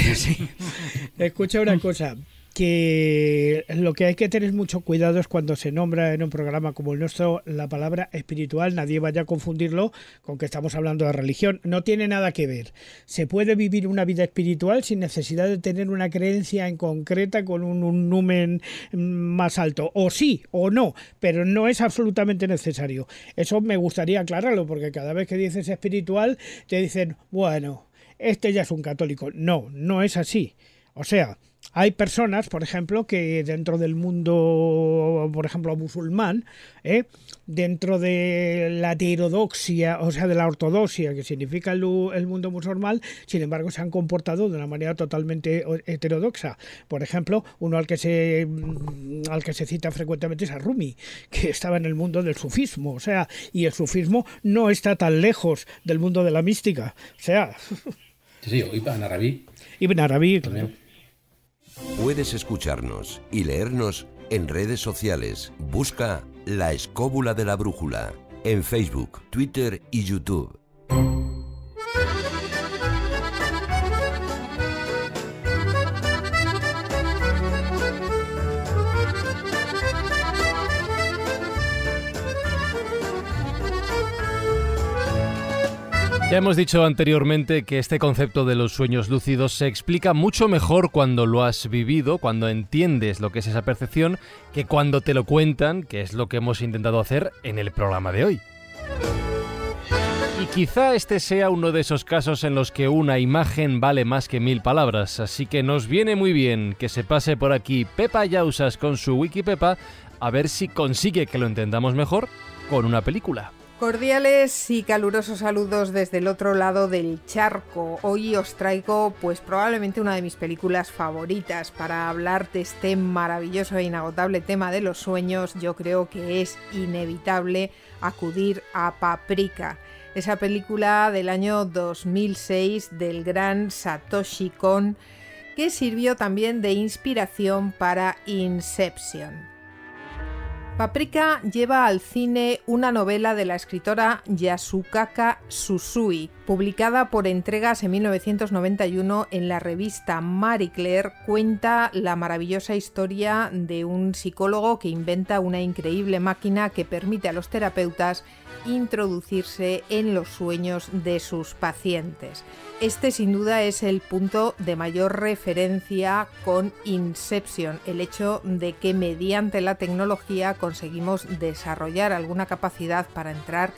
S4: escucha una cosa, que lo que hay que tener mucho cuidado es cuando se nombra en un programa como el nuestro la palabra espiritual, nadie vaya a confundirlo con que estamos hablando de religión, no tiene nada que ver. Se puede vivir una vida espiritual sin necesidad de tener una creencia en concreta con un numen más alto, o sí o no, pero no es absolutamente necesario. Eso me gustaría aclararlo, porque cada vez que dices espiritual te dicen, bueno, este ya es un católico. No, no es así. O sea, hay personas, por ejemplo, que dentro del mundo, por ejemplo, musulmán, ¿eh? dentro de la heterodoxia, o sea, de la ortodoxia, que significa el, mundo musulmán, sin embargo, se han comportado de una manera totalmente heterodoxa. Por ejemplo, uno al que se, al que se cita frecuentemente es a Rumi, que estaba en el mundo del sufismo, o sea, y el sufismo no está tan lejos del mundo de la mística, o sea...
S6: Sí, Ibn Arabi.
S4: Ibn Arabi, claro.
S5: Puedes escucharnos y leernos en redes sociales. Busca La Escóbula de la Brújula en Facebook, Twitter y YouTube.
S1: Ya hemos dicho anteriormente que este concepto de los sueños lúcidos se explica mucho mejor cuando lo has vivido, cuando entiendes lo que es esa percepción, que cuando te lo cuentan, que es lo que hemos intentado hacer en el programa de hoy. Y quizá este sea uno de esos casos en los que una imagen vale más que mil palabras, así que nos viene muy bien que se pase por aquí Pepa Yausas con su Wikipepa a ver si consigue que lo entendamos mejor con una película.
S7: Cordiales y calurosos saludos desde el otro lado del charco. Hoy os traigo pues probablemente una de mis películas favoritas para hablar de este maravilloso e inagotable tema de los sueños. Yo creo que es inevitable acudir a Paprika, esa película del año 2006 del gran Satoshi Kon que sirvió también de inspiración para Inception. Paprika lleva al cine una novela de la escritora Yasukaka Susui, publicada por entregas en 1991 en la revista Marie Claire, cuenta la maravillosa historia de un psicólogo que inventa una increíble máquina que permite a los terapeutas introducirse en los sueños de sus pacientes. Este sin duda es el punto de mayor referencia con Inception, el hecho de que mediante la tecnología conseguimos desarrollar alguna capacidad para entrar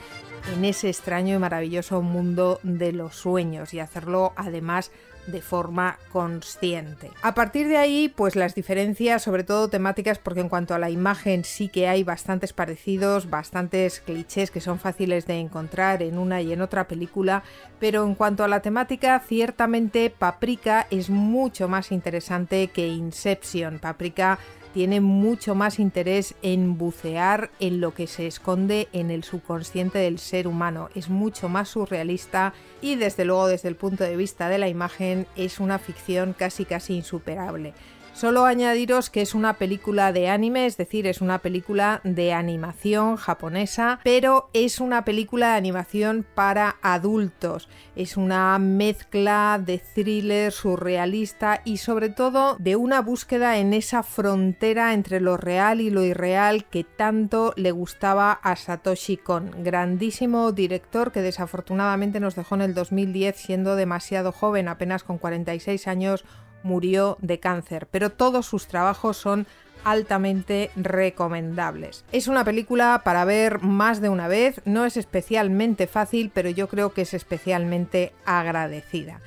S7: en ese extraño y maravilloso mundo de los sueños y hacerlo además de forma consciente. A partir de ahí, pues las diferencias, sobre todo temáticas, porque en cuanto a la imagen sí que hay bastantes parecidos, bastantes clichés que son fáciles de encontrar en una y en otra película, pero en cuanto a la temática, ciertamente Paprika es mucho más interesante que Inception. Paprika tiene mucho más interés en bucear en lo que se esconde en el subconsciente del ser humano. Es mucho más surrealista y desde luego desde el punto de vista de la imagen es una ficción casi casi insuperable. Solo añadiros que es una película de anime, es decir, es una película de animación japonesa, pero es una película de animación para adultos. Es una mezcla de thriller surrealista y sobre todo de una búsqueda en esa frontera entre lo real y lo irreal que tanto le gustaba a Satoshi Kon, grandísimo director que desafortunadamente nos dejó en el 2010 siendo demasiado joven, apenas con 46 años murió de cáncer, pero todos sus trabajos son altamente recomendables. Es una película para ver más de una vez, no es especialmente fácil, pero yo creo que es especialmente agradecida.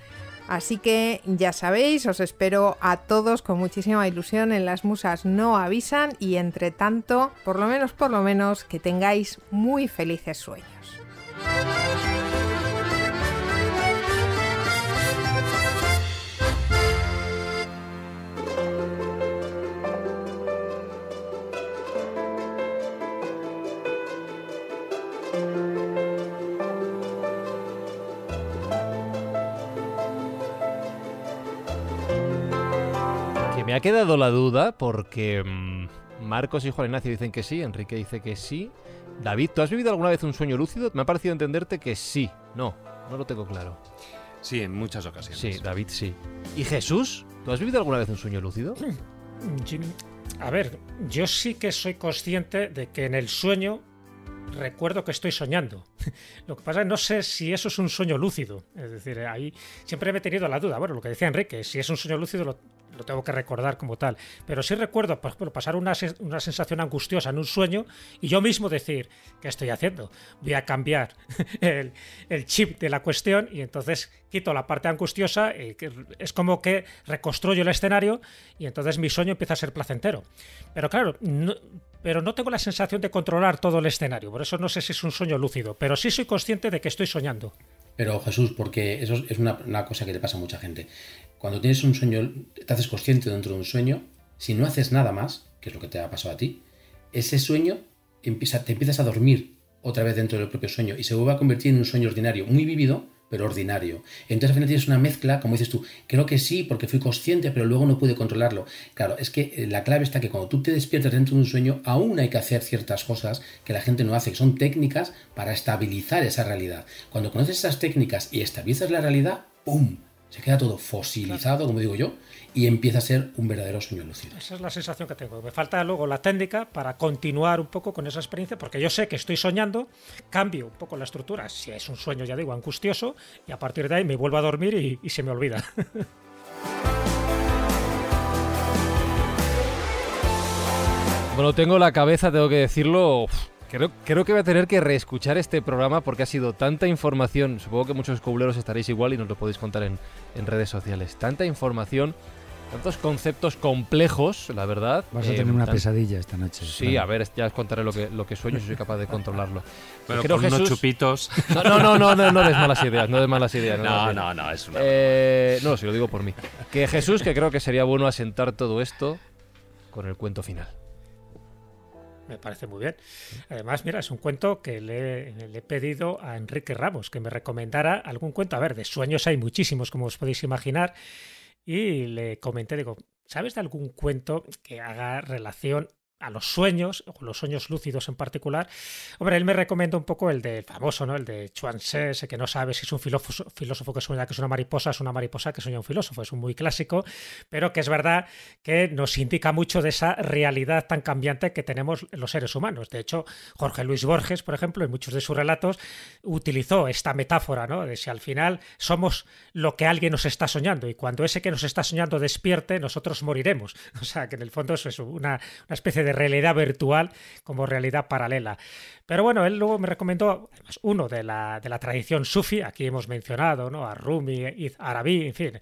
S7: Así que ya sabéis, os espero a todos con muchísima ilusión en Las Musas No Avisan y entre tanto, por lo menos, por lo menos, que tengáis muy felices sueños.
S1: ha quedado la duda porque mm, Marcos y Juan Ignacio dicen que sí, Enrique dice que sí. David, ¿tú has vivido alguna vez un sueño lúcido? Me ha parecido entenderte que sí. No, no lo tengo claro. Sí, en muchas ocasiones. Sí, David sí. ¿Y Jesús? ¿Tú has vivido alguna vez un sueño lúcido?
S2: A ver, yo sí que soy consciente de que en el sueño recuerdo que estoy soñando. Lo que pasa es que no sé si eso es un sueño lúcido. Es decir, ahí siempre me he tenido la duda. Bueno, lo que decía Enrique, si es un sueño lúcido lo tengo que recordar como tal, pero sí recuerdo, por ejemplo, pasar una, sensación angustiosa en un sueño y yo mismo decir, ¿qué estoy haciendo? Voy a cambiar el, chip de la cuestión y entonces quito la parte angustiosa, eh, es como que reconstruyo el escenario y entonces mi sueño empieza a ser placentero. Pero claro, no, pero no tengo la sensación de controlar todo el escenario, por eso no sé si es un sueño lúcido, pero sí soy consciente de que estoy soñando.
S6: Pero Jesús, porque eso es una, una cosa que le pasa a mucha gente. Cuando tienes un sueño, te haces consciente dentro de un sueño, si no haces nada más, que es lo que te ha pasado a ti, ese sueño te empiezas a dormir otra vez dentro del propio sueño y se vuelve a convertir en un sueño ordinario, muy vivido, pero ordinario. Entonces al final tienes una mezcla, como dices tú, creo que sí, porque fui consciente, pero luego no pude controlarlo. Claro, es que eh, la clave está que cuando tú te despiertas dentro de un sueño, aún hay que hacer ciertas cosas que la gente no hace, que son técnicas para estabilizar esa realidad. Cuando conoces esas técnicas y estabilizas la realidad, ¡pum! Se queda todo fosilizado, como digo yo, y empieza a ser un verdadero sueño lucido
S2: Esa es la sensación que tengo. Me falta luego la técnica para continuar un poco con esa experiencia, porque yo sé que estoy soñando, cambio un poco la estructura, si es un sueño, ya digo, angustioso, y a partir de ahí me vuelvo a dormir y se me olvida.
S1: Bueno, tengo la cabeza, tengo que decirlo, Creo, creo, que voy a tener que reescuchar este programa porque ha sido tanta información. Supongo que muchos cubleros estaréis igual y nos lo podéis contar en, en redes sociales. Tanta información, tantos conceptos complejos, la verdad. Vas a tener una pesadilla esta noche. Sí, a ver, ya os contaré lo que, lo que sueño si soy capaz de controlarlo. Pero pues creo, con Jesús... unos chupitos. No, no, no, no, no, no des malas ideas, no des malas ideas. No, no, no, es una. Eh, no, si lo digo por mí. Que Jesús, que creo que sería bueno asentar todo esto con el cuento final
S2: me parece muy bien. Además, mira, es un cuento que le, he pedido a Enrique Ramos que me recomendara algún cuento. A ver, de sueños hay muchísimos, como os podéis imaginar. Y le comenté, digo, ¿sabes de algún cuento que haga relación a los sueños, o los sueños lúcidos en particular. Hombre, él me recomienda un poco el del famoso, ¿no? El de Chuan Tse, ese que no sabe si es un filósofo, filósofo que sueña que es una mariposa, es una mariposa que sueña un filósofo. Es un muy clásico, pero que es verdad que nos indica mucho de esa realidad tan cambiante que tenemos los seres humanos. De hecho, Jorge Luis Borges, por ejemplo, en muchos de sus relatos utilizó esta metáfora, ¿no? De si al final somos lo que alguien nos está soñando y cuando ese que nos está soñando despierte, nosotros moriremos. O sea, que en el fondo eso es una especie de realidad virtual como realidad paralela. Pero bueno, él luego me recomendó uno de la, de la tradición sufi, aquí hemos mencionado ¿no? a Rumi, Iz Arabi, en fin.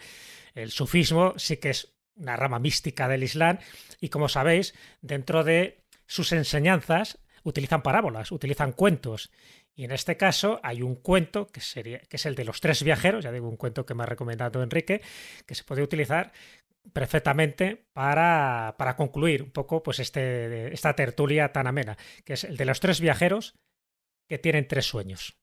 S2: El sufismo sí que es una rama mística del Islam y como sabéis, dentro de sus enseñanzas utilizan parábolas, utilizan cuentos. Y en este caso hay un cuento que, sería, que es el de los tres viajeros, ya digo, un cuento que me ha recomendado Enrique, que se puede utilizar perfectamente para, para, concluir un poco pues este, esta tertulia tan amena, que es el de los tres viajeros que tienen tres sueños.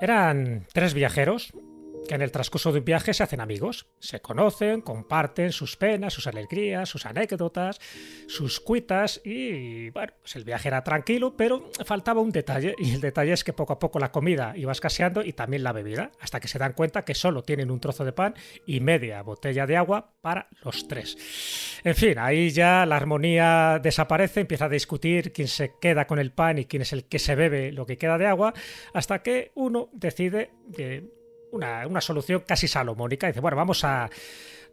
S2: Eran tres viajeros que en el transcurso de un viaje se hacen amigos, se conocen, comparten sus penas, sus alegrías, sus anécdotas, sus cuitas y bueno, pues el viaje era tranquilo, pero faltaba un detalle y el detalle es que poco a poco la comida iba escaseando y también la bebida, hasta que se dan cuenta que solo tienen un trozo de pan y media botella de agua para los tres. En fin, ahí ya la armonía desaparece, empieza a discutir quién se queda con el pan y quién es el que se bebe lo que queda de agua, hasta que uno decide de una, solución casi salomónica. Dice, bueno, vamos a,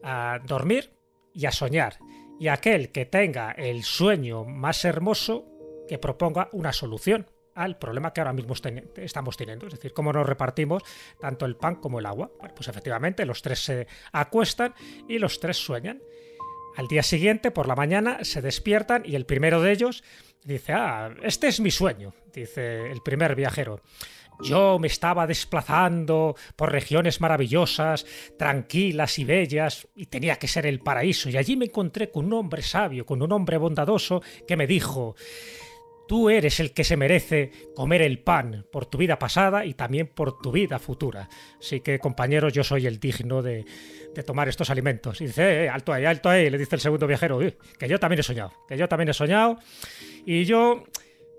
S2: a dormir y a soñar. Y aquel que tenga el sueño más hermoso, que proponga una solución al problema que ahora mismo estamos teniendo, es decir, cómo nos repartimos tanto el pan como el agua. pues efectivamente, los tres se acuestan y los tres sueñan. Al día siguiente, por la mañana, se despiertan y el primero de ellos dice, ah, este es mi sueño, dice el primer viajero. Yo me estaba desplazando por regiones maravillosas, tranquilas y bellas, y tenía que ser el paraíso. Y allí me encontré con un hombre sabio, con un hombre bondadoso, que me dijo, tú eres el que se merece comer el pan por tu vida pasada y también por tu vida futura. Así que, compañeros, yo soy el digno de, tomar estos alimentos. Y dice, eh, eh, alto ahí, alto ahí, le dice el segundo viajero, que yo también he soñado, que yo también he soñado. Y yo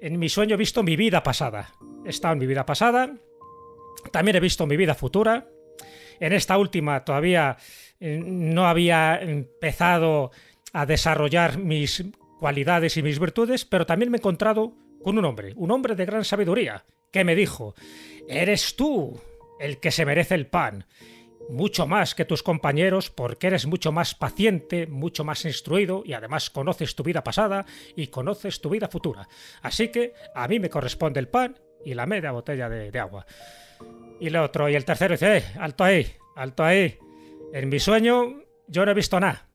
S2: en mi sueño he visto mi vida pasada. He estado en mi vida pasada, también he visto mi vida futura. En esta última todavía eh, no había empezado a desarrollar mis cualidades y mis virtudes, pero también me he encontrado con un hombre, un hombre de gran sabiduría, que me dijo, eres tú el que se merece el pan, mucho más que tus compañeros porque eres mucho más paciente, mucho más instruido y además conoces tu vida pasada y conoces tu vida futura. Así que a mí me corresponde el pan y la media botella de, agua. Y el otro, y el tercero dice, eh, alto ahí, alto ahí. En mi sueño yo no he visto nada,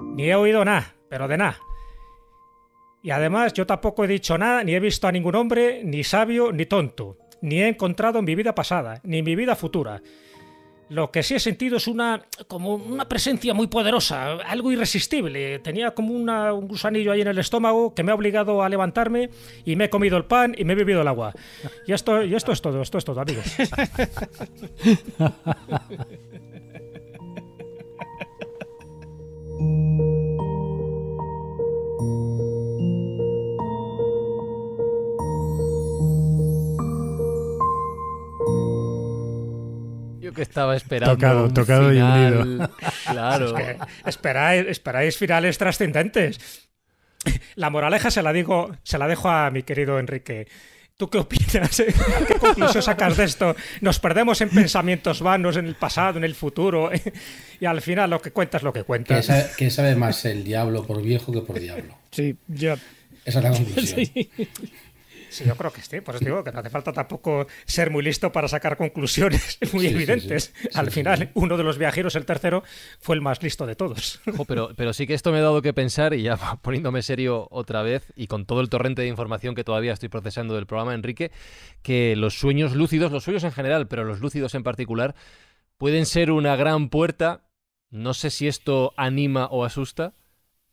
S2: ni he oído nada, pero de nada. Y además yo tampoco he dicho nada, ni he visto a ningún hombre, ni sabio, ni tonto, ni he encontrado en mi vida pasada, ni en mi vida futura. Lo que sí he sentido es una, como una presencia muy poderosa, algo irresistible. Tenía como una, un gusanillo ahí en el estómago que me ha obligado a levantarme y me he comido el pan y me he bebido el agua. Y esto, y esto es todo, esto es todo, amigos. que estaba esperando. Tocado, tocado y unido. Claro. esperáis, finales trascendentes. La moraleja se la digo, se la dejo a mi querido Enrique. ¿Tú qué opinas? ¿Qué conclusión sacas de esto? Nos perdemos en pensamientos vanos, en el pasado, en el futuro, y al final lo que cuentas es lo que cuentas. ¿Qué sabe, más
S6: el diablo por viejo que por diablo?
S2: Sí, yo Esa es la conclusión. Sí. Sí, yo creo que sí. Por eso digo que no hace falta tampoco ser muy listo para sacar conclusiones muy evidentes. Al final, uno de los viajeros, el tercero, fue el más listo de todos. pero,
S1: pero sí que esto me ha dado que pensar, y ya poniéndome serio otra vez, y con todo el torrente de información que todavía estoy procesando del programa, Enrique, que los sueños lúcidos, los sueños en general, pero los lúcidos en particular, pueden ser una gran puerta. No sé si esto anima o asusta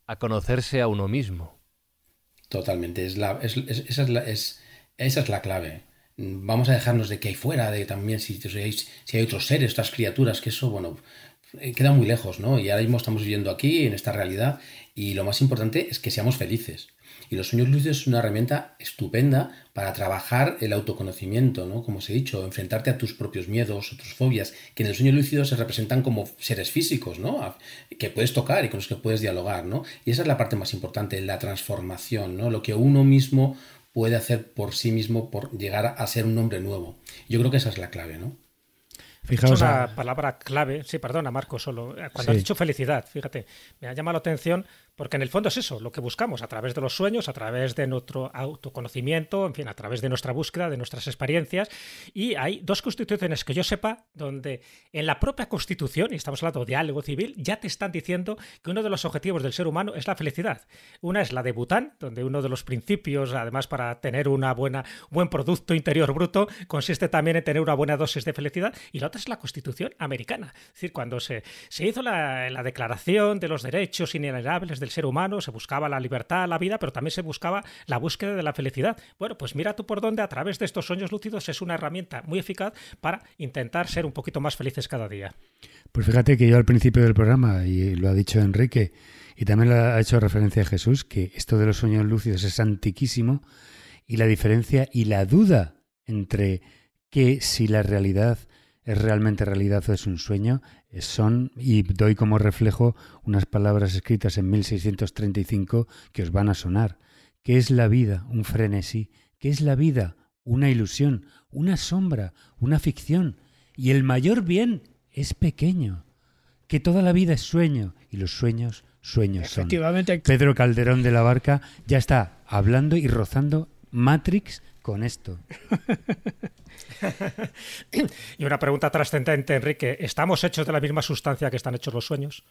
S1: a
S6: conocerse a uno mismo. Totalmente, es la, es, esa, es la, esa es la clave. Vamos a dejarnos de que hay fuera, de también si, hay, si hay otros seres, otras criaturas, que eso, bueno, eh, queda muy lejos, ¿no? Y ahora mismo estamos viviendo aquí, en esta realidad, y lo más importante es que seamos felices. Y los sueños lúcidos es una herramienta estupenda para trabajar el autoconocimiento, ¿no? Como os he dicho, enfrentarte a tus propios miedos, a tus fobias, que en el sueño lúcido se representan como seres físicos, ¿no? Que puedes tocar y con los que puedes dialogar, ¿no? Y esa es la parte más importante, la transformación, ¿no? Lo que uno mismo puede hacer por sí mismo por llegar a ser un hombre nuevo. Yo creo que esa es la clave, ¿no? Fijaos es
S2: palabra clave. Sí, perdona, Marco, solo. Cuando has dicho felicidad, fíjate, me ha llamado la atención porque en el fondo es eso, lo que buscamos a través de los sueños, a través de nuestro autoconocimiento, en fin, a través de nuestra búsqueda, de nuestras experiencias. Y hay dos constituciones que yo sepa donde en la propia constitución, y estamos hablando de diálogo civil, ya te están diciendo que uno de los objetivos del ser humano es la felicidad. Una es la de Bután, donde uno de los principios, además para tener una buena, buen producto interior bruto, consiste también en tener una buena dosis de felicidad. Y la otra es la constitución americana. Es decir, cuando se, se hizo la, la declaración de los derechos inalienables del ser humano, se buscaba la libertad, la vida, pero también se buscaba la búsqueda de la felicidad. Bueno, pues mira tú por dónde a través de estos sueños lúcidos es una herramienta muy eficaz para intentar ser un poquito más felices cada día.
S3: Pues fíjate que yo al principio del programa, y lo ha dicho Enrique, y también lo ha hecho referencia a Jesús, que esto de los sueños lúcidos es antiquísimo, y la diferencia y la duda entre que si la realidad es realmente realidad o es un sueño son, y doy como reflejo unas palabras escritas en 1635 que os van a sonar. Que es la vida? Un frenesí. que es la vida? Una ilusión, una sombra, una ficción. Y el mayor bien es pequeño. Que toda la vida es sueño y los sueños, sueños son. Pedro Calderón de la Barca ya está hablando y rozando Matrix con
S6: esto.
S2: y una pregunta trascendente, Enrique. ¿Estamos hechos de la misma sustancia que están hechos los sueños?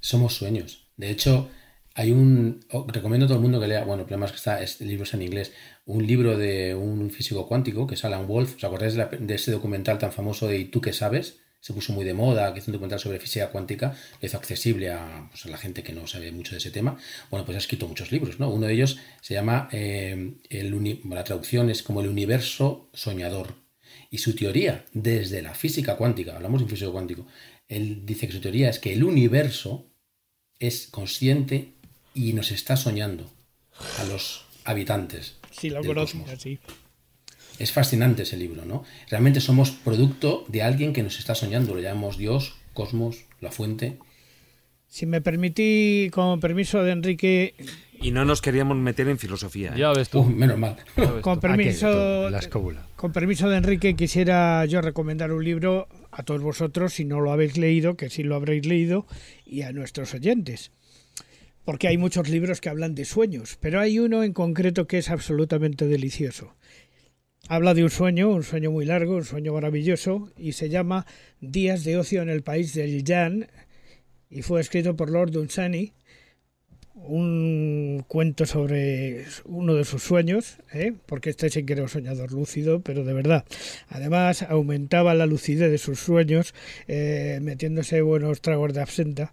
S6: Somos sueños. De hecho, hay un. recomiendo a todo el mundo que lea. Bueno, el problema es que está. Este libro es en inglés. Un libro de un físico cuántico que es Alan Wolf. ¿Os acordáis de, ese documental tan famoso de ¿Y tú qué sabes? Se puso muy de moda, que hizo un documental sobre física cuántica, que hizo accesible pues, a, la gente que no sabe mucho de ese tema. Bueno, pues ha escrito muchos libros, ¿no? Uno de ellos se llama. Eh, la traducción es como El universo soñador. Y su teoría, desde la física cuántica, hablamos de un físico cuántico, él dice que su teoría es que el universo es consciente y nos está soñando a los habitantes. Sí, lo Es fascinante ese libro, ¿no? Realmente somos producto de alguien que nos está soñando, lo llamamos Dios, Cosmos, la fuente.
S4: Si me permití, con permiso
S5: de Enrique,
S6: y no nos queríamos meter en filosofía. ¿eh? Ya ves tú. menos mal. Con permiso,
S4: de Enrique, quisiera yo recomendar un libro a todos vosotros, si no lo habéis leído, que sí lo habréis leído, y a nuestros oyentes. Porque hay muchos libros que hablan de sueños, pero hay uno en concreto que es absolutamente delicioso. Habla de un sueño, un sueño muy largo, un sueño maravilloso, y se llama Días de ocio en el país del Jan, y fue escrito por Lord Dunsany, un cuento sobre uno de sus sueños, ¿eh? porque este sí que era un soñador lúcido, pero de verdad. Además, aumentaba la lucidez de sus sueños eh, metiéndose buenos tragos de absenta.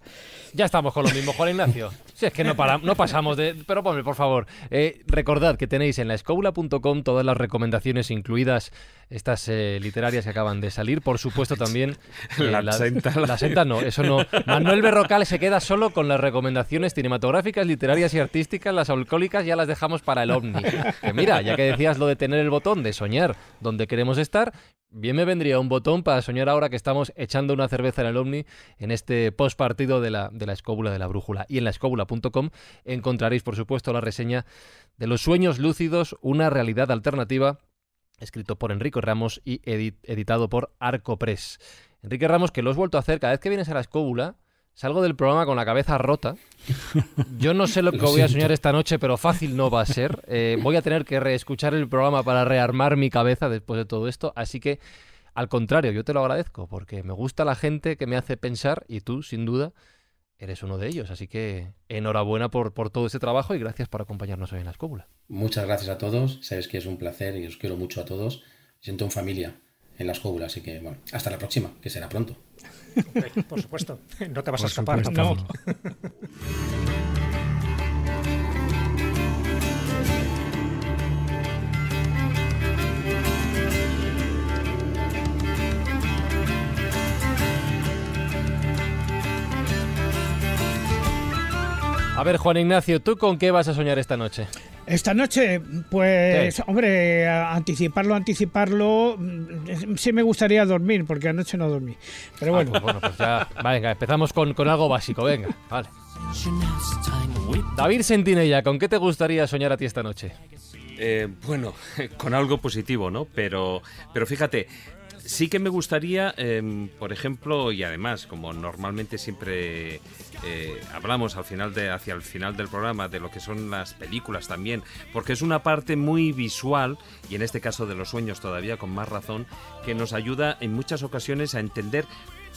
S1: Ya estamos con lo mismo, Juan Ignacio. Sí, es que no, pasamos de... Pero ponme, por favor, eh, recordad que tenéis en laescoula.com todas las recomendaciones, incluidas estas eh, literarias que acaban de salir. Por supuesto también... Eh, la, senta, la, senta no, eso no. Manuel Berrocal se queda solo con las recomendaciones cinematográficas, literarias y artísticas. Las alcohólicas ya las dejamos para el ovni. Que mira, ya que decías lo de tener el botón, de soñar donde queremos estar, Bien me vendría un botón para soñar ahora que estamos echando una cerveza en el Omni en este post partido de la, de la escóbula de la brújula. Y en la encontraréis, por supuesto, la reseña de los sueños lúcidos, una realidad alternativa, escrito por Enrique Ramos y editado por Arco Press. Enrique Ramos, que lo has vuelto a hacer, cada vez que vienes a la escóbula, Salgo del programa con la cabeza rota. Yo no sé lo que voy a soñar esta noche, pero fácil no va a ser. Eh, voy a tener que reescuchar el programa para rearmar mi cabeza después de todo esto. Así que, al contrario, yo te lo agradezco, porque me gusta la gente que me hace pensar y tú, sin duda, eres uno de ellos. Así que enhorabuena
S6: por, por todo ese trabajo y gracias por acompañarnos hoy en la escóbula. Muchas gracias a todos. Sabes que es un placer y os quiero mucho a todos. Siento en familia en las jóvulas, Así que, bueno, hasta la próxima, que será pronto.
S8: por supuesto, no
S2: te vas a escapar.
S1: A ver, Juan Ignacio, ¿tú con qué vas a soñar esta noche?
S4: Esta noche, pues, hombre, anticiparlo, anticiparlo. Mm, sí me gustaría dormir, porque anoche no dormí. Pero ah, pues
S1: bueno. pues, ya, venga, empezamos con, algo básico, venga, vale.
S5: David Sentinella, ¿con qué te gustaría soñar a ti esta noche? Eh, bueno, con algo positivo, ¿no? Pero, pero fíjate, sí que me gustaría, em, por ejemplo, y además, como normalmente siempre eh, hablamos al final de, hacia el final del programa de lo que son las películas también, porque es una parte muy visual, y en este caso de los sueños todavía con más razón, que nos ayuda en muchas ocasiones a entender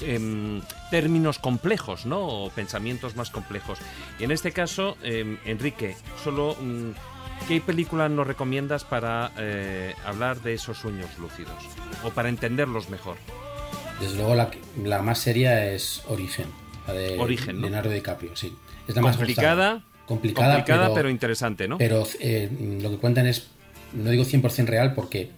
S5: em, términos complejos, ¿no? O pensamientos más complejos. Y en este caso, em, Enrique, solo mm, ¿Qué película nos recomiendas para eh, hablar de esos sueños lúcidos
S6: o para entenderlos mejor? Desde luego la, más seria es Origen, la de Origen, Leonardo DiCaprio, sí. Es la más complicada, complicada pero, interesante, ¿no? Pero eh, lo que cuentan es, no digo 100% real porque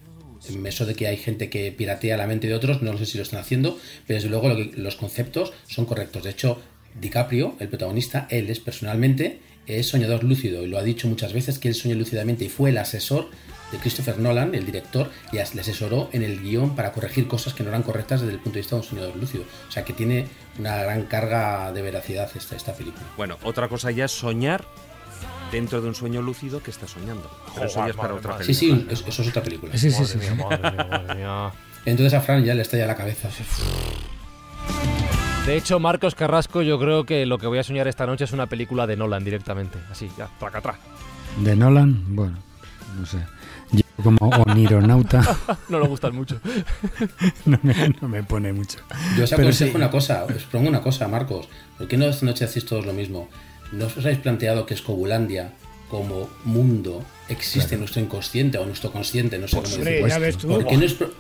S6: eso de que hay gente que piratea la mente de otros, no sé si lo están haciendo, pero desde luego los conceptos son correctos. De hecho, DiCaprio, el protagonista, él es personalmente eh, es soñador lúcido y lo ha dicho muchas veces que él sueña lúcidamente y fue el asesor de Christopher Nolan, el director, y le asesoró en el guión para corregir cosas que no eran correctas desde el punto de vista de un soñador lúcido. O sea que tiene una gran carga de veracidad esta, esta película.
S5: Bueno, otra cosa ya es soñar dentro de un sueño lúcido que está soñando. eso para otra película. Sí, sí, eso, es otra
S6: película. Sí, sí, Entonces a Fran ya le estalla la cabeza.
S1: De hecho, Marcos Carrasco, yo creo que lo que voy a soñar esta noche es una película de Nolan directamente. Así, ya, traca,
S3: ¿De Nolan? Bueno, no sé. Yo como onironauta...
S6: no lo gustan mucho. no, me, pone mucho. Yo os pongo una cosa, os una cosa, Marcos. ¿Por qué no esta noche hacéis todos lo mismo? ¿No os habéis planteado que es Escobulandia como mundo existe nuestro inconsciente o nuestro consciente, no sé cómo decirlo.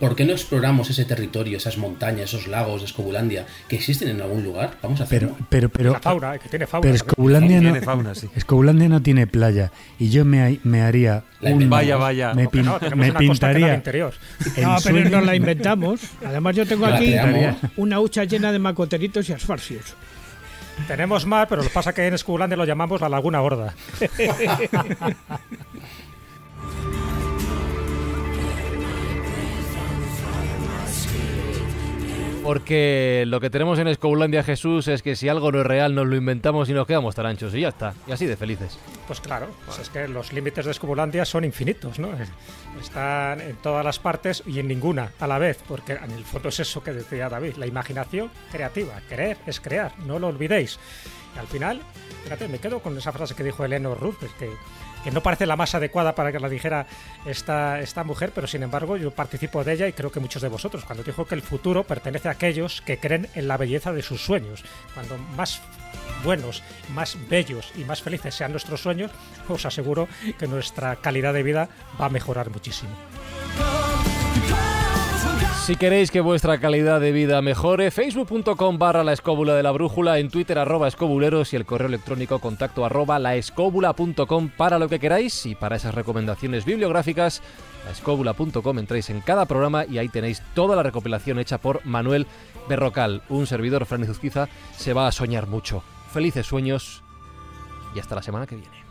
S6: ¿Por, qué no exploramos ese territorio, esas montañas, esos lagos de Escobulandia que existen en algún lugar? Vamos a hacerlo. Pero, pero, pero, fauna, eh, que tiene fauna. Escobulandia, no,
S3: tiene no tiene playa y yo me, me haría un, vaya, vaya. Me, pintaría.
S4: No, pero no la inventamos.
S2: Además yo tengo aquí una hucha llena de macoteritos y asfarcios. Tenemos más, pero lo que pasa que en Escublande lo llamamos la Laguna Gorda.
S1: Porque lo que tenemos en Escobulandia, Jesús, es que si algo no es real, nos lo inventamos y nos quedamos tan anchos y ya está. Y así de felices.
S2: Pues claro, pues es que los límites de Escobulandia son infinitos, ¿no? Están en todas las partes y en ninguna a la vez, porque en el fondo es eso que decía David, la imaginación creativa. Creer es crear, no lo olvidéis. Y al final, fíjate, me quedo con esa frase que dijo Eleanor Roosevelt, que que no parece la más adecuada para que la dijera esta, esta mujer, pero sin embargo yo participo de ella y creo que muchos de vosotros, cuando dijo que el futuro pertenece a aquellos que creen en la belleza de sus sueños, cuando más buenos, más bellos y más felices sean nuestros sueños, os aseguro que nuestra calidad de vida va a mejorar muchísimo. Si queréis que vuestra calidad de vida mejore,
S1: facebook.com barra la escóbula de la brújula, en Twitter arroba escobuleros y el correo electrónico contacto arroba para lo que queráis y para esas recomendaciones bibliográficas, laescóbula.com entráis en cada programa y ahí tenéis toda la recopilación hecha por Manuel Berrocal. Un servidor, Fran se va a soñar mucho. Felices sueños y hasta la semana que viene.